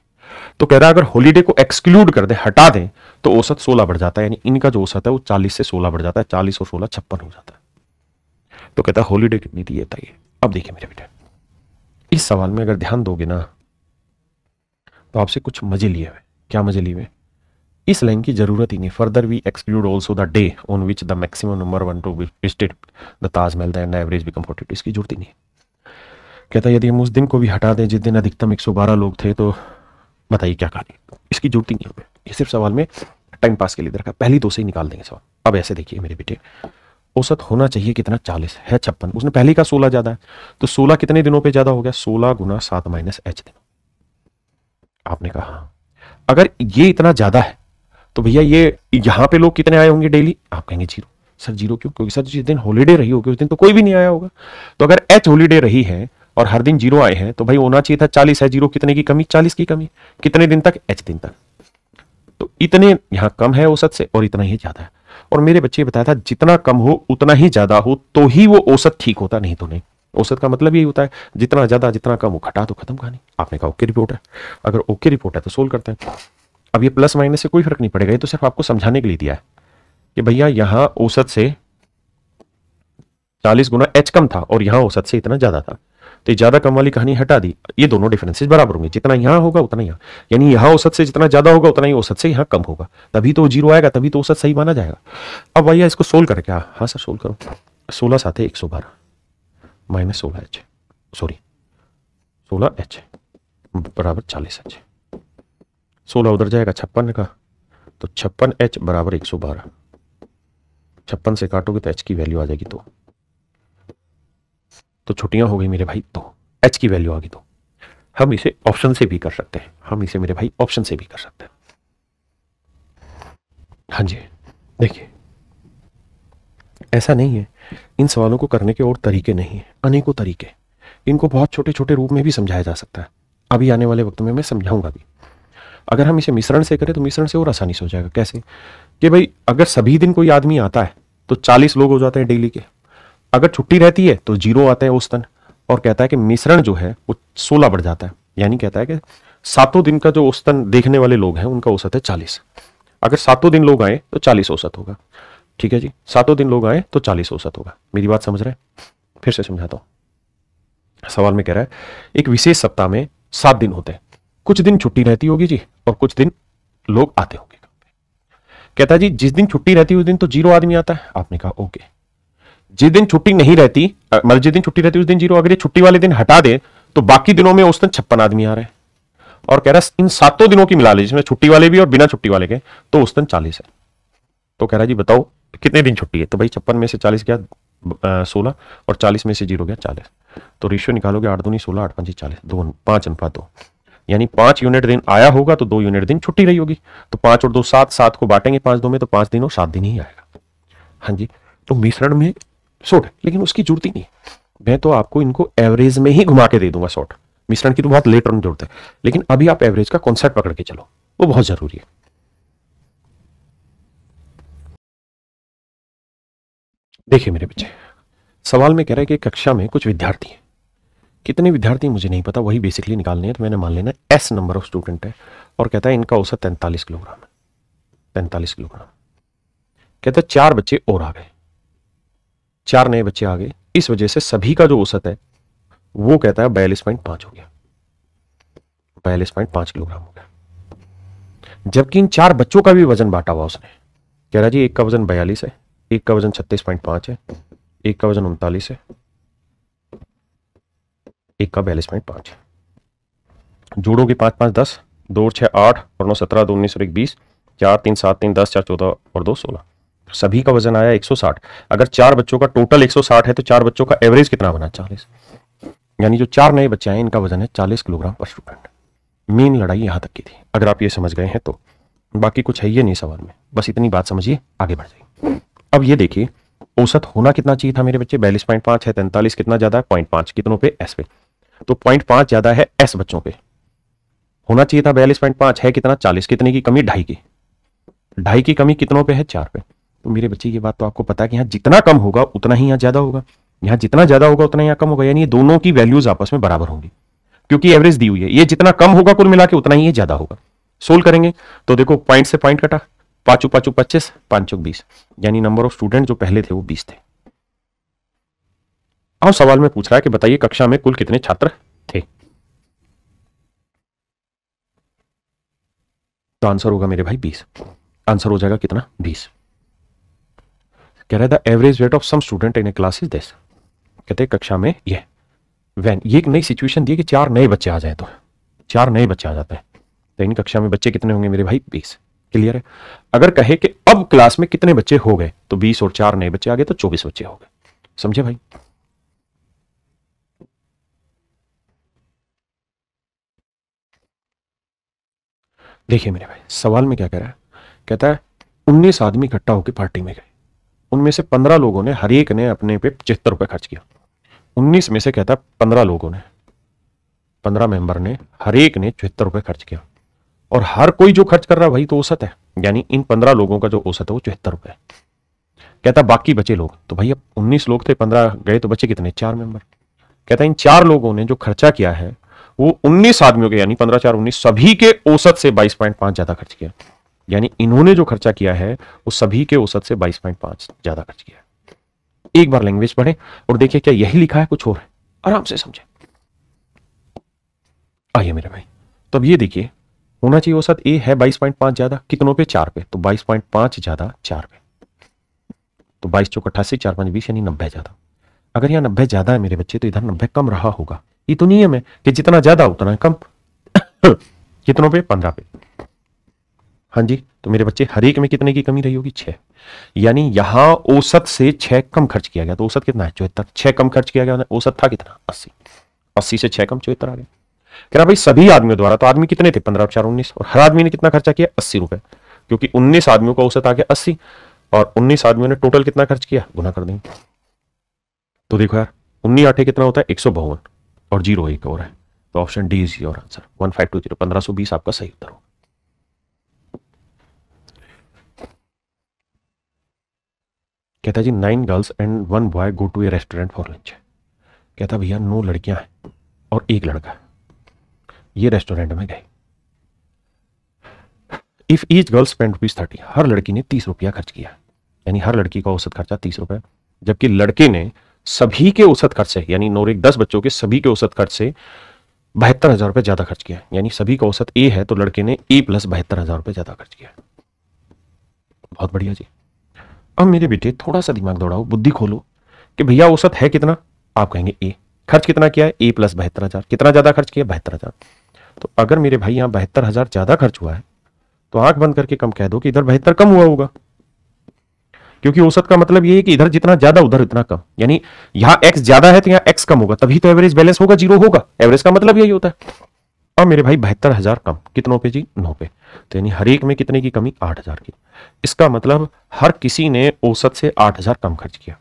तो कह रहा है अगर हॉलीडे को एक्सक्लूड कर दे हटा दें तो औसत सोलह बढ़ जाता है यानी इनका जो औसत है वो चालीस से सोलह बढ़ जाता है चालीस और सोलह छप्पन हो जाता है तो कहता है हॉलीडे कितनी दी ये अब देखिए मेरे बेटा इस सवाल में अगर ध्यान दोगे ना तो आपसे कुछ मजे लिए हुए क्या मजे लिए हुए इस लाइन की जरूरत ही नहीं further we exclude also the day on which the maximum number one two visited the Taj Mahal and average become forty two इसकी जरूरत ही नहीं कहता यदि हम उस दिन को भी हटा दें जिस दिन अधिकतम एक सौ बारह लोग थे तो बताइए क्या कहानी इसकी जरूरत ही नहीं हमें ये सिर्फ सवाल में टाइम पास के लिए रखा पहली दो से ही निकाल देंगे सवाल अब ऐसे देखिए मेरे बेटे औसत होना चाहिए कितना चालीस है छप्पन उसने पहले का सोलह ज़्यादा है तो सोलह कितने दिनों पर ज़्यादा हो गया सोलह गुना सात माइनस एच दिनों आपने कहा अगर ये इतना ज्यादा है तो भैया ये यहां पे लोग कितने आए होंगे डेली आप कहेंगे जीरो सर जीरो क्यों क्योंकि सर जिस दिन हॉलीडे रही होगी उस दिन तो कोई भी नहीं आया होगा तो अगर एच हॉलीडे रही है और हर दिन जीरो आए हैं तो भाई होना चाहिए था चालीस है जीरो कितने की कमी चालीस की कमी कितने दिन तक एच दिन तक तो इतने यहाँ कम है औसत से और इतना ही ज्यादा है और मेरे बच्चे बताया था जितना कम हो उतना ही ज्यादा हो तो ही वो औसत ठीक होता नहीं तो नहीं औसत का मतलब यही होता है जितना ज़्यादा जितना कम वो घटा तो खत्म कहानी आपने कहा ओके रिपोर्ट है अगर ओके रिपोर्ट है तो सोल्व करते हैं अब ये प्लस माइनस से कोई फर्क नहीं पड़ेगा ये तो सिर्फ आपको समझाने के लिए दिया है कि भैया यहाँ औसत से चालीस गुना एच कम था और यहाँ औसत से इतना ज़्यादा था तो ज्यादा कम वाली कहानी हटा दी ये दोनों डिफरेंसेस बराबर होंगे जितना यहाँ होगा उतना यहाँ यानी यहाँ औसत से जितना ज्यादा होगा उतना ही औसत से यहाँ कम होगा तभी तो जीरो आएगा तभी तो औसत सही माना जाएगा अब भैया इसको सोल्व करें क्या हाँ सर सोल्व करो सोलह साथ एक सौ बारह माइनस सोलह एच सॉरी सोलह एच बराबर चालीस एच सोलह उधर जाएगा छप्पन का तो छप्पन एच बराबर एक सौ बारह छप्पन से काटोगे तो एच की वैल्यू आ जाएगी दो तो, तो छुट्टियां हो गई मेरे भाई तो, एच की वैल्यू आ गई तो, हम इसे ऑप्शन से भी कर सकते हैं हम इसे मेरे भाई ऑप्शन से भी कर सकते हैं हाँ जी देखिए ऐसा नहीं है इन सवालों को करने के और तरीके नहीं हैं अनेकों तरीके इनको बहुत छोटे छोटे रूप में भी समझाया जा सकता है अभी आने वाले वक्त में मैं समझाऊंगा भी अगर हम इसे मिश्रण से करें तो मिश्रण से और आसानी से हो जाएगा कैसे कि भाई अगर सभी दिन कोई आदमी आता है तो चालीस लोग हो जाते हैं डेली के अगर छुट्टी रहती है तो जीरो आते हैं उस दिन और कहता है कि मिश्रण जो है वो सोलह बढ़ जाता है यानी कहता है कि सातों दिन का जो औसतन देखने वाले लोग हैं उनका औसत है चालीस अगर सातों दिन लोग आए तो चालीस औसत होगा ठीक है जी सातों दिन लोग आए तो चालीस औसत होगा मेरी बात समझ रहे हैं फिर से समझाता हूं सवाल में कह रहा है एक विशेष सप्ताह में सात दिन होते हैं कुछ दिन छुट्टी रहती होगी जी और कुछ दिन लोग आते होंगे कहता है जी जिस दिन छुट्टी रहती है उस दिन तो जीरो आदमी आता है आपने कहा ओके जिस दिन छुट्टी नहीं रहती मतलब जिस दिन छुट्टी रहती है उस दिन जीरो अगर ये छुट्टी वाले दिन हटा दे तो बाकी दिनों में उस दिन छप्पन आदमी आ रहे हैं और कह रहा है इन सातों दिनों की मिला लीजिए जिसमें छुट्टी वाले भी और बिना छुट्टी वाले के तो उस दिन चालीस है तो कह रहा है जी बताओ कितने दिन छुट्टी है तो भाई छप्पन में से चालीस गया सोलह और चालीस में से जीरो गया चालीस तो रेशियो निकालोगे आठ दूनी सोलह आठ पाँच चालीस दो पाँच अनुपात दो यानी पाँच यूनिट दिन आया होगा तो दो यूनिट दिन छुट्टी रही होगी तो पाँच और दो सात सात को बांटेंगे पाँच दो में तो पाँच दिन और सात दिन ही आएगा हाँ जी तो मिश्रण में शॉर्ट लेकिन उसकी जरूरत ही नहीं मैं तो आपको इनको एवरेज में ही घुमा के दे दूंगा शॉर्ट मिश्रण की तो बहुत लेटर जरूरत है लेकिन अभी आप एवरेज का कॉन्सेप्ट पकड़ के चलो वो बहुत जरूरी है देखिए मेरे बच्चे सवाल में कह रहा है कि कक्षा में कुछ विद्यार्थी हैं कितने विद्यार्थी मुझे नहीं पता वही बेसिकली निकालने हैं तो मैंने मान लेना एस नंबर ऑफ स्टूडेंट है और कहता है इनका औसत तैंतालीस किलोग्राम है तैंतालीस किलोग्राम कहता है चार बच्चे और आ गए चार नए बच्चे आ गए इस वजह से सभी का जो औसत है वो कहता है बयालीस पॉइंट पांच हो गया बयालीस पॉइंट पांच किलोग्राम हो गया जबकि इन चार बच्चों का भी वजन बांटा हुआ उसने कह रहा जी एक का वजन बयालीस है एक का वजन छत्तीस पॉइंट पाँच है एक का वजन उनतालीस है एक का बयालीस पॉइंट पाँच जोड़ों के पाँच पाँच दस दो और छः आठ और नौ सत्रह दो उन्नीस और एक बीस चार तीन सात तीन दस चार चौदह और दो सोलह सभी का वजन आया एक सौ साठ अगर चार बच्चों का टोटल एक सौ साठ है तो चार बच्चों का एवरेज कितना बना चालीस यानी जो चार नए बच्चे हैं इनका वजन है चालीस किलोग्राम पर स्टूडेंट मेन लड़ाई यहाँ तक की थी अगर आप ये समझ गए हैं तो बाकी कुछ है ये नहीं सवाल में बस इतनी बात समझिए आगे बढ़ जाइए अब ये देखिए औसत होना कितना चाहिए था मेरे बच्चे बयालीस पॉइंट पांच है तैंतालीस कितना ज्यादा है पॉइंट पांच कितनों पे एस पे तो पॉइंट पांच ज्यादा है एस बच्चों पे होना चाहिए था बयालीस पॉइंट पांच है कितना चालीस कितने की कमी ढाई की ढाई की कमी कितनों पे है चार पे तो मेरे बच्चे ये बात तो आपको पता है कि यहां जितना कम होगा उतना ही यहां ज्यादा होगा यहां जितना ज्यादा होगा उतना यहां कम होगा यानी दोनों की वैल्यूज आपस में बराबर होंगी क्योंकि एवरेज दी हुई है ये जितना कम होगा कुल मिला के उतना ही ये ज्यादा होगा सोल्व करेंगे तो देखो पॉइंट से पॉइंट कटा पांचों पांचों पच्चीस पांचों बीस यानी नंबर ऑफ स्टूडेंट जो पहले थे वो बीस थे अब सवाल में पूछ रहा है कि बताइए कक्षा में कुल कितने छात्र थे तो आंसर होगा मेरे भाई बीस आंसर हो जाएगा कितना बीस कह रहे the average rate of some student in a class is this कहते कक्षा में यह वैन ये एक नई सिचुएशन दी कि चार नए बच्चे आ जाए तो चार नए बच्चे आ जाते हैं तो इन कक्षा में बच्चे कितने होंगे मेरे भाई बीस क्लियर है अगर कहे कि अब क्लास में कितने बच्चे हो गए तो बीस और चार नए बच्चे आ गए तो चौबीस बच्चे हो गए समझे भाई देखिए मेरे भाई सवाल में क्या कह रहा है कहता है उन्नीस आदमी इकट्ठा होकर पार्टी में गए उनमें से पंद्रह लोगों ने हर एक ने अपने पे पचहत्तर रुपए खर्च किया उन्नीस में से कहता है पंद्रह लोगों ने पंद्रह मेंबर ने हर एक ने चौहत्तर रुपये खर्च किया और हर कोई जो खर्च कर रहा है वही तो औसत है यानी इन पंद्रह लोगों का जो औसत है वो चौहत्तर रुपये कहता बाकी बचे लोग तो भाई अब उन्नीस लोग थे पंद्रह गए तो बचे कितने चार मेंबर कहता इन चार लोगों ने जो खर्चा किया है वो उन्नीस आदमियों के यानी पंद्रह चार उन्नीस सभी के औसत से बाईस पॉइंट पांच ज्यादा खर्च किया यानी इन्होंने जो खर्चा किया है वो सभी के औसत से बाईस पॉइंट पांच ज्यादा खर्च किया एक बार लैंग्वेज पढ़े और देखिए क्या यही लिखा है कुछ और है आराम से समझे आइए मेरे भाई तो अब ये देखिए होना चाहिए वो साथ ए है बाईस पॉइंट पांच ज्यादा कितनों पे चार पे तो बाईस पॉइंट पांच ज्यादा चार पे तो बाईस चौक अट्ठासी चार पांच बीस यानी नब्बे ज्यादा अगर यहाँ नब्बे ज्यादा है मेरे बच्चे तो इधर नब्बे कम रहा होगा ये तो नियम है कि जितना ज्यादा उतना कम कितनों पे पंद्रह पे हाँ जी तो मेरे बच्चे हर एक में कितने की कमी रही होगी छह यानी यहां औसत से छह कम खर्च किया गया तो औसत कितना है चौहत्तर छह कम खर्च किया गया औसत था कितना अस्सी अस्सी से छह कम चौहत्तर आ गया कह रहा भाई सभी आदमियों द्वारा तो आदमी कितने थे पंद्रह चार उन्नीस और हर आदमी ने कितना खर्चा किया अस्सी रुपए क्योंकि उन्नीस आदमियों का औसत आ गया अस्सी और उन्नीस आदमियों ने टोटल कितना खर्च किया गुना कर देंगे तो देखो यार उन्नीस आठे कितना होता है एक और जीरो एक और है तो option D is your answer one five two zero पंद्रह सौ बीस आपका सही उत्तर होगा कहता जी nine girls and one boy go to a restaurant for lunch कहता भैया नौ लड़कियां हैं और एक लड़का है ये रेस्टोरेंट में गए if each girl spend rupees thirty हर लड़की ने तीस रुपया खर्च किया यानी हर लड़की का औसत खर्चा तीस रुपये जबकि लड़के ने सभी के औसत खर्च से यानी एक दस बच्चों के सभी के औसत खर्च से बहत्तर हजार रुपये ज़्यादा खर्च किया यानी सभी का औसत ए है तो लड़के ने ए प्लस बहत्तर हजार रुपये ज़्यादा खर्च किया बहुत बढ़िया जी अब मेरे बेटे थोड़ा सा दिमाग दौड़ाओ बुद्धि खोलो कि भैया औसत है कितना आप कहेंगे ए खर्च कितना किया ए प्लस बहत्तर हजार कितना ज़्यादा खर्च किया बहत्तर हजार तो अगर मेरे भाई यहाँ बहत्तर हज़ार ज़्यादा खर्च हुआ है तो आंख बंद करके कम कह दो कि इधर बहत्तर कम हुआ होगा क्योंकि औसत का मतलब ये है कि इधर जितना ज्यादा उधर इतना कम यानी यहाँ एक्स ज्यादा है तो यहाँ एक्स कम होगा तभी तो एवरेज बैलेंस होगा जीरो होगा एवरेज का मतलब यही होता है और मेरे भाई बहत्तर हजार कम कितनों पे जी नौ पे तो यानी हर एक में कितने की कमी आठ हजार की इसका मतलब हर किसी ने औसत से आठ हजार कम खर्च किया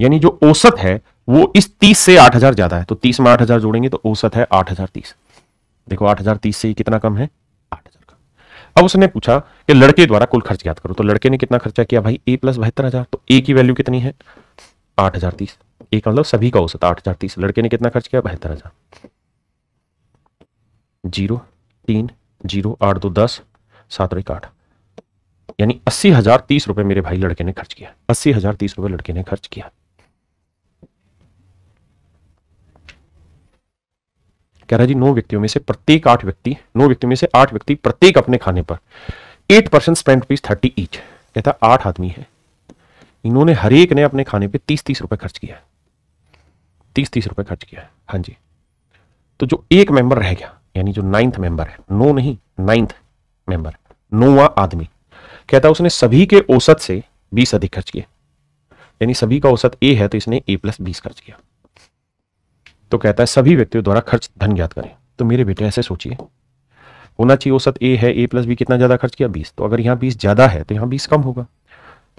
यानी जो औसत है वो इस तीस से आठ हजार ज्यादा है तो तीस में आठ हजार जोड़ेंगे तो औसत है आठ हजार तीस देखो आठ हजार तीस से ही कितना कम है आठ हजार कम अब उसने पूछा कि लड़के द्वारा कुल खर्च याद करो तो लड़के ने कितना खर्चा किया भाई ए प्लस बहत्तर हजार तो ए की वैल्यू कितनी है आठ हजार तीस ए का मतलब सभी का औसत आठ हजार तीस लड़के ने कितना खर्च किया बहत्तर हजार जीरो तीन जीरो आठ दो दस सात एक आठ यानी अस्सी हजार तीस रुपए मेरे भाई लड़के ने खर्च किया अस्सी हजार तीस रुपए लड़के ने खर्च किया कह रहा है जी नौ व्यक्तियों में से प्रत्येक आठ व्यक्ति नौ व्यक्तियों में से आठ व्यक्ति प्रत्येक अपने खाने पर eight percent spend rupees thirty each कहता आठ आदमी है इन्होंने हरेक ने अपने खाने पर तीस तीस रुपए खर्च किया तीस तीस रुपए खर्च किया हाँ जी तो जो एक मेंबर रह गया यानी जो नाइन्थ मेंबर है नो नहीं नाइन्थ मेंबर नोवा आदमी कहता उसने सभी के औसत से बीस अधिक खर्च किए यानी सभी का औसत ए है तो इसने ए प्लस बीस खर्च किया तो कहता है सभी व्यक्तियों द्वारा खर्च धन ज्ञात करें तो मेरे बेटे ऐसे सोचिए होना चाहिए औसत ए है ए प्लस बी कितना ज़्यादा खर्च किया बीस तो अगर यहाँ बीस ज़्यादा है तो यहाँ बीस कम होगा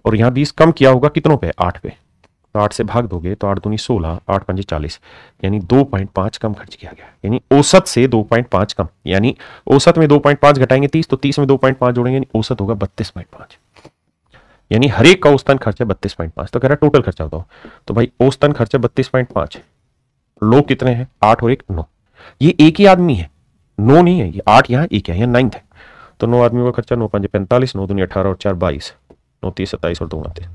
और यहाँ बीस कम किया होगा कितनों पे आठ पे तो आठ से भाग दोगे तो आठ दूनी सोलह आठ पंजे चालीस यानी दो पॉइंट पाँच कम खर्च किया गया यानी औसत से दो पॉइंट पाँच कम यानी औसत में दो पॉइंट पाँच घटाएंगे तीस तो तीस में दो पॉइंट पाँच जोड़ेंगे यानी औसत होगा बत्तीस पॉइंट पाँच यानी हरेक का औस्तन खर्चा बत्तीस पॉइंट पाँच तो कह रहा टोटल खर्चा होता हूँ तो भाई औस्तन खर्चा बत्तीस पॉइंट पाँच लोग कितने हैं आठ और एक नौ ये एक ही आदमी है नौ नहीं है ये आठ यहाँ एक है यहाँ नाइन्थ है तो नौ आदमियों का खर्चा नौ पाँच पैंतालीस नौ दुनिया अठारह और चार बाईस नौ तीस सत्ताईस और दो उनतीस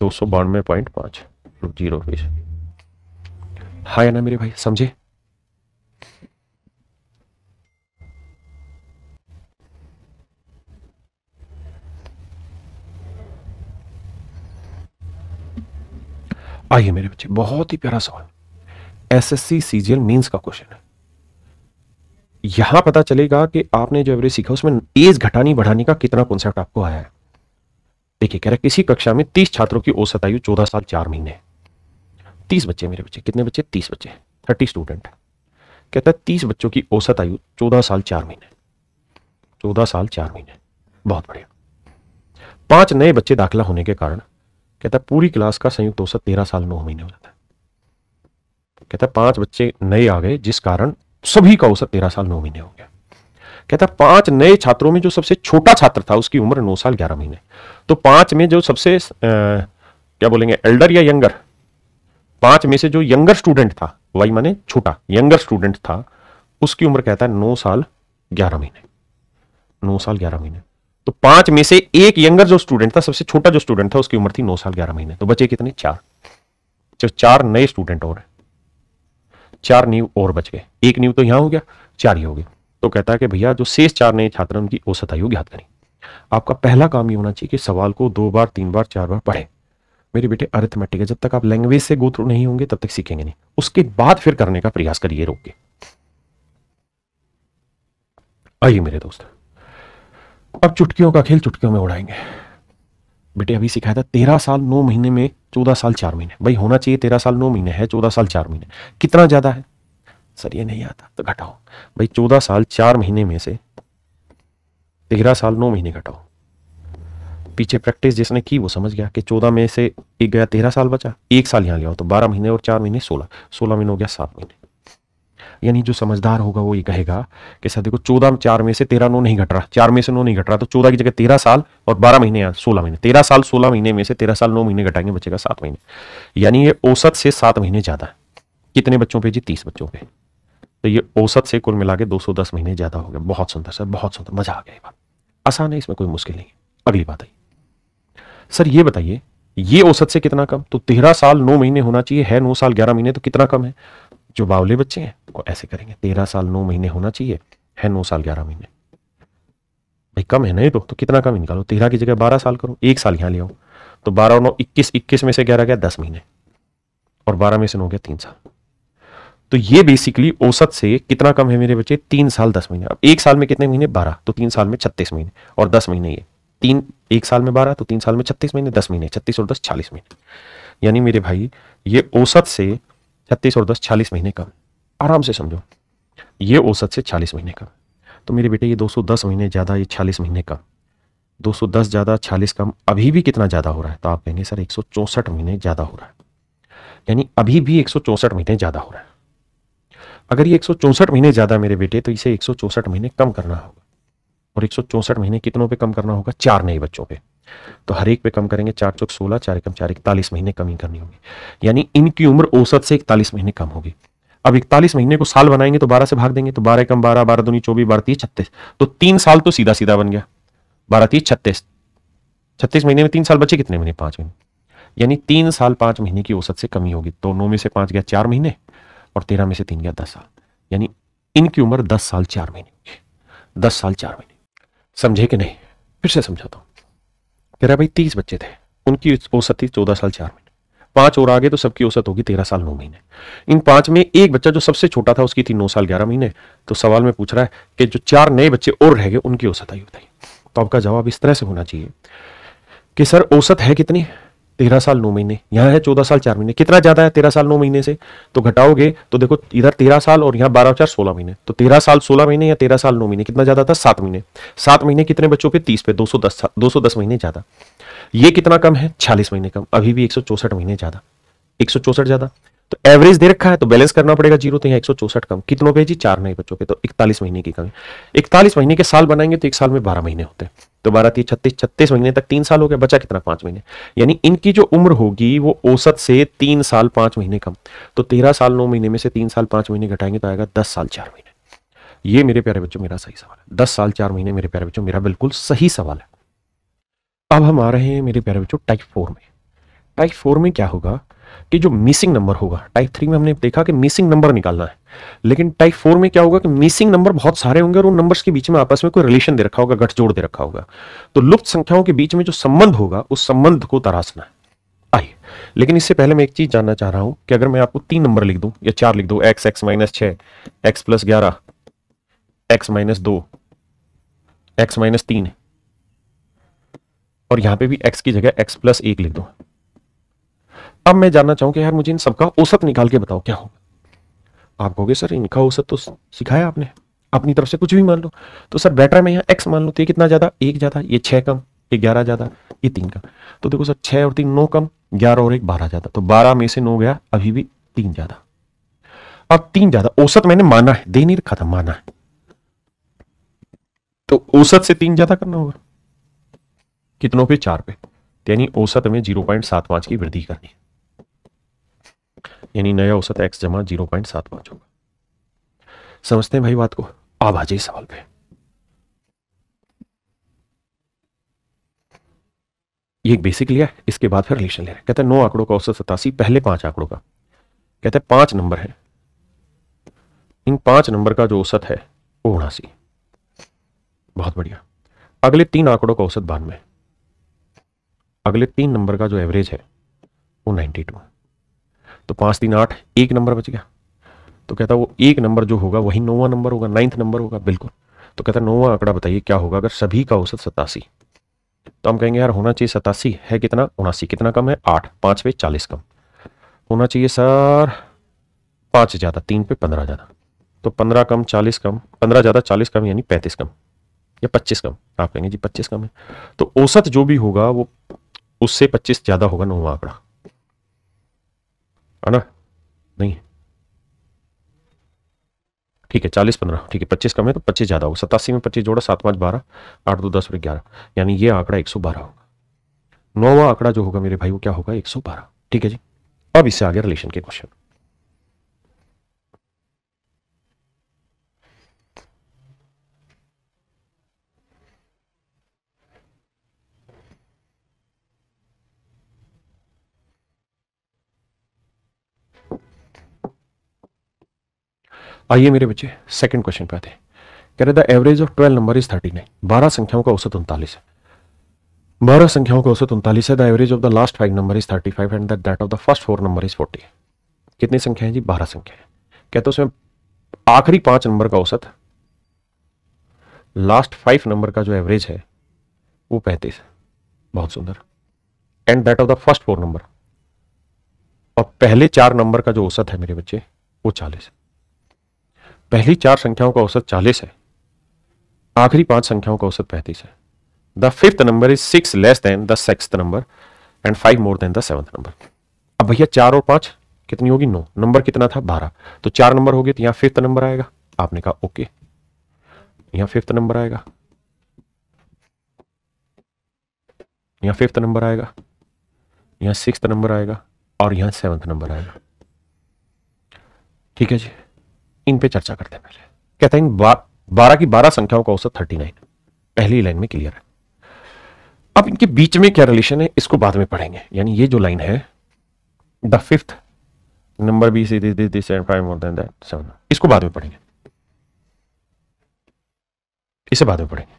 दो सौ बानवे पॉइंट पाँच जीरो फीस हाँ या ना मेरे भाई समझे आइए मेरे बच्चे बहुत ही प्यारा सवाल एसएससी सीजीएल मींस का क्वेश्चन है यहां पता चलेगा कि आपने जो एवरेज सीखा उसमें एज घटानी बढ़ाने का कितना कॉन्सेप्ट आपको आया है देखिए कह रहे किसी कक्षा में तीस छात्रों की औसत आयु चौदह साल चार महीने तीस बच्चे मेरे बच्चे कितने बच्चे तीस बच्चे थर्टी स्टूडेंट कहता है तीस बच्चों की औसत आयु चौदह साल चार महीने चौदह साल चार महीने बहुत बढ़िया पांच नए बच्चे दाखिला होने के कारण कहता है पूरी क्लास का संयुक्त औसत तेरह साल नौ महीने हो जाता है कहता है पांच बच्चे नए आ गए जिस कारण सभी का औसत तेरह साल नौ महीने हो गया कहता पांच नए छात्रों में जो सबसे छोटा छात्र था उसकी उम्र नौ साल ग्यारह महीने तो पांच में जो सबसे आ, क्या बोलेंगे एल्डर या यंगर पांच में से जो यंगर स्टूडेंट था वाई माने छोटा यंगर स्टूडेंट था उसकी उम्र कहता है नौ साल ग्यारह महीने नौ साल ग्यारह महीने तो पांच में से एक यंगर जो स्टूडेंट था सबसे छोटा जो स्टूडेंट था उसकी उम्र थी नौ साल ग्यारह महीने तो बचे कितने चार जो चार नए स्टूडेंट और चार न्यू और बच गए एक न्यू तो यहां हो गया चार ही हो गए तो कहता है कि भैया जो शेष चार नए छात्र उनकी औसत आयु ज्ञात करें आपका पहला काम ये होना चाहिए कि सवाल को दो बार तीन बार चार बार पढ़े मेरे बेटे अरिथमेटिक है जब तक आप लैंग्वेज से गोत्र नहीं होंगे तब तक सीखेंगे नहीं उसके बाद फिर करने का प्रयास करिए रोक के आइए मेरे दोस्त अब चुटकियों का खेल चुटकियों में उड़ाएंगे बेटे अभी सिखाया था तेरह साल नौ महीने में चौदह साल चार महीने भाई होना चाहिए तेरह साल नौ महीने है चौदह साल चार महीने कितना ज़्यादा है सर ये नहीं आता तो घटाओ भाई चौदह साल चार महीने में से तेरह साल नौ महीने घटाओ पीछे प्रैक्टिस जिसने की वो समझ गया कि चौदह में से एक गया तेरह साल बचा एक साल यहाँ लिया तो बारह महीने और चार महीने सोलह सोलह महीने हो गया सात महीने यानी जो समझदार होगा वो ये कहेगा कि सर देखो चौदह चार में से तेरह नौ नहीं घट रहा चार में से नौ नहीं घट रहा तो चौदह की जगह तेरह साल और बारह महीने या सोलह महीने तेरह साल सोलह महीने में से तेरह साल नौ महीने घटाएंगे बच्चे का सात महीने यानी ये औसत से सात महीने ज़्यादा है कितने बच्चों पे जी तीस बच्चों पे तो ये औसत से कुल मिला के दो महीने ज़्यादा हो गए बहुत सुंदर सर बहुत सुंदर मज़ा आ गया ये बात आसान है इसमें कोई मुश्किल नहीं अगली बात आई सर ये बताइए ये औसत से कितना कम तो तेरह साल नौ महीने होना चाहिए है नौ साल ग्यारह महीने तो कितना कम है जो बावले बच्चे हैं उनको ऐसे करेंगे तेरह साल नौ महीने होना चाहिए है नौ साल ग्यारह महीने भाई कम है ये तो तो कितना कम निकालो तेरह की जगह बारह साल करो एक साल यहाँ ले आओ तो बारह नौ इक्कीस इक्कीस में से ग्यारह गया दस महीने और बारह में से नौ गया तीन साल तो ये बेसिकली औसत से कितना कम है मेरे बच्चे तीन साल दस महीने अब एक साल में कितने महीने बारह तो तीन साल में छत्तीस महीने और दस महीने ये तीन एक साल में बारह तो तीन साल में छत्तीस महीने दस महीने छत्तीस और दस चालीस महीने यानी मेरे भाई ये औसत से छत्तीस और दस छियालीस महीने का आराम से समझो ये औसत से छियालीस महीने का तो मेरे बेटे ये दो सौ दस महीने ज़्यादा ये छियालीस महीने का दो सौ दस ज़्यादा छियालीस कम अभी भी कितना ज़्यादा हो रहा है तो आप कहेंगे सर एक सौ महीने ज़्यादा हो रहा है यानी अभी भी एक सौ चौंसठ महीने ज़्यादा हो रहा है अगर ये एक सौ चौंसठ महीने ज़्यादा मेरे बेटे तो इसे एक सौ महीने कम करना होगा और एक सौ चौंसठ महीने कितनों पर कम करना होगा चार नए बच्चों पर तो हर एक पे कम करेंगे चार सौ सोलह चार कम चार इकतालीस महीने कमी करनी होगी यानी इनकी उम्र औसत से इकतालीस महीने कम होगी अब इकतालीस महीने को साल बनाएंगे तो बारह से भाग देंगे तो बारह कम बारह बारह दूनी चौबीस बारह तीस छत्तीस तो तीन साल तो सीधा सीधा बन गया बारह तीस छत्तीस छत्तीस महीने में तीन साल बचे कितने महीने पांच महीने यानी तीन साल पांच महीने की औसत से कमी होगी तो नौ में से पांच गया चार महीने और तेरह में से तीन गया दस साल यानी इनकी उम्र दस साल चार महीने दस साल चार महीने समझे कि नहीं फिर से समझाता हूं मेरा भाई तीस बच्चे थे उनकी औसत थी चौदह साल चार महीने पांच और आगे तो सबकी औसत होगी तेरह साल नौ महीने इन पांच में एक बच्चा जो सबसे छोटा था उसकी थी नौ साल ग्यारह महीने तो सवाल में पूछ रहा है कि जो चार नए बच्चे और रह गए उनकी औसत आई बताई तो आपका जवाब इस तरह से होना चाहिए कि सर औसत है कितनी तेरह साल नौ महीने यहाँ है चौदह साल चार महीने कितना ज़्यादा है तेरह साल नौ महीने से तो घटाओगे तो देखो इधर तेरह साल और यहाँ बारह चार सोलह महीने तो तेरह साल सोलह महीने या तेरह साल नौ महीने कितना ज़्यादा था सात महीने सात महीने कितने बच्चों पे तीस पे दो सौ दस दो सौ दस महीने ज़्यादा ये कितना कम है छियालीस महीने कम अभी भी एक सौ चौसठ महीने ज़्यादा एक सौ चौसठ ज़्यादा तो एवरेज दे रखा है तो बैलेंस करना पड़ेगा जीरो तो यहाँ एक सौ चौसठ कम कितनों पे जी चार नए बच्चों के तो इकतालीस महीने की कमी इकतालीस महीने के साल बनाएंगे तो एक साल में बारह महीने होते हैं तो बारह तीस छत्तीस छत्तीस महीने तक तीन साल हो गया बचा कितना पांच महीने यानी इनकी जो उम्र होगी वो औसत से तीन साल पांच महीने कम तो तेरह साल नौ महीने में से तीन साल पांच महीने घटाएंगे तो आएगा दस साल चार महीने ये मेरे प्यारे बच्चों मेरा सही सवाल है दस साल चार महीने मेरे प्यारे बच्चों मेरा बिल्कुल सही सवाल है अब हम आ रहे हैं मेरे प्यारे बच्चों टाइप फोर में टाइप फोर में क्या होगा कि जो मिसिंग नंबर होगा टाइप थ्री में हमने देखा कि मिसिंग नंबर निकालना है लेकिन टाइप फोर में क्या होगा कि मिसिंग नंबर बहुत सारे होंगे और उन नंबर्स के बीच में आपस में कोई रिलेशन दे रखा होगा गठजोड़ दे रखा होगा तो लुप्त संख्याओं के बीच में जो संबंध होगा उस संबंध को तराशना आइए लेकिन इससे पहले मैं एक चीज जानना चाह रहा हूं कि अगर मैं आपको तीन नंबर लिख दूं या चार लिख दू एक्स एक्स माइनस छः एक्स प्लस ग्यारह एक्स माइनस दो एक्स माइनस तीन और यहां पे भी एक्स की जगह एक्स प्लस एक लिख दो अब मैं जानना चाहूं कि यार मुझे इन सबका औसत निकाल के बताओ क्या होगा आप कहोगे सर इनका औसत तो सिखाया आपने अपनी तरफ से कुछ भी मान लो तो सर बेटर मैं यहाँ एक्स मान लो तो ये कितना ज़्यादा एक ज़्यादा ये छह कम ये ग्यारह ज़्यादा ये तीन कम तो देखो सर छह और तीन नौ कम ग्यारह और एक बारह ज़्यादा तो बारह में से नौ गया अभी भी तीन ज़्यादा अब तीन ज़्यादा औसत मैंने माना है दे नहीं रखा था माना है तो औसत से तीन ज़्यादा करना होगा कितनों पे चार पे यानी औसत में जीरो पॉइंट सात पांच की वृद्धि करनी है यानी नया औसत एक्स जमा जीरो पॉइंट सात पांच होगा समझते हैं भाई बात को आप आ जाइए सवाल पे ये बेसिक लिया इसके बाद फिर रिलेशन ले रहे कहते हैं नौ आंकड़ों का औसत सतासी पहले पांच आंकड़ों का कहते हैं पांच नंबर है इन पांच नंबर का जो औसत है वो उनासी बहुत बढ़िया अगले तीन आंकड़ों का औसत बानवे अगले तीन नंबर का जो एवरेज है वो नाइन्टी टू तो पाँच तीन आठ एक नंबर बच गया तो कहता वो एक नंबर जो होगा वही नौवा नंबर होगा नाइन्थ नंबर होगा बिल्कुल तो कहता नौवा आंकड़ा बताइए क्या होगा अगर सभी का औसत सतासी तो हम कहेंगे यार होना चाहिए सतासी है कितना उनासी कितना कम है आठ पाँच पे चालीस कम होना चाहिए सर पाँच ज़्यादा तीन पे पंद्रह ज़्यादा तो पंद्रह कम चालीस कम पंद्रह ज़्यादा चालीस कम यानी पैंतीस कम या पच्चीस कम आप कहेंगे जी पच्चीस कम है तो औसत जो भी होगा वो उससे पच्चीस ज़्यादा होगा नौवा आंकड़ा है ना नहीं ठीक है चालीस पंद्रह ठीक है पच्चीस कम है तो पच्चीस ज़्यादा होगा सतासी में पच्चीस जोड़ा सात पाँच बारह आठ दो दस ग्यारह यानी ये आंकड़ा एक सौ बारह होगा नौवा आंकड़ा जो होगा मेरे भाई वो क्या होगा एक सौ बारह ठीक है जी अब इससे आगे रिलेशन के क्वेश्चन आइए मेरे बच्चे सेकंड क्वेश्चन पे आते हैं कह रहे the average of twelve number is thirty nine बारह संख्याओं का औसत उनतालीस है बारह संख्याओं का औसत उनतालीस है the average of the last five number is thirty five and that of the first four number is forty कितनी संख्या है जी बारह संख्या है कहते तो उसमें आखिरी पांच नंबर का औसत लास्ट फाइव नंबर का जो एवरेज है वो पैंतीस बहुत सुंदर and that of the first four number और पहले चार नंबर का जो औसत है मेरे बच्चे वो चालीस है पहली चार संख्याओं का औसत चालीस है आखिरी पांच संख्याओं का औसत पैंतीस है the fifth number is six less than the sixth number and five more than the seventh number अब भैया चार और पांच कितनी होगी नो नंबर कितना था बारह तो चार नंबर हो गए तो यहां फिफ्थ नंबर आएगा आपने कहा ओके यहां फिफ्थ नंबर आएगा यहां फिफ्थ नंबर आएगा यहां सिक्स नंबर आएगा और यहां सेवंथ नंबर आएगा ठीक है जी इन पे चर्चा करते हैं पहले कहते हैं बा, बारह की बारह संख्याओं का औसत थर्टी नाइन पहली लाइन में क्लियर है अब इनके बीच में क्या रिलेशन है इसको बाद में पढ़ेंगे यानी ये जो लाइन है the fifth number B C this this and five more than that seven इसको बाद में पढ़ेंगे इसे बाद में पढ़ेंगे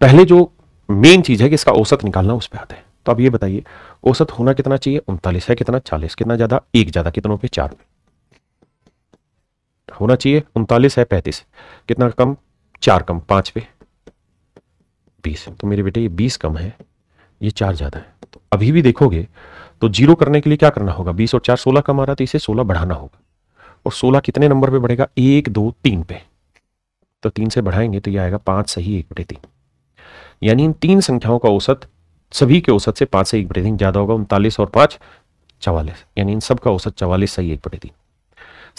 पहले जो मेन चीज है कि इसका औसत निकालना उस पर आते हैं तो अब ये बताइए औसत होना कितना चाहिए उनतालीस है कितना चालीस कितना ज्यादा एक ज्यादा कितनों पे चार पे होना चाहिए उनतालीस है पैंतीस कितना कम चार कम पाँच पे बीस तो मेरे बेटे ये बीस कम है ये चार ज़्यादा है तो अभी भी देखोगे तो जीरो करने के लिए क्या करना होगा बीस और चार सोलह कम आ रहा तो इसे सोलह बढ़ाना होगा और सोलह कितने नंबर पे बढ़ेगा एक दो तीन पे तो तीन से बढ़ाएंगे तो ये आएगा पाँच सही एक बटे तीन यानी इन तीन संख्याओं का औसत सभी के औसत से पाँच से एक बटे तीन ज़्यादा होगा उनतालीस और पाँच चवालीस यानी इन सब का औसत चवालीस सही एक बटे तीन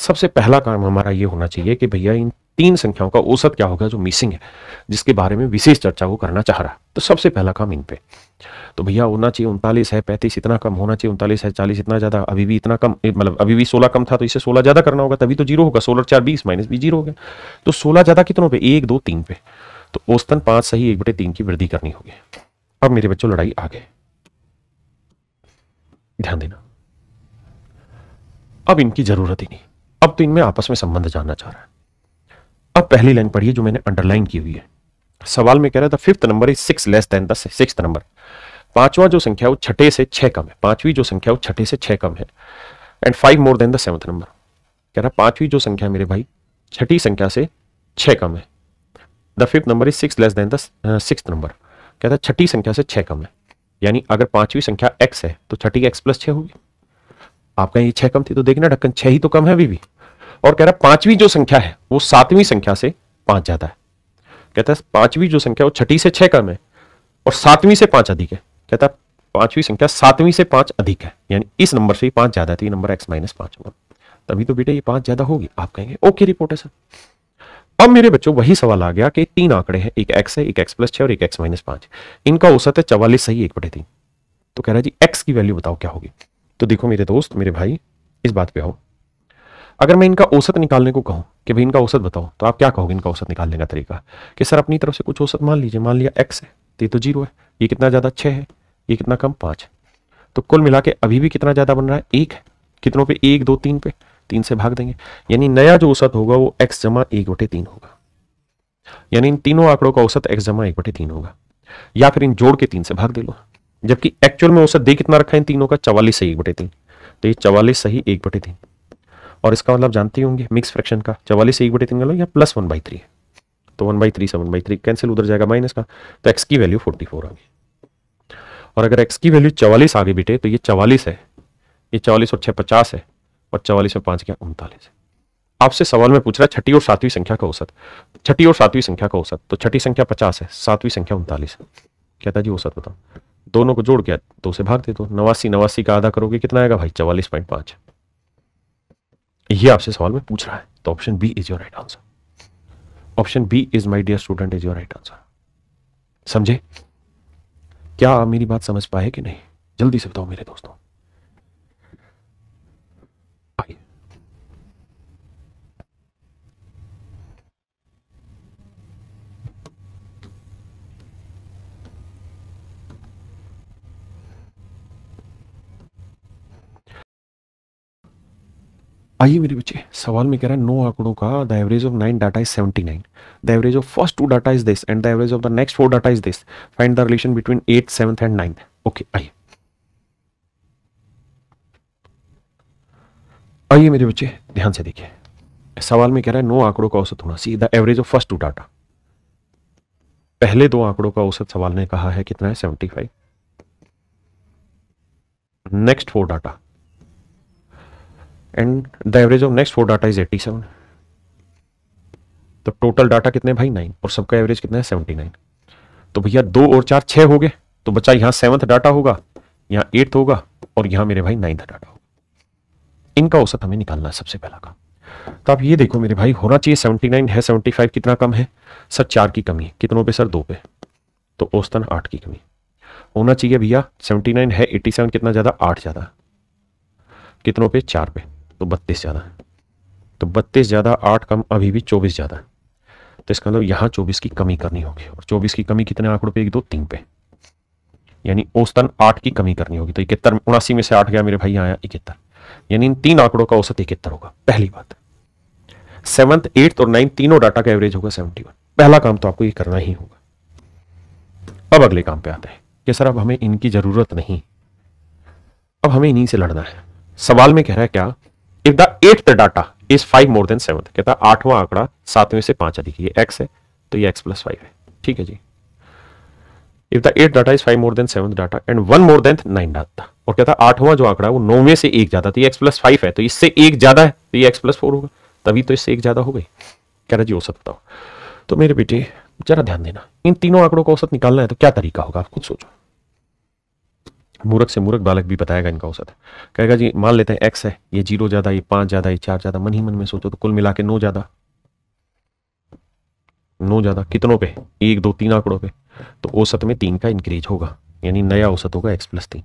सबसे पहला काम हमारा ये होना चाहिए कि भैया इन तीन संख्याओं का औसत क्या होगा जो मिसिंग है जिसके बारे में विशेष चर्चा को करना चाह रहा तो सबसे पहला काम इन पे तो भैया होना चाहिए उनतालीस है पैंतीस इतना कम होना चाहिए उनतालीस है चालीस इतना ज़्यादा अभी भी इतना कम मतलब अभी भी सोलह कम था तो इसे सोलह ज़्यादा करना होगा तभी तो जीरो होगा सोलह चार बीस माइनस बीस जीरो हो गया तो सोलह ज़्यादा कितनों पे एक दो तीन पे तो औसतन पांच सही एक बटे तीन की वृद्धि करनी होगी अब मेरे बच्चों लड़ाई आ गए ध्यान देना अब इनकी ज़रूरत ही नहीं अब तो इनमें आपस में संबंध जानना चाह रहा है अब पहली लाइन पढ़िए जो मैंने अंडरलाइन की हुई है सवाल में कह रहा था fifth number is six less than the six number पांचवा जो संख्या वो छठे से छह कम है पांचवी जो संख्या वो छठे से छह कम है and five more than the seventh number कह रहा पांचवी जो संख्या मेरे भाई छठी संख्या से छह कम है the fifth number is six less than the six number कहता है छठी संख्या से छह कम है यानी अगर पांचवी संख्या एक्स है तो छठी एक्स प्लस छह होगी आप कहें ये छह कम थी तो देखना ढक्कन छह ही तो कम है अभी भी और कह रहा है पांचवी जो संख्या है वो सातवीं संख्या से पांच ज्यादा है कहता है पांचवी जो संख्या वो छठी से छह कम है और सातवीं से पांच अधिक है कहता है पांचवी संख्या सातवीं से पांच अधिक है यानी इस नंबर से ही पांच ज्यादा थी नंबर एक्स माइनस पांच होगा तभी तो बेटा ये पांच ज्यादा होगी आप कहेंगे ओके रिपोर्ट है सर अब मेरे बच्चों वही सवाल आ गया कि तीन आंकड़े हैं एक एक्स है एक एक्स प्लस छह और एक एक्स माइनस पांच इनका औसत है चवालीस सही एक बटे तीन तो कह रहा है जी एक्स की वैल्यू बताओ क्या होगी तो देखो मेरे दोस्त मेरे भाई इस बात पे आओ अगर मैं इनका औसत निकालने को कहूं कि भाई इनका औसत बताओ तो आप क्या कहोगे इनका औसत निकालने का तरीका कि सर अपनी तरफ से कुछ औसत मान लीजिए मान लिया एक्स है तो ये तो जीरो है ये कितना ज़्यादा छः है ये कितना कम पाँच तो कुल मिला के अभी भी कितना ज़्यादा बन रहा है एक है कितनों पे एक दो तीन पे तीन से भाग देंगे यानी नया जो औसत होगा वो एक्स जमा एक बटे तीन होगा यानी इन तीनों आंकड़ों का औसत एक्स जमा एक बटे तीन होगा या फिर इन जोड़ के तीन से भाग दे लो जबकि एक्चुअल में औसत दे कितना रखा है इन तीनों का चवालीस सही एक बटे तीन तो ये चवालीस सही एक बटे तीन और इसका मतलब जानते ही होंगे मिक्स फ्रैक्शन का चवालीस से एक बटे तीन का या प्लस वन बाई थ्री है तो वन बाई थ्री से वन बाई थ्री कैंसिल उधर जाएगा माइनस का तो एक्स की वैल्यू फोर्टी फोर आ गई और अगर एक्स की वैल्यू चवालीस आ गई बेटे तो ये चवालीस है ये चवालीस और छः पचास है और चवालीस में पाँच क्या उनतालीस है आपसे सवाल में पूछ रहा है छठी और सातवीं संख्या का औसत छठी और सातवीं संख्या का औसत तो छठी संख्या पचास है सातवीं संख्या उनतालीस है क्या था जी औसत बताओ दोनों को जोड़ के दो से भाग दे दो नवासी नवासी का आधा करोगे कितना आएगा भाई चवालीस पॉइंट पांच यह आपसे सवाल में पूछ रहा है तो option B is your right answer option B is my dear student is your right answer समझे क्या आप मेरी बात समझ पाए कि नहीं जल्दी से बताओ मेरे दोस्तों आइए मेरे बच्चे सवाल में कह रहा है नो आंकड़ों का the average of nine data is seventy nine the average of first two data is this and the average of the next four data is this find the relation between eight seventh and ninth okay आइए आइए मेरे बच्चे ध्यान से देखिए सवाल में कह रहा है नो आंकड़ों का औसत होना see the average of first two data पहले दो आंकड़ों का औसत सवाल ने कहा है कितना है seventy five next four data and the average of next four data is 87 तो टोटल डाटा कितने भाई नाइन और सबका एवरेज कितना है 79 तो भैया दो और चार छः हो गए तो बच्चा यहाँ सेवन्थ डाटा होगा यहाँ एट्थ होगा और यहाँ मेरे भाई नाइन्थ डाटा होगा इनका औसत हमें निकालना है सबसे पहला काम तो आप ये देखो मेरे भाई होना चाहिए 79 है 75 कितना कम है सर चार की कमी है कितनों पे सर दो पे तो औसतन आठ की कमी होना चाहिए भैया 79 है 87 कितना ज़्यादा आठ ज़्यादा कितनों पे चार पे तो बत्तीस ज़्यादा तो बत्तीस ज़्यादा आठ कम अभी भी चौबीस ज़्यादा तो इसका मतलब यहाँ चौबीस की कमी करनी होगी और चौबीस की कमी कितने आंकड़ों पे एक दो तीन पे यानी औसतन आठ की कमी करनी होगी तो इकहत्तर उनासी में से आठ गया मेरे भाई आया इकहत्तर यानी इन तीन आंकड़ों का औसत इकहत्तर होगा पहली बात सेवंथ एट्थ और नाइन्थ तीनों डाटा का एवरेज होगा सेवेंटी पहला काम तो आपको ये करना ही होगा अब अगले काम पे आते हैं कि सर अब हमें इनकी जरूरत नहीं अब हमें इन्हीं से लड़ना है सवाल में कह रहा है क्या if the eighth data is five more than seven कहता है आठवां आंकड़ा सातवें से पांच अधिक ये एक्स है तो ये एक्स प्लस फाइव है ठीक है जी if the eight data is five more than seven data and one more than nine data और कहता है आठवां जो आंकड़ा है वो नौवें से एक ज्यादा तो ये एक्स प्लस फाइव है तो इससे एक ज्यादा है तो ये एक्स प्लस फोर होगा तभी तो इससे एक ज्यादा हो गई कह रहा जी औसत बताओ तो मेरे बेटे जरा ध्यान देना इन तीनों आंकड़ों का औसत निकालना है तो क्या तरीका होगा आप खुद सोचो मूर्ख से मूर्ख बालक भी बताएगा इनका औसत कहेगा जी मान लेते हैं एक्स है ये जीरो ज़्यादा ये पाँच ज़्यादा ये चार ज़्यादा मन ही मन में सोचो तो कुल मिला के नौ ज़्यादा नौ ज़्यादा कितनों पे एक दो तीन आंकड़ों पे तो औसत में तीन का इंक्रीज होगा यानी नया औसत होगा एक्स प्लस तीन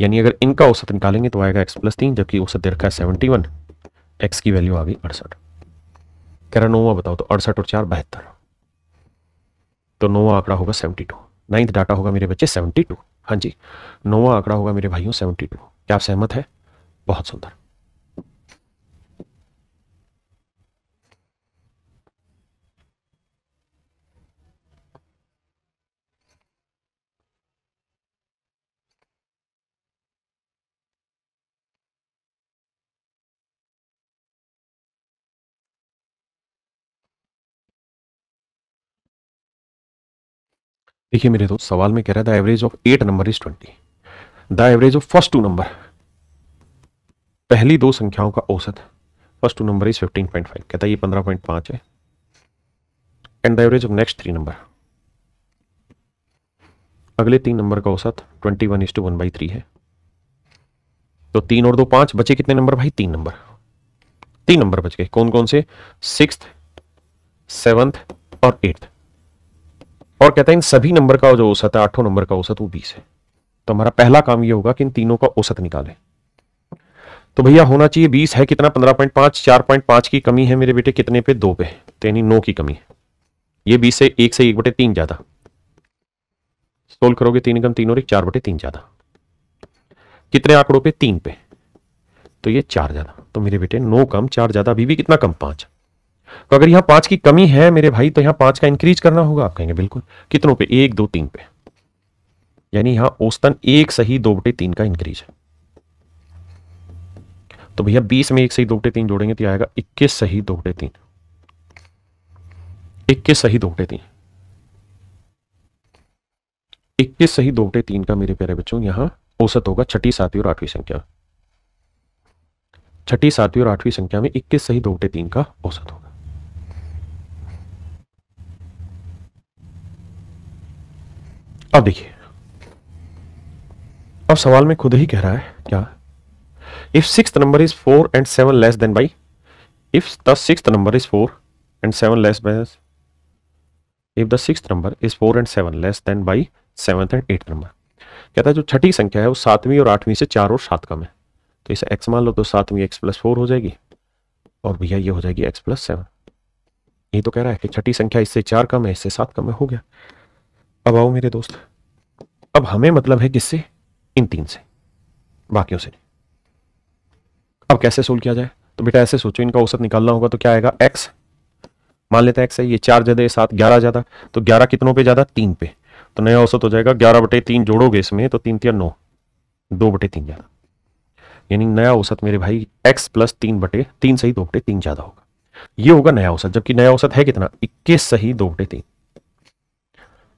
यानी अगर इनका औसत निकालेंगे तो आएगा एक्स प्लस तीन जबकि औसत दे रखा है सेवनटी वन एक्स की वैल्यू आ गई अड़सठ कह रहा नौवा बताओ तो अड़सठ और चार बहत्तर तो नौवा आंकड़ा होगा सेवनटी टू नाइन्थ डाटा होगा मेरे बच्चे सेवेंटी टू हाँ जी नौवा आंकड़ा होगा मेरे भाइयों सेवेंटी टू क्या आप सहमत है बहुत सुंदर देखिए मेरे दोस्त सवाल में कह रहा है the average of eight number is twenty the average of first two number पहली दो संख्याओं का औसत first two number is fifteen point five कहता है ये पंद्रह पॉइंट पांच है and the average of next three number अगले तीन नंबर का औसत twenty one is two one by three है तो तीन और दो पांच बचे कितने नंबर भाई तीन नंबर तीन नंबर बच गए कौन कौन से सिक्स सेवंथ और एट्थ और कहता है इन सभी नंबर का जो औसत है आठों नंबर का औसत वो बीस है तो हमारा पहला काम ये होगा कि इन तीनों का औसत निकाले तो भैया होना चाहिए बीस है कितना पंद्रह पॉइंट पांच चार पॉइंट पांच की कमी है मेरे बेटे कितने पे दो पे तो यानी नौ की कमी है ये बीस से एक से एक बटे तीन ज्यादा सोल्व करोगे तीन कम तीन और एक चार बटे तीन ज्यादा कितने आंकड़ों पे तीन पे तो ये चार ज्यादा तो मेरे बेटे नौ कम चार ज्यादा अभी भी कितना कम पांच तो अगर यहां पांच की कमी है मेरे भाई तो यहां पांच का इंक्रीज करना होगा आप कहेंगे बिल्कुल कितनों पे एक दो तीन पे यानी यहां औस्तन एक सही दो बटे तीन का इंक्रीज है तो भैया बीस में एक सही दो बटे तीन जोड़ेंगे तो आएगा इक्कीस सही दो बटे तीन इक्कीस सही दो बटे तीन इक्कीस सही दो बटे तीन का मेरे प्यारे बच्चों यहां औसत होगा छठी सातवीं और आठवीं संख्या छठी सातवीं और आठवीं संख्या में इक्कीस सही दो बटे तीन का औसत होगा अब देखिए अब सवाल में खुद ही कह रहा है क्या if six number is four and seven less than by if the six number is four and seven less by if the six number is four and seven less than by seven and eight number कहता है जो छठी संख्या है वो सातवीं और आठवीं से चार और सात कम है तो इसे एक्स मान लो तो सातवीं एक्स प्लस फोर हो जाएगी और भैया ये हो जाएगी एक्स प्लस सेवन ये तो कह रहा है कि छठी संख्या इससे चार कम है इससे सात कम है हो गया अब आओ मेरे दोस्त अब हमें मतलब है किससे इन तीन से बाकियों से अब कैसे सोल्व किया जाए तो बेटा ऐसे सोचो इनका औसत निकालना होगा तो क्या आएगा एक्स मान लेते हैं एक्स है ये चार ज्यादा सात ग्यारह ज्यादा तो ग्यारह कितनों पे ज्यादा तीन पे तो नया औसत हो जाएगा ग्यारह बटे तीन जोड़ोगे इसमें तो तीन तीन नौ दो बटे तीन ज्यादा यानी नया औसत मेरे भाई एक्स प्लस तीन बटे तीन सही दो बटे तीन ज्यादा होगा ये होगा नया औसत जबकि नया औसत है कितना इक्कीस सही दो बटे तीन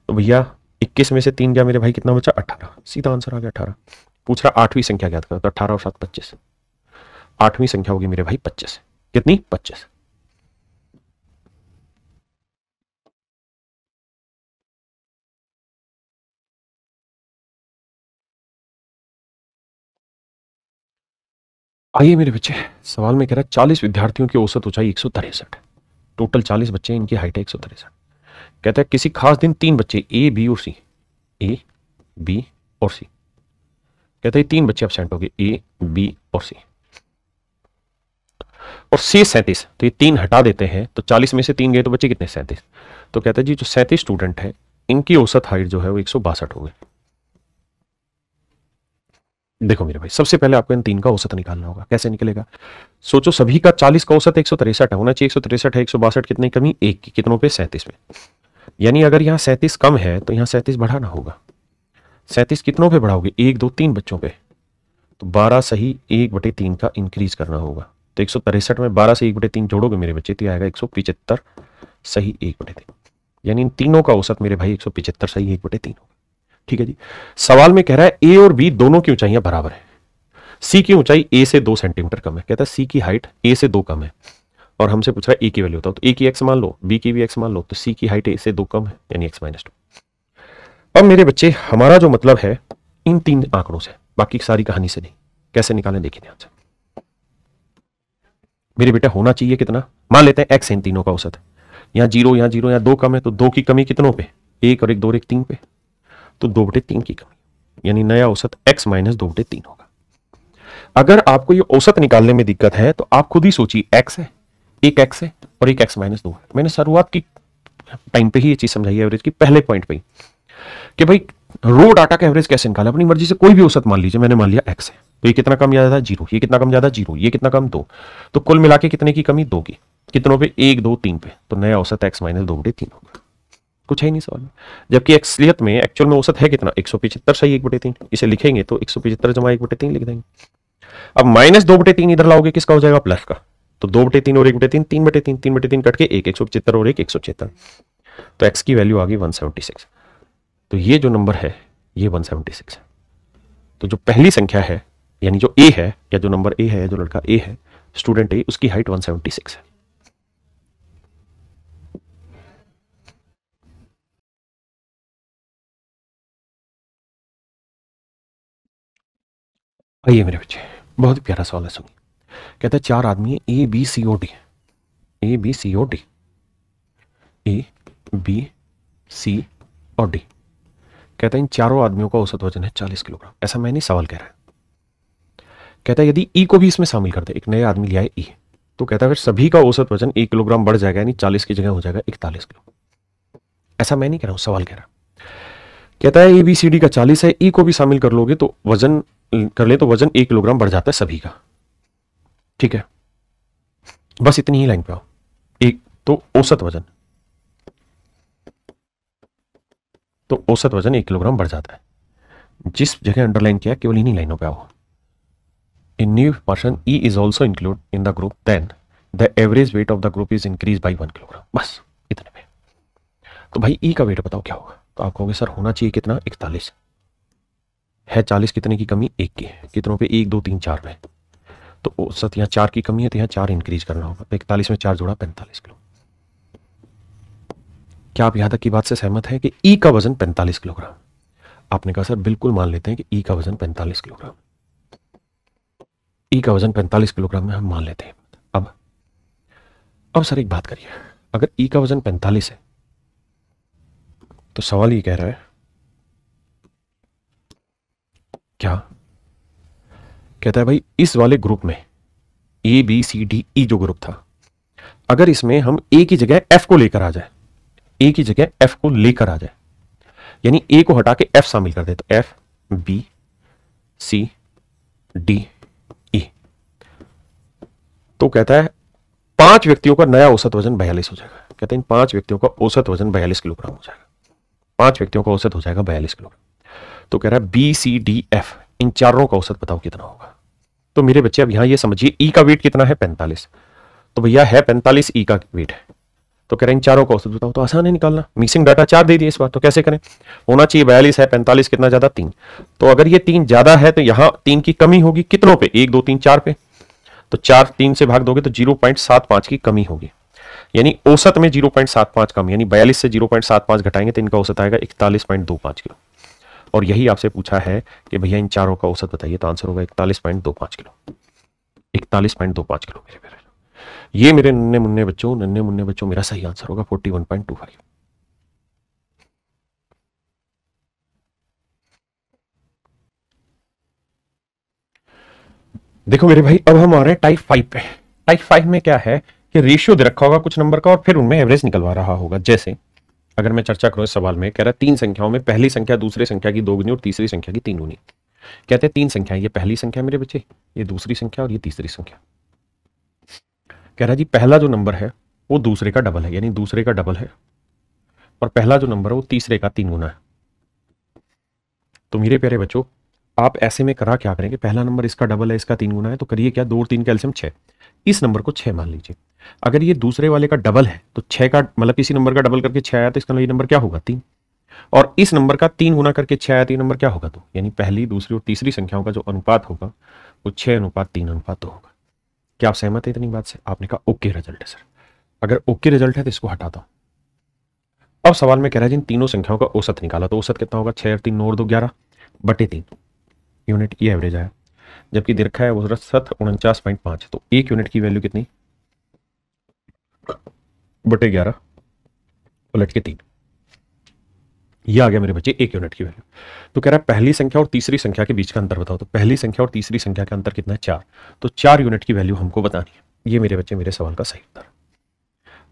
तो भैया इक्कीस में से तीन गया मेरे भाई कितना बचा अठारह सीधा आंसर आ गया अठारह पूछ रहा आठवीं संख्या क्या था तो अठारह और सात पच्चीस आठवीं संख्या होगी मेरे भाई पच्चीस कितनी पच्चीस आइए मेरे बच्चे सवाल में कह रहा है चालीस विद्यार्थियों की औसत ऊंचाई एक टोटल चालीस बच्चे इनकी हाइट है एक कहता है किसी खास दिन तीन बच्चे ए बी और सी ए बी और सी कहता है तीन बच्चे एबसेंट हो गए ए बी और सी और सी सैंतीस तो ये तीन हटा देते हैं तो चालीस में से तीन गए तो बच्चे कितने सैंतीस तो कहता है जी जो सैंतीस स्टूडेंट है इनकी औसत हाइट जो है वो एक हो गई देखो मेरे भाई सबसे पहले आपको इन तीन का औसत निकालना होगा कैसे निकलेगा सोचो सभी का चालीस का औसत एक है होना चाहिए एक सौ है एक कितनी कमी एक की कितनों पे सैंतीस में यानी अगर यहाँ सैंतीस कम है तो यहाँ सैंतीस बढ़ाना होगा सैंतीस कितनों पे बढ़ाओगे एक दो तीन बच्चों पे तो बारह सही एक बटे तीन का इंक्रीज करना होगा तो एक सौ तिरसठ में बारह से एक बटे तीन जोड़ोगे मेरे बच्चे तो आएगा एक सौ पिचहत्तर सही एक बटे तीन यानी इन तीनों का औसत मेरे भाई एक सौ पिचहत्तर सही एक बटे तीन होगा ठीक है जी सवाल में कह रहा है ए और बी दोनों की ऊंचाइयां बराबर है सी की ऊंचाई ए से दो सेंटीमीटर कम है कहता है सी की हाइट ए से दो कम है और हमसे पूछ रहा है ए की वैल्यू होता तो ए की एक्स मान लो बी की भी एक्स मान लो तो सी की हाइट इससे दो कम है यानी एक्स माइनस टू अब मेरे बच्चे हमारा जो मतलब है इन तीन आंकड़ों से बाकी सारी कहानी से नहीं कैसे निकालें देखिए ध्यान से मेरे बेटा होना चाहिए कितना मान लेते हैं एक्स इन तीनों का औसत यहाँ जीरो यहाँ जीरो यहाँ दो कम है तो दो की कमी कितनों पे एक और एक दो और एक तीन पे तो दो बटे तीन की कमी यानी नया औसत एक्स माइनस दो बटे तीन होगा अगर आपको ये औसत निकालने में दिक्कत है तो आप खुद ही सोचिए एक्स है एक एक्स है और एक एक्स माइनस दो है मैंने शुरुआत की टाइम पे ही ये चीज समझाई एवरेज की पहले पॉइंट पे कि भाई रो डाटा का एवरेज कैसे निकाला अपनी मर्जी से कोई भी औसत मान लीजिए मैंने मान लिया एक्स है तो ये कितना कम ज्यादा जीरो ये कितना कम ज्यादा जीरो ये कितना कम दो तो कुल मिला के कितने की कमी दो की कितनों पर एक दो तीन पे तो नया औसत एक्स माइनस दो बटे तीन होगा कुछ है नहीं सवाल में जबकि एक्सलियत में एक्चुअल में औसत है कितना एक सौ पिछहत्तर सही एक बटे तीन इसे लिखेंगे तो एक सौ पिछहत्तर जमा एक बटे तीन लिख देंगे अब माइनस दो बटे तीन इधर लाओगे किसका हो जाएगा प्लस का तो दो बटे तीन और एक बटे तीन तीन बटे तीन तीन बटे तीन कट के एक एक सौ पचहत्तर और एक एक सौ छिहत्तर तो एक्स की वैल्यू आ गई वन सेवेंटी सिक्स तो ये जो नंबर है ये वन सेवेंटी सिक्स तो जो पहली संख्या है यानी जो ए है या जो नंबर ए है या जो लड़का ए है स्टूडेंट ए उसकी हाइट वन सेवेंटी सिक्स है आइए मेरे बच्चे बहुत प्यारा सवाल है सुनिए कहते हैं चार आदमी है A B C O D A B C O D A B C O D कहते हैं इन चारों आदमियों का औसत वजन है चालीस किलोग्राम ऐसा मैं नहीं सवाल कह रहा है कहता है यदि ई को भी इसमें शामिल करते एक नया आदमी लिया है ई तो कहता है फिर सभी का औसत वजन एक किलोग्राम बढ़ जाएगा यानी चालीस की जगह हो जाएगा इकतालीस किलो ऐसा मैं नहीं कह रहा हूं सवाल कह रहा कहता है ए बी सी डी का चालीस है ई को भी शामिल कर लोगे तो वजन कर ले तो वजन एक किलोग्राम बढ़ जाता है सभी का ठीक है बस इतनी ही लाइन पे आओ एक तो औसत वजन तो औसत वजन एक किलोग्राम बढ़ जाता है जिस जगह अंडरलाइन किया केवल इन्हीं लाइनों पे आओ in new person E is also include in the group then the average weight of the group is increase by one kilogram बस इतने पे तो भाई ई e का वेट बताओ क्या होगा तो आप कहोगे सर होना चाहिए कितना इकतालीस है चालीस कितने की कमी एक की है कितनों पे एक दो तीन चार में तो औसत यहाँ चार की कमी है तो यहाँ चार इंक्रीज करना होगा तो इकतालीस में चार जोड़ा पैंतालीस किलो क्या आप यहाँ तक की बात से सहमत है कि ई e का वजन पैंतालीस किलोग्राम आपने कहा सर बिल्कुल मान लेते हैं कि ई e का वजन पैंतालीस किलोग्राम ई e का वजन पैंतालीस किलोग्राम में हम मान लेते हैं अब अब सर एक बात करिए अगर ई का वजन पैंतालीस है तो सवाल ये कह रहा है क्या कहता है भाई इस वाले ग्रुप में ए बी सी डी ई जो ग्रुप था अगर इसमें हम ए की जगह एफ को लेकर आ जाए ए की जगह एफ को लेकर आ जाए यानी ए को हटा के एफ शामिल कर दे तो F B C D E तो कहता है पांच व्यक्तियों का नया औसत वजन बयालीस हो जाएगा कहते हैं इन पांच व्यक्तियों का औसत वजन बयालीस किलोग्राम हो जाएगा पांच व्यक्तियों का औसत हो जाएगा बयालीस किलोग्राम तो कह रहा है बी सी डी एफ इन चारों का औसत बताओ कितना होगा तो मेरे बच्चे अब यहां ये समझिए ई e का वेट कितना है पैंतालीस तो भैया है पैंतालीस ई e का वेट है तो कह रहे हैं चारों का औसत बताओ तो आसान है निकालना मिसिंग डाटा चार दे दिए इस बार तो कैसे करें होना चाहिए बयालीस है पैंतालीस कितना ज्यादा तीन तो अगर ये तीन ज्यादा है तो यहाँ तीन की कमी होगी कितनों पे एक दो तीन चार पे तो चार तीन से भाग दोगे तो जीरो पॉइंट सात पांच की कमी होगी यानी औसत में जीरो पॉइंट सात पांच कम यानी बयालीस से जीरो पॉइंट सात पांच घटाएंगे तो इनका औसत आएगा इकतालीस पॉइंट दो पांच किलो और यही आपसे पूछा है कि भैया इन चारों का औसत बताइए तो आंसर होगा इकतालीस पॉइंट दो पाँच किलो इकतालीस पॉइंट दो पाँच किलो मेरे प्यारे ये मेरे नन्हे मुन्ने बच्चों नन्हे मुन्ने बच्चों मेरा सही आंसर होगा forty one point two five देखो मेरे भाई अब हम आ रहे हैं टाइप फाइव पे टाइप फाइव में क्या है कि रेशियो दे रखा होगा कुछ नंबर का और फिर उनमें एवरेज निकलवा रहा होगा जैसे अगर मैं चर्चा करूँ इस सवाल में कह रहा है तीन संख्याओं में पहली संख्या दूसरे संख्या की दोगुनी और तीसरी संख्या की तीन गुनी कहते हैं तीन संख्या ये पहली संख्या मेरे बच्चे ये दूसरी संख्या और ये तीसरी संख्या कह रहा है जी पहला जो नंबर है वो दूसरे का डबल है यानी दूसरे का डबल है और पहला जो नंबर है वो तीसरे का तीन गुना है तो मेरे प्यारे बच्चों आप ऐसे में करा क्या करेंगे पहला नंबर इसका डबल है इसका तीन गुना है तो करिए क्या दो और तीन कैल्शियम छः इस नंबर को छः मान लीजिए अगर ये दूसरे वाले का डबल है तो छः का मतलब किसी नंबर का डबल करके छः आया तो इसका मतलब ये नंबर क्या होगा तीन और इस नंबर का तीन गुना करके छः आया तो नंबर क्या होगा तो यानी पहली दूसरी और तीसरी संख्याओं का जो अनुपात होगा वो छः अनुपात तीन अनुपात दो होगा क्या आप सहमत है इतनी बात से आपने कहा ओके रिजल्ट है सर अगर ओके रिजल्ट है तो इसको हटाता हूँ अब सवाल में कह रहा है जिन तीनों संख्याओं का औसत निकाला तो औसत कितना होगा छः और तीन नौ और दो ग्यारह बटे तीन यूनिट ये एवरेज आया जबकि दीर्घा है वो सत उनचास पॉइंट पाँच तो एक यूनिट की वैल्यू कितनी बटे ग्यारह पलट के तीन ये आ गया मेरे बच्चे एक यूनिट की वैल्यू तो कह रहा है पहली संख्या और तीसरी संख्या के बीच का अंतर बताओ तो पहली संख्या और तीसरी संख्या का अंतर कितना है चार तो चार यूनिट की वैल्यू हमको बतानी है ये मेरे बच्चे मेरे सवाल का सही उत्तर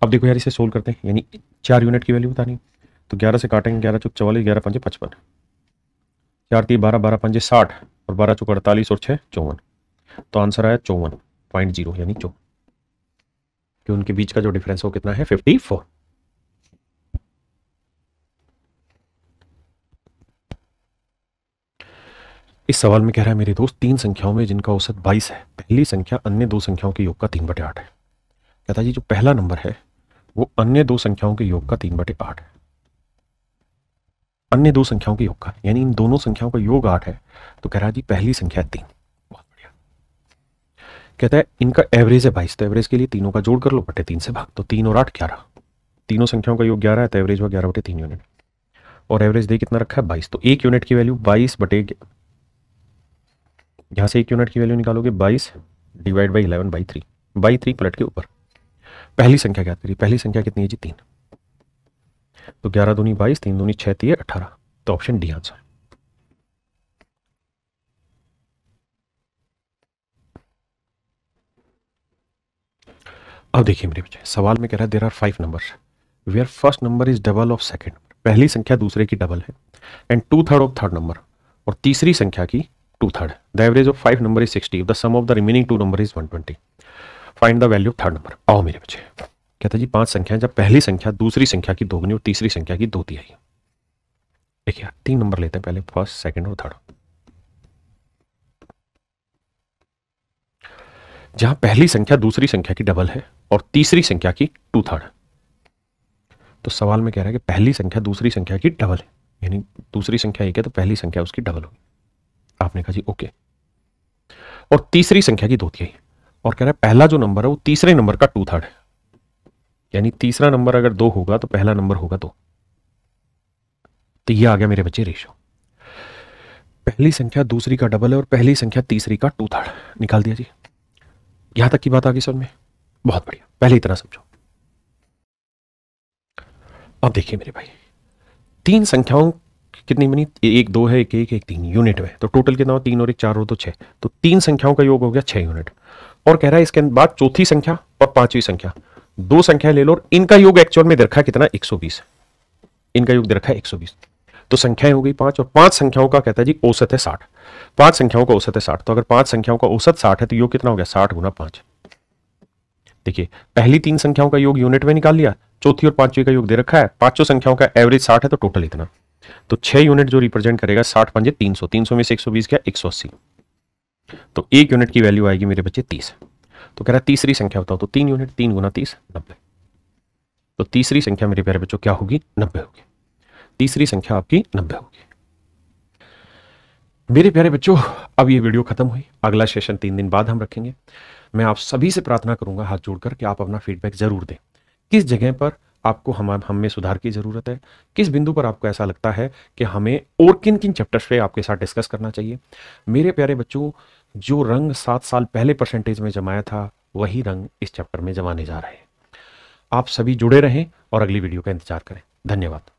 अब देखो यार इसे सोल्व करते हैं यानी चार यूनिट की वैल्यू बतानी तो ग्यारह से काटेंगे ग्यारह चौक चौवालीस ग्यारह पंजे पचपन चार तीन बारह बारह पंजे साठ और बारह चौक अड़तालीस और छः चौवन तो आंसर आया चौवन पॉइंट जीरो यानी चौवन कि उनके बीच का जो डिफरेंस हो कितना है फिफ्टी फोर इस सवाल में कह रहा है मेरे दोस्त तीन संख्याओं में जिनका औसत बाईस है पहली संख्या अन्य दो संख्याओं के योग का तीन बटे आठ है कहता जी जो पहला नंबर है वो अन्य दो संख्याओं के योग का तीन बटे आठ है अन्य दो संख्याओं के योग का यानी इन दोनों संख्याओं का योग आठ है तो कह रहा है जी पहली संख्या तीन बहुत बढ़िया कहता है इनका एवरेज है बाईस तो एवरेज के लिए तीनों का जोड़ कर लो बटे तीन से भाग तो तीन और आठ ग्यारह तीनों संख्याओं का योग ग्यारह है तो एवरेज हुआ ग्यारह बटे तीन यूनिट और एवरेज दे कितना रखा है बाईस तो एक यूनिट की वैल्यू बाईस बटे यहाँ से एक यूनिट की वैल्यू निकालोगे बाईस divide by eleven by three by three प्लट के ऊपर पहली संख्या क्या करिए पहली संख्या कितनी है जी तीन तो ग्यारह दूनी बाईस तीन दूनी छह तीय अठारह तो ऑप्शन डी आंसर है अब देखिए मेरे बच्चे सवाल में कह रहा है there are five number where first number is double of second पहली संख्या दूसरे की डबल है and two third of third number और तीसरी संख्या की two third the average of five number is sixty the sum of the remaining two number is one twenty find the value of third number आओ मेरे बच्चे कहता जी पांच संख्या जब पहली संख्या दूसरी संख्या की दोगुनी और तीसरी संख्या की दो तिहाई देखिए तीन नंबर लेते हैं पहले फर्स्ट सेकंड और थर्ड जहां पहली संख्या दूसरी संख्या की डबल है और तीसरी संख्या की टू थर्ड तो सवाल में कह रहा है कि पहली संख्या दूसरी संख्या की डबल है यानी दूसरी संख्या एक है तो पहली संख्या उसकी डबल होगी आपने कहा जी ओके और तीसरी संख्या की दो तिहाई और कह रहा है पहला जो नंबर है वो तीसरे नंबर का टू थर्ड है यानी तीसरा नंबर अगर दो होगा तो पहला नंबर होगा दो तो ये आ गया मेरे बच्चे रेशो पहली संख्या दूसरी का डबल है और पहली संख्या तीसरी का टू थर्ड निकाल दिया जी यहां तक की बात आ गई समझ में बहुत बढ़िया पहले इतना समझो अब देखिए मेरे भाई तीन संख्याओं कितनी बनी एक दो है एक एक एक तीन यूनिट में तो टोटल कितना हो तीन और एक चार हो तो छह तो तीन संख्याओं का योग हो गया छह यूनिट और कह रहा है इसके बाद चौथी संख्या और पांचवी संख्या दो संख्या ले लो और इनका योग एक्चुअल में रखा कितना 120 इनका योग रखा है 120 तो संख्याएं हो गई पांच और पांच संख्याओं का कहता है जी औसत है साठ पांच संख्याओं का औसत है साठ तो अगर पांच संख्याओं का औसत साठ है तो योग कितना हो गया साठ गुना पांच देखिए पहली तीन संख्याओं का योग यूनिट में निकाल लिया चौथी और पांचवी का योग दे रखा है पांचों संख्याओं का एवरेज साठ है तो टोटल इतना तो छह यूनिट जो रिप्रेजेंट करेगा साठ पांच तीन सौ तीन सौ में से एक सौ बीस क्या एक सौ अस्सी तो एक यूनिट की वैल्यू आएगी मेरे बच्चे तीस तो कह रहा है तीसरी संख्या बताओ तो तीन यूनिट तीन गुना तीस नब्बे तो तीसरी संख्या मेरे प्यारे बच्चों क्या होगी नब्बे होगी तीसरी संख्या आपकी नब्बे होगी मेरे प्यारे बच्चों अब ये वीडियो खत्म हुई अगला सेशन तीन दिन बाद हम रखेंगे मैं आप सभी से प्रार्थना करूंगा हाथ जोड़कर कि आप अपना फीडबैक जरूर दें किस जगह पर आपको हम हम में सुधार की ज़रूरत है किस बिंदु पर आपको ऐसा लगता है कि हमें और किन किन चैप्टर्स पे आपके साथ डिस्कस करना चाहिए मेरे प्यारे बच्चों जो रंग सात साल पहले परसेंटेज में जमाया था वही रंग इस चैप्टर में जमाने जा रहे हैं आप सभी जुड़े रहें और अगली वीडियो का इंतजार करें धन्यवाद